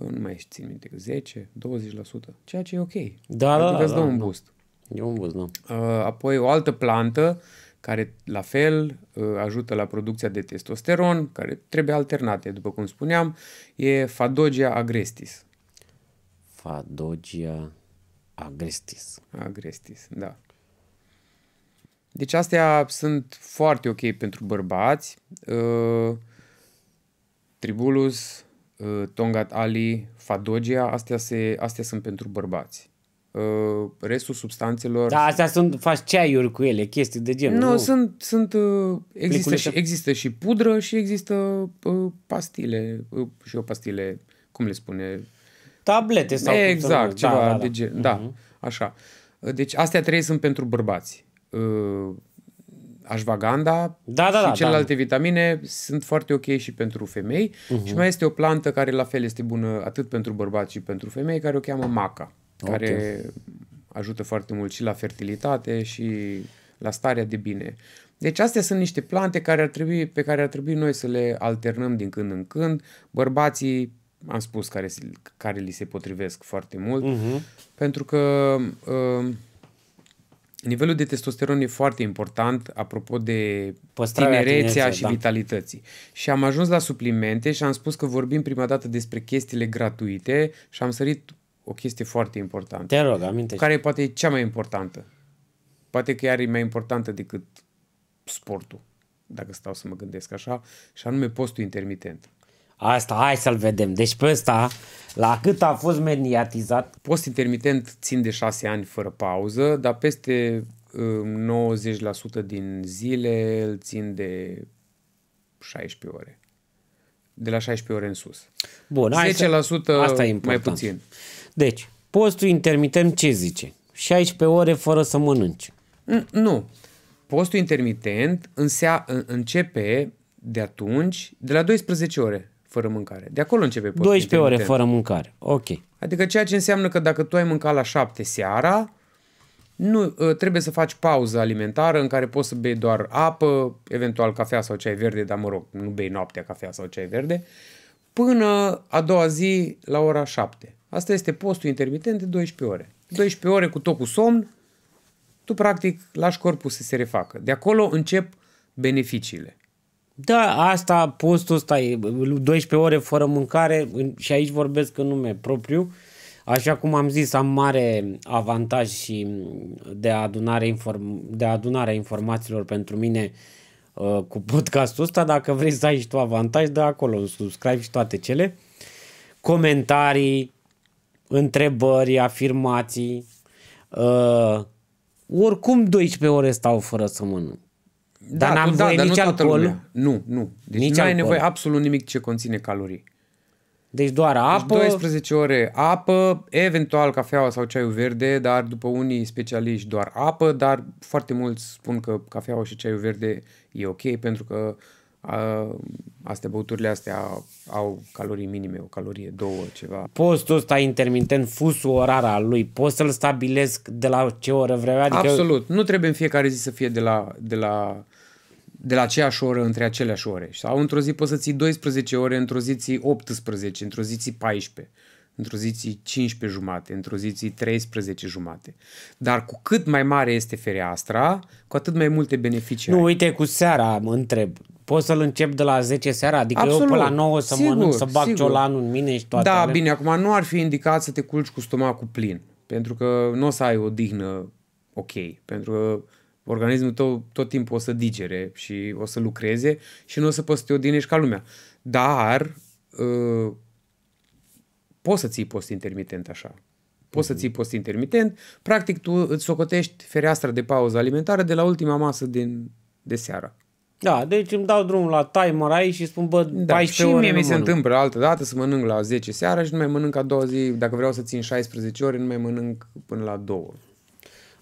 Ă, nu mai țin minte, 10, 20%, ceea ce e ok. Da, da, da, îți dă da, un da. boost. Da. E un boost, da. Ă, apoi o altă plantă care la fel ă, ajută la producția de testosteron, care trebuie alternate, după cum spuneam, e Fadogia agrestis. Fadogia agrestis. Agrestis, da. Deci astea sunt foarte ok pentru bărbați. Tribulus, Uh, Tongat Ali, Fadogia, astea, se, astea sunt pentru bărbați. Uh, restul substanțelor... Da, astea sunt, faci ceaiuri cu ele, chestii de genul. Nu, nu? sunt, sunt uh, există, și, există și pudră și există uh, pastile, uh, și o pastile, cum le spune? Tablete sau... Exact, ceva da, da, da. de gen, uh-huh. da, mhm. așa. Deci astea trei sunt pentru bărbați. Uh, ashwagandha da, da, da, și da, da. celelalte da. vitamine sunt foarte ok și pentru femei. Uh-huh. Și mai este o plantă care la fel este bună atât pentru bărbați și pentru femei, care o cheamă maca, okay. care ajută foarte mult și la fertilitate și la starea de bine. Deci astea sunt niște plante care ar trebui, pe care ar trebui noi să le alternăm din când în când. Bărbații, am spus, care, care li se potrivesc foarte mult, uh-huh. pentru că... Uh, Nivelul de testosteron e foarte important apropo de Păstrarea tinerețea tinerețe, și da. vitalității. Și am ajuns la suplimente și am spus că vorbim prima dată despre chestiile gratuite și am sărit o chestie foarte importantă. Te rog, amintește. Care poate e cea mai importantă. Poate că e mai importantă decât sportul, dacă stau să mă gândesc așa, și anume postul intermitent. Asta, hai să-l vedem. Deci pe ăsta, la cât a fost mediatizat? Post intermitent țin de 6 ani fără pauză, dar peste 90% um, din zile îl țin de 16 ore. De la 16 ore în sus. Bun, 10% să... asta e important. mai puțin. Deci, postul intermitent ce zice? 16 ore fără să mănânci. Nu. Postul intermitent începe de atunci, de la 12 ore fără mâncare. De acolo începe postul 12 ore fără mâncare. Ok. Adică ceea ce înseamnă că dacă tu ai mâncat la 7 seara, nu, ă, trebuie să faci pauză alimentară în care poți să bei doar apă, eventual cafea sau ceai verde, dar mă rog, nu bei noaptea cafea sau ceai verde, până a doua zi la ora 7. Asta este postul intermitent de 12 ore. 12 ore cu tot cu somn, tu practic lași corpul să se refacă. De acolo încep beneficiile. Da, asta, postul ăsta e 12 ore fără mâncare și aici vorbesc în nume propriu. Așa cum am zis, am mare avantaj și de adunare, inform- de adunare informațiilor pentru mine uh, cu podcastul ăsta. Dacă vrei să ai și tu avantaj, dă acolo un subscribe și toate cele. Comentarii, întrebări, afirmații. Uh, oricum 12 ore stau fără să mănânc. Da, n-am da, voie da, nici alcool. Lumea. Nu, nu. Deci nici nu alcool. ai nevoie absolut nimic ce conține calorii. Deci doar deci apă. Deci 12 ore apă, eventual cafeaua sau ceaiul verde, dar după unii specialiști doar apă, dar foarte mulți spun că cafeaua și ceaiul verde e ok pentru că a, astea, băuturile astea au, calorii minime, o calorie, două, ceva. Postul ăsta intermitent, fusul orar al lui, poți să-l stabilesc de la ce oră vreau? Adică... Absolut. Nu trebuie în fiecare zi să fie de la, de la de la aceeași oră între aceleași ore. Sau într-o zi poți să ții 12 ore, într-o zi ții 18, într-o zi ții 14, într-o zi ții 15 jumate, într-o zi ții 13 jumate. Dar cu cât mai mare este fereastra, cu atât mai multe beneficii Nu, ai. uite, cu seara mă întreb. Poți să-l încep de la 10 seara, adică Absolut. eu până la 9 să sigur, mănânc, să bag sigur. ciolanul în mine și toate Da, alea. bine, acum nu ar fi indicat să te culci cu stomacul plin, pentru că nu o să ai o dihnă ok, pentru că organismul tău tot timpul o să digere și o să lucreze și nu o să poți să te odinești ca lumea. Dar uh, poți să ții post intermitent așa. Poți să mhm. ții post intermitent. Practic tu îți socotești fereastra de pauză alimentară de la ultima masă din, de seară. Da, deci îmi dau drumul la timer aici și spun, bă, da, 14 și ore mie mi se mănânc. întâmplă altă dată să mănânc la 10 seara și nu mai mănânc a doua zi, dacă vreau să țin 16 ore, nu mai mănânc până la 2.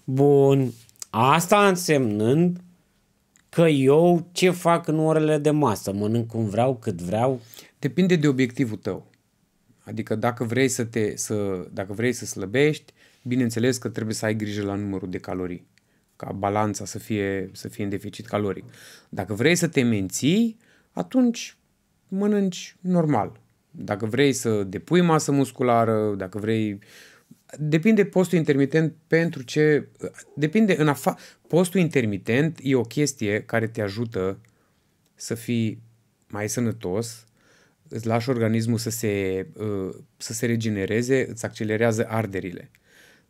Bun. Asta însemnând că eu ce fac în orele de masă, mănânc cum vreau, cât vreau. Depinde de obiectivul tău. Adică dacă vrei să, te, să, dacă vrei să slăbești, bineînțeles că trebuie să ai grijă la numărul de calorii, ca balanța să fie, să fie în deficit caloric. Dacă vrei să te menții, atunci mănânci normal. Dacă vrei să depui masă musculară, dacă vrei uh, Depinde postul intermitent pentru ce... Depinde în afa... Postul intermitent e o chestie care te ajută să fii mai sănătos, îți lași organismul să se, uh, să se regenereze, îți accelerează arderile.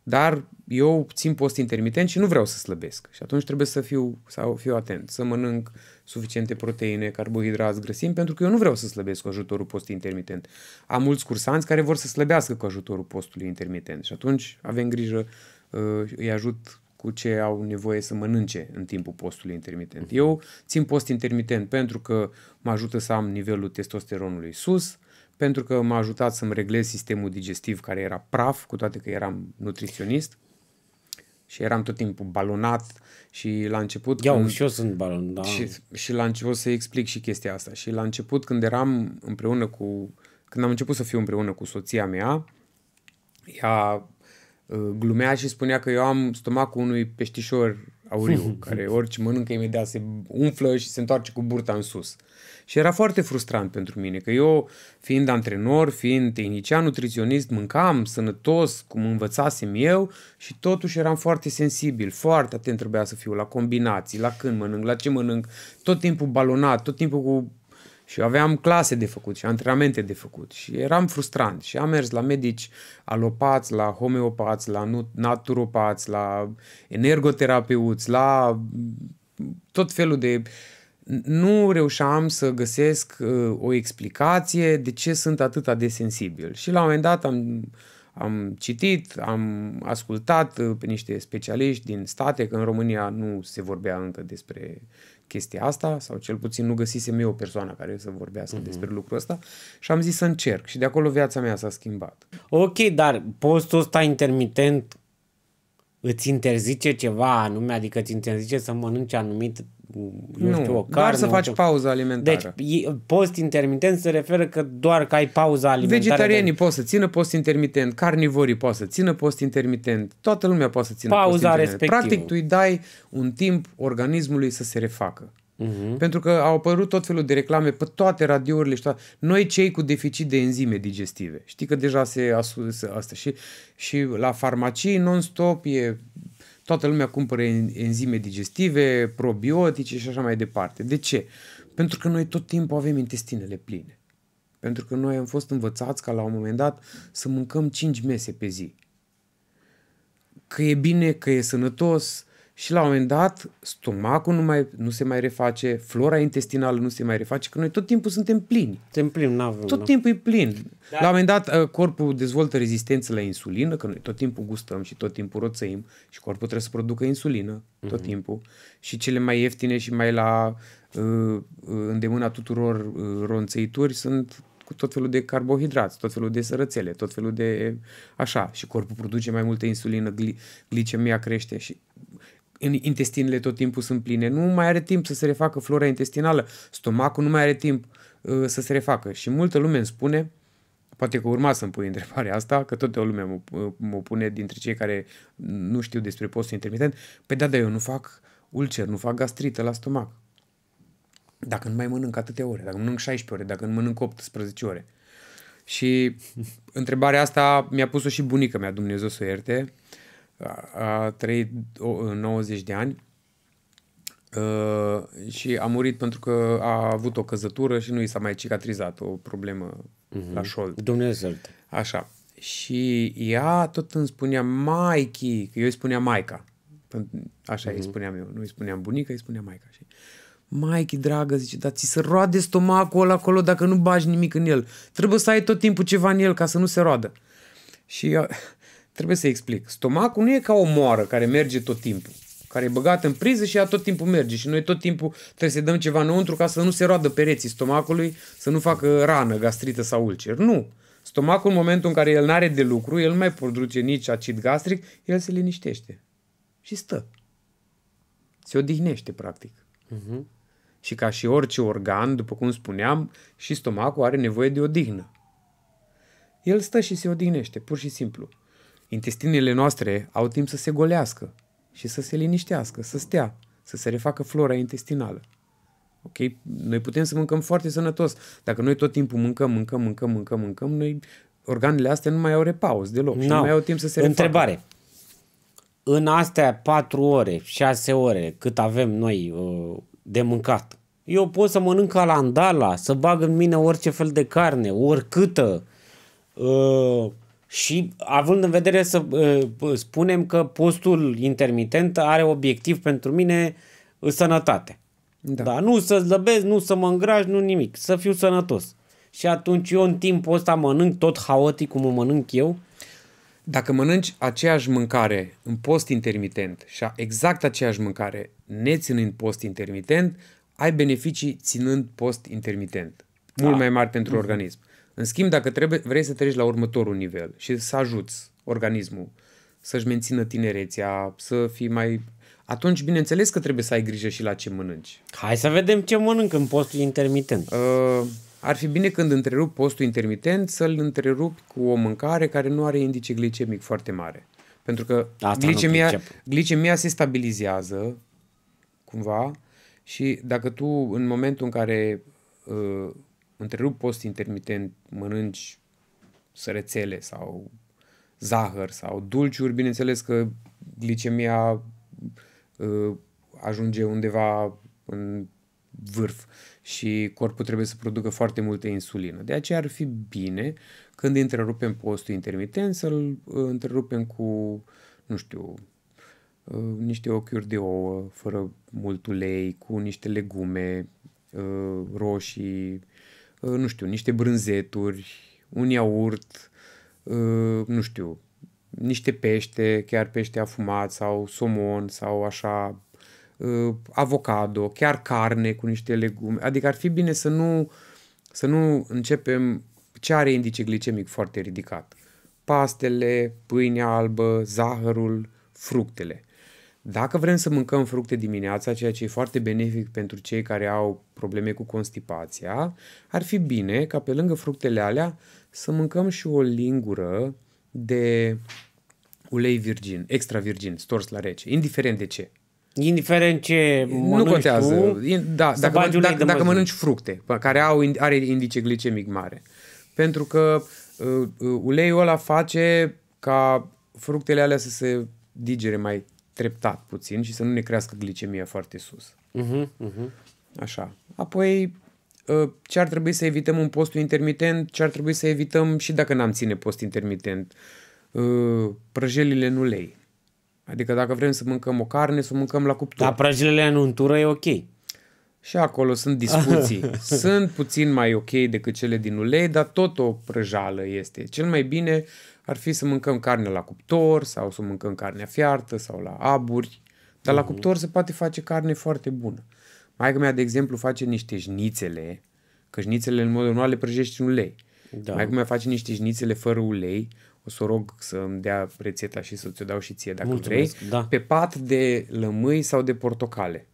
Dar eu țin post intermitent și nu vreau să slăbesc. Și atunci trebuie să fiu, sau fiu atent, să mănânc suficiente proteine, carbohidrați, grăsimi, pentru că eu nu vreau să slăbesc cu ajutorul postului intermitent. Am mulți cursanți care vor să slăbească cu ajutorul postului intermitent și atunci avem grijă, uh, îi ajut cu ce au nevoie să mănânce în timpul postului intermitent. Mhm. Eu țin post intermitent pentru că mă ajută să am nivelul testosteronului sus, pentru că m-a ajutat să-mi reglez sistemul digestiv care era praf, cu toate că eram nutriționist și eram tot timpul balonat și la început... Iau, când, și eu sunt balon, da. Și, și la început să explic și chestia asta. Și la început când eram împreună cu... Când am început să fiu împreună cu soția mea, ea uh, glumea și spunea că eu am stomacul unui peștișor auriu, care orice mănâncă imediat se umflă și se întoarce cu burta în sus. Și era foarte frustrant pentru mine, că eu, fiind antrenor, fiind tehnician, nutriționist, mâncam sănătos, cum învățasem eu și totuși eram foarte sensibil, foarte atent trebuia să fiu la combinații, la când mănânc, la ce mănânc, tot timpul balonat, tot timpul cu și eu aveam clase de făcut și antrenamente de făcut și eram frustrant și am mers la medici alopați, la homeopați, la naturopați, la energoterapeuți, la tot felul de... Nu reușeam să găsesc uh, o explicație de ce sunt atât de sensibil. Și la un moment dat am, am citit, am ascultat uh, pe niște specialiști din state, că în România nu se vorbea încă despre uh, chestia asta sau cel puțin nu găsisem eu o persoană care să vorbească mm-hmm. despre lucrul ăsta și am zis să încerc și de acolo viața mea s-a schimbat. Ok, dar postul ăsta intermitent îți interzice ceva anume, adică îți interzice să mănânci anumit nu, nu știu, o carne, doar să faci o... pauză alimentară. Deci, post intermitent se referă că doar că ai pauza alimentară. Vegetarianii de... pot să țină post intermitent, carnivorii pot să țină post intermitent, toată lumea poate să țină pauza post intermitent. Practic, tu îi dai un timp organismului să se refacă. Uh-huh. Pentru că au apărut tot felul de reclame pe toate radiourile și toate. Noi cei cu deficit de enzime digestive. Știi că deja se asusă asta și, și la farmacii non-stop e toată lumea cumpără enzime digestive, probiotice și așa mai departe. De ce? Pentru că noi tot timpul avem intestinele pline. Pentru că noi am fost învățați ca la un moment dat să mâncăm 5 mese pe zi. Că e bine, că e sănătos, și la un moment dat stomacul nu, mai, nu se mai reface, flora intestinală nu se mai reface, că noi tot timpul suntem plini. Suntem plini, nu Tot timpul e plin. Da. La un moment dat uh, corpul dezvoltă rezistență la insulină, că noi tot timpul gustăm și tot timpul roțăim și corpul trebuie să producă insulină mm-hmm. tot mhm. timpul. Și cele mai ieftine și mai la uh, uh, îndemâna tuturor ronțăituri sunt cu tot felul de carbohidrați, tot felul de sărățele, tot felul de așa și corpul produce mai multă insulină, glicemia crește și intestinele tot timpul sunt pline, nu mai are timp să se refacă flora intestinală, stomacul nu mai are timp uh, să se refacă. Și multă lume îmi spune, poate că urma să-mi pui întrebarea asta, că tot o lume mă, uh, pune dintre cei care nu știu despre postul intermitent, Pe păi da, dar eu nu fac ulcer, nu fac gastrită la stomac. Dacă nu mai mănânc atâtea ore, dacă mănânc 16 ore, dacă nu mănânc 18 ore. Și întrebarea asta mi-a pus-o și bunica mea, Dumnezeu să o ierte, a trăit 90 de ani uh, și a murit pentru că a avut o căzătură și nu i s-a mai cicatrizat o problemă uh-huh. la șold. Dumnezeu. Așa. Și ea tot îmi spunea maichi, că eu îi spuneam Maica. Așa uh-huh. îi mhm. spuneam eu, nu îi spuneam bunica, îi spuneam Maica. Și, Maichi, dragă, zice, dar ți se roade stomacul ăla acolo dacă nu bagi nimic în el. Trebuie să ai tot timpul ceva în el ca să nu se roadă. Și eu, Trebuie să explic. Stomacul nu e ca o moară care merge tot timpul care e băgat în priză și ea tot timpul merge și noi tot timpul trebuie să dăm ceva înăuntru ca să nu se roadă pereții stomacului, să nu facă rană, gastrită sau ulcer. Nu! Stomacul în momentul în care el n-are de lucru, el nu mai produce nici acid gastric, el se liniștește și stă. Se odihnește, practic. Uh-huh. Și ca și orice organ, după cum spuneam, și stomacul are nevoie de odihnă. El stă și se odihnește, pur și simplu. Intestinele noastre au timp să se golească și să se liniștească, să stea, să se refacă flora intestinală. Ok? Noi putem să mâncăm foarte sănătos. Dacă noi tot timpul mâncăm, mâncăm, mâncăm, mâncăm, mâncăm, noi organele astea nu mai au repaus deloc. No. Și nu mai au timp să se refacă. Întrebare. În astea 4 ore, 6 ore, cât avem noi uh, de mâncat, eu pot să mănânc calandala, să bag în mine orice fel de carne, oricâtă, uh, și având în vedere să uh, spunem că postul intermitent are obiectiv pentru mine uh, sănătate. Da. da nu să slăbesc, nu să mă îngraș, nu nimic, să fiu sănătos. Și atunci eu în timpul ăsta mănânc tot haotic cum o mănânc eu. Dacă mănânci aceeași mâncare în post intermitent și exact aceeași mâncare neținând post intermitent, ai beneficii ținând post intermitent. Mult da. mai mari pentru mm-hmm. organism. În schimb, dacă trebuie, vrei să treci la următorul nivel și să ajuți organismul să-și mențină tinerețea, să fii mai... Atunci, bineînțeles că trebuie să ai grijă și la ce mănânci. Hai să vedem ce mănânc în postul intermitent. Uh, ar fi bine când întrerup postul intermitent să-l întrerupi cu o mâncare care nu are indice glicemic foarte mare. Pentru că Asta glicemia, glicemia se stabilizează cumva și dacă tu în momentul în care uh, întrerup post intermitent, mănânci sărățele sau zahăr sau dulciuri, bineînțeles că glicemia uh, ajunge undeva în vârf și corpul trebuie să producă foarte multă insulină. De aceea ar fi bine când întrerupem postul intermitent să-l uh, întrerupem cu, nu știu, uh, niște ochiuri de ouă fără mult ulei, cu niște legume, roșii, Uh, nu știu, niște brânzeturi, un iaurt, uh, nu știu, niște pește, chiar pește afumat sau somon sau așa, uh, avocado, chiar carne cu niște legume. Adică ar fi bine să nu, să nu începem ce are indice glicemic foarte ridicat. Pastele, pâinea albă, zahărul, fructele. Dacă vrem să mâncăm fructe dimineața, ceea ce e foarte benefic pentru cei care au probleme cu constipația, ar fi bine ca pe lângă fructele alea să mâncăm și o lingură de ulei virgin, extra virgin, stors la rece, indiferent de ce. Indiferent ce mănânci Nu contează. Tu, da, dacă, mă, dacă, dacă mănânci fructe care au, are indice glicemic mare. Pentru că uh, uh, uleiul ăla face ca fructele alea să se digere mai treptat puțin și să nu ne crească glicemia foarte sus. Uh-huh, uh-huh. Așa. Apoi, ă, ce ar trebui să evităm un postul intermitent, ce ar trebui să evităm și dacă n-am ține post intermitent, ă, prăjelile în ulei. Adică dacă vrem să mâncăm o carne, să o mâncăm la cuptor. Dar prăjelile în untură e ok. Și acolo sunt discuții. sunt puțin mai ok decât cele din ulei, dar tot o prăjală este. Cel mai bine ar fi să mâncăm carne la cuptor sau să mâncăm carnea fiartă sau la aburi. Dar uh-huh. la mhm. cuptor se poate face carne foarte bună. Maica mea, de exemplu, face niște jnițele, că jnițele în mod normal le prăjești în ulei. Da. Maica mea face niște jnițele fără ulei, o să o rog să îmi dea rețeta și să ți-o dau și ție dacă Mulțumesc, vrei, da. pe pat de lămâi sau de portocale.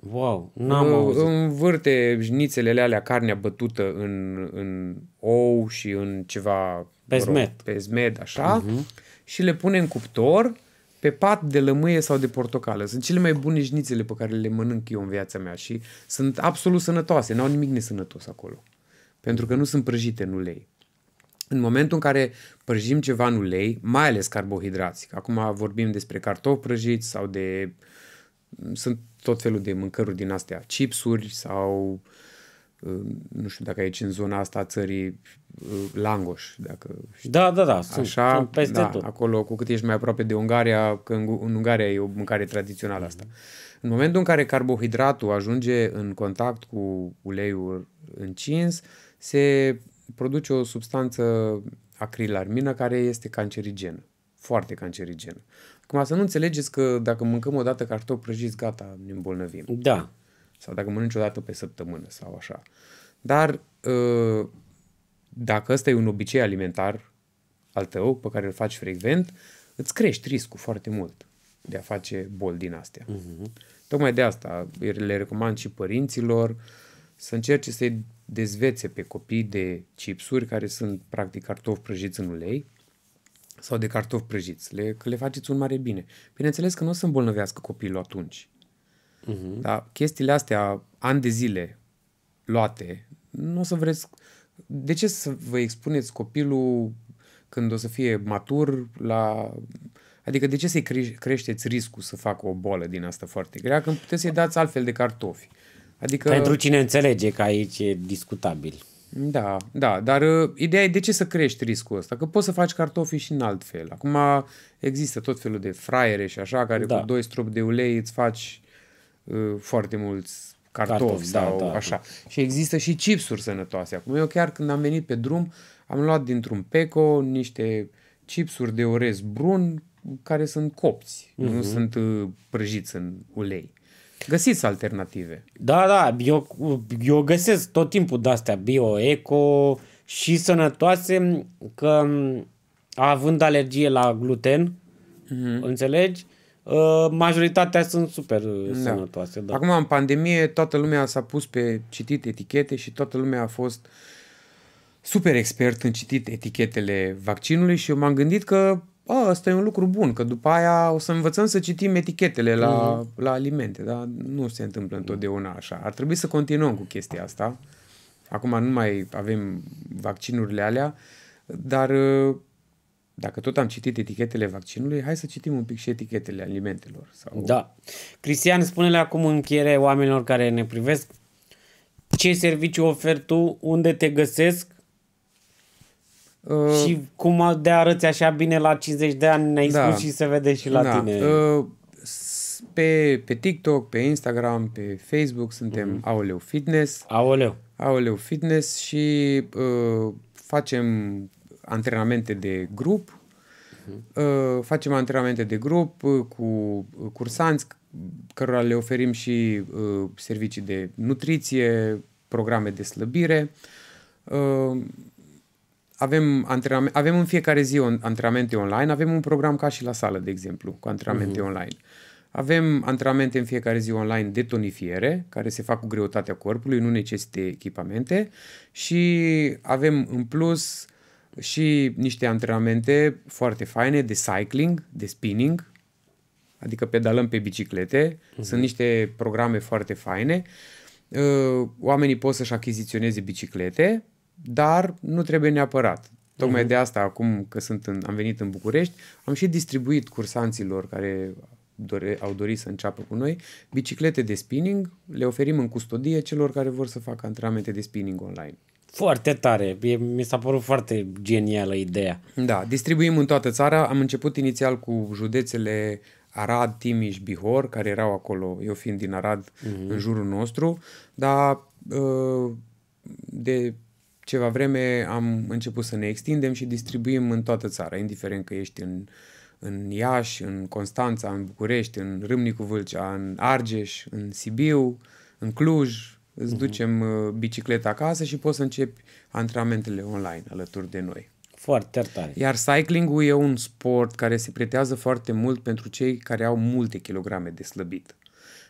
Wow, n-am auzit. Învârte jnițele alea, carnea bătută în, în ou și în ceva... pe zmed. pe zmed, așa. Uh-huh. Și le pune în cuptor pe pat de lămâie sau de portocală. Sunt cele mai bune jnițele pe care le mănânc eu în viața mea și sunt absolut sănătoase. N-au nimic nesănătos acolo. Pentru că nu sunt prăjite în ulei. În momentul în care prăjim ceva în ulei, mai ales carbohidrați, acum vorbim despre cartofi prăjiți sau de sunt tot felul de mâncăruri din astea, chipsuri sau uh, nu știu dacă aici în zona asta a țării uh, Langoș, dacă știu. Da, da, da, sunt, Așa, sunt peste da, tot. Acolo, cu cât ești mai aproape de Ungaria, că în, în Ungaria e o mâncare tradițională asta. Mm-hmm. În momentul în care carbohidratul ajunge în contact cu uleiul încins, se produce o substanță acrilarmină care este cancerigenă, foarte cancerigenă. Cum să nu înțelegeți că dacă mâncăm o dată cartofi prăjiți, gata, ne îmbolnăvim. Da. Sau dacă mănânci o dată pe săptămână sau așa. Dar uh, dacă ăsta e un obicei alimentar al tău pe care îl faci frecvent, îți crești riscul foarte mult de a face bol din astea. Uh-huh. Tocmai de asta le recomand și părinților să încerce să-i dezvețe pe copii de chipsuri care sunt practic cartofi prăjiți în ulei, sau de cartofi prăjiți, le, că le faceți un mare bine. Bineînțeles că nu o să îmbolnăvească copilul atunci. Uh-huh. Mhm. Dar chestiile astea, ani de zile luate, nu o să vreți... De ce să vă expuneți copilul când o să fie matur la... Adică de ce să-i cre- creșteți riscul să facă o boală din asta foarte grea când puteți să-i dați altfel de cartofi? Adică... Pentru cine înțelege că aici e discutabil. Da, da, dar uh, ideea e de ce să crești riscul ăsta? Că poți să faci cartofi și în alt fel. Acum există tot felul de fraiere și așa, care da. cu doi strop de ulei îți faci uh, foarte mulți cartofi, cartofi da, sau da, da, așa. Da. Și există și chipsuri sănătoase. Acum eu chiar când am venit pe drum, am luat dintr-un peco niște chipsuri de orez brun care sunt copți, uh-huh. nu mhm. sunt uh, prăjiți în ulei. Găsiți alternative. Da, da, eu, eu găsesc tot timpul de-astea bio, eco și sănătoase că având alergie la gluten, mm-hmm. înțelegi? Ă, majoritatea sunt super da. sănătoase. Da. Acum, în pandemie, toată lumea s-a pus pe citit etichete și toată lumea a fost super expert în citit etichetele vaccinului și eu m-am gândit că a, asta e un lucru bun, că după aia o să învățăm să citim etichetele la, mm-hmm. la alimente, dar nu se întâmplă mm. întotdeauna așa. Ar trebui să continuăm cu chestia asta. Acum nu mai avem vaccinurile alea, dar ă, dacă tot am citit etichetele vaccinului, hai să citim un pic și etichetele alimentelor. Sau... Da. Cristian, spune-le acum în încheiere oamenilor care ne privesc ce serviciu oferi tu, unde te găsesc Uh, și cum de arăți așa bine la 50 de ani ne-ai da, spus și se vede și la da. tine. Uh, pe, pe TikTok, pe Instagram, pe Facebook suntem uh-huh. Aoleu Fitness. Aoleu. Aoleu Fitness și uh, facem antrenamente de grup. Uh-huh. Uh, facem antrenamente de grup uh, cu cursanți cărora le oferim și uh, servicii de nutriție, programe de slăbire. Uh, avem, antrenament, avem în fiecare zi antrenamente online, avem un program ca și la sală, de exemplu, cu antrenamente uh-huh. online. Avem antrenamente în fiecare zi online de tonifiere, care se fac cu greutatea corpului, nu necesită echipamente și avem în plus și niște antrenamente foarte faine de cycling, de spinning, adică pedalăm pe biciclete. Uh-huh. Sunt niște programe foarte faine. Ă, oamenii pot să-și achiziționeze biciclete dar nu trebuie neapărat. Tocmai uh-huh. de asta, acum că sunt în, am venit în București, am și distribuit cursanților care dore, au dorit să înceapă cu noi biciclete de spinning, le oferim în custodie celor care vor să facă antrenamente de spinning online. Foarte tare, mi s-a părut foarte genială ideea. Da, distribuim în toată țara, am început inițial cu județele Arad, Timiș, Bihor, care erau acolo, eu fiind din Arad, uh-huh. în jurul nostru, dar uh, de ceva vreme am început să ne extindem și distribuim în toată țara, indiferent că ești în, în Iași, în Constanța, în București, în Râmnicu Vâlcea, în Argeș, în Sibiu, în Cluj, îți uh-huh. ducem uh, bicicleta acasă și poți să începi antrenamentele online alături de noi. Foarte tare. Iar cycling-ul e un sport care se pretează foarte mult pentru cei care au multe kilograme de slăbit.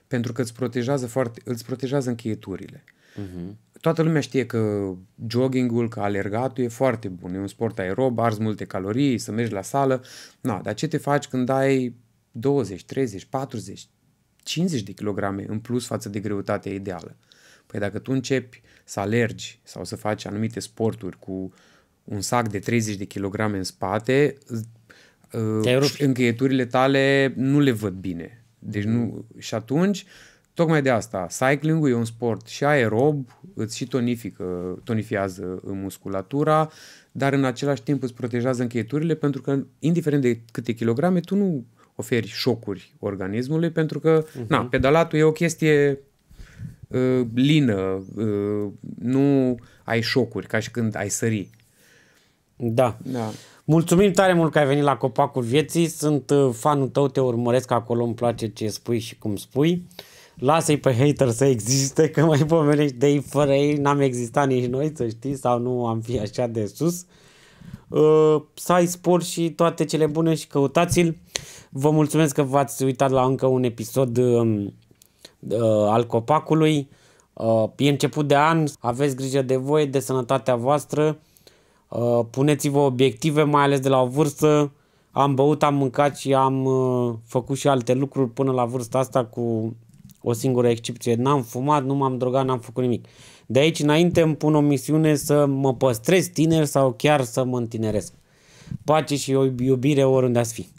Pentru că îți protejează, foarte, îți protejează încheieturile. Uh-huh. Toată lumea știe că joggingul, că alergatul e foarte bun, e un sport aerob, arzi multe calorii, să mergi la sală. Na, dar ce te faci când ai 20, 30, 40, 50 de kilograme în plus față de greutatea ideală? Păi dacă tu începi să alergi sau să faci anumite sporturi cu un sac de 30 de kilograme în spate, încheieturile tale nu le văd bine. Deci nu, și atunci Tocmai de asta, cycling-ul e un sport și aerob, îți și tonifică, tonifiază musculatura, dar în același timp îți protejează încheieturile pentru că, indiferent de câte kilograme, tu nu oferi șocuri organismului pentru că, uh-huh. na, pedalatul e o chestie uh, lină, uh, nu ai șocuri ca și când ai sări. Da. da. Mulțumim tare mult că ai venit la Copacul Vieții, sunt ă, fanul tău, te urmăresc acolo, îmi place ce spui și cum spui lasă-i pe hater să existe, că mai pomenești de ei fără ei, n-am existat nici noi, să știi, sau nu am fi așa de sus. Uh, să ai spor și toate cele bune și căutați-l. Vă mulțumesc că v-ați uitat la încă un episod uh, uh, al Copacului. Uh, e început de an, aveți grijă de voi, de sănătatea voastră. Uh, puneți-vă obiective, mai ales de la o vârstă. Am băut, am mâncat și am uh, făcut și alte lucruri până la vârsta asta cu o singură excepție. N-am fumat, nu m-am drogat, n-am făcut nimic. De aici înainte îmi pun o misiune să mă păstrez tiner sau chiar să mă întineresc. Pace și o iubire oriunde ați fi.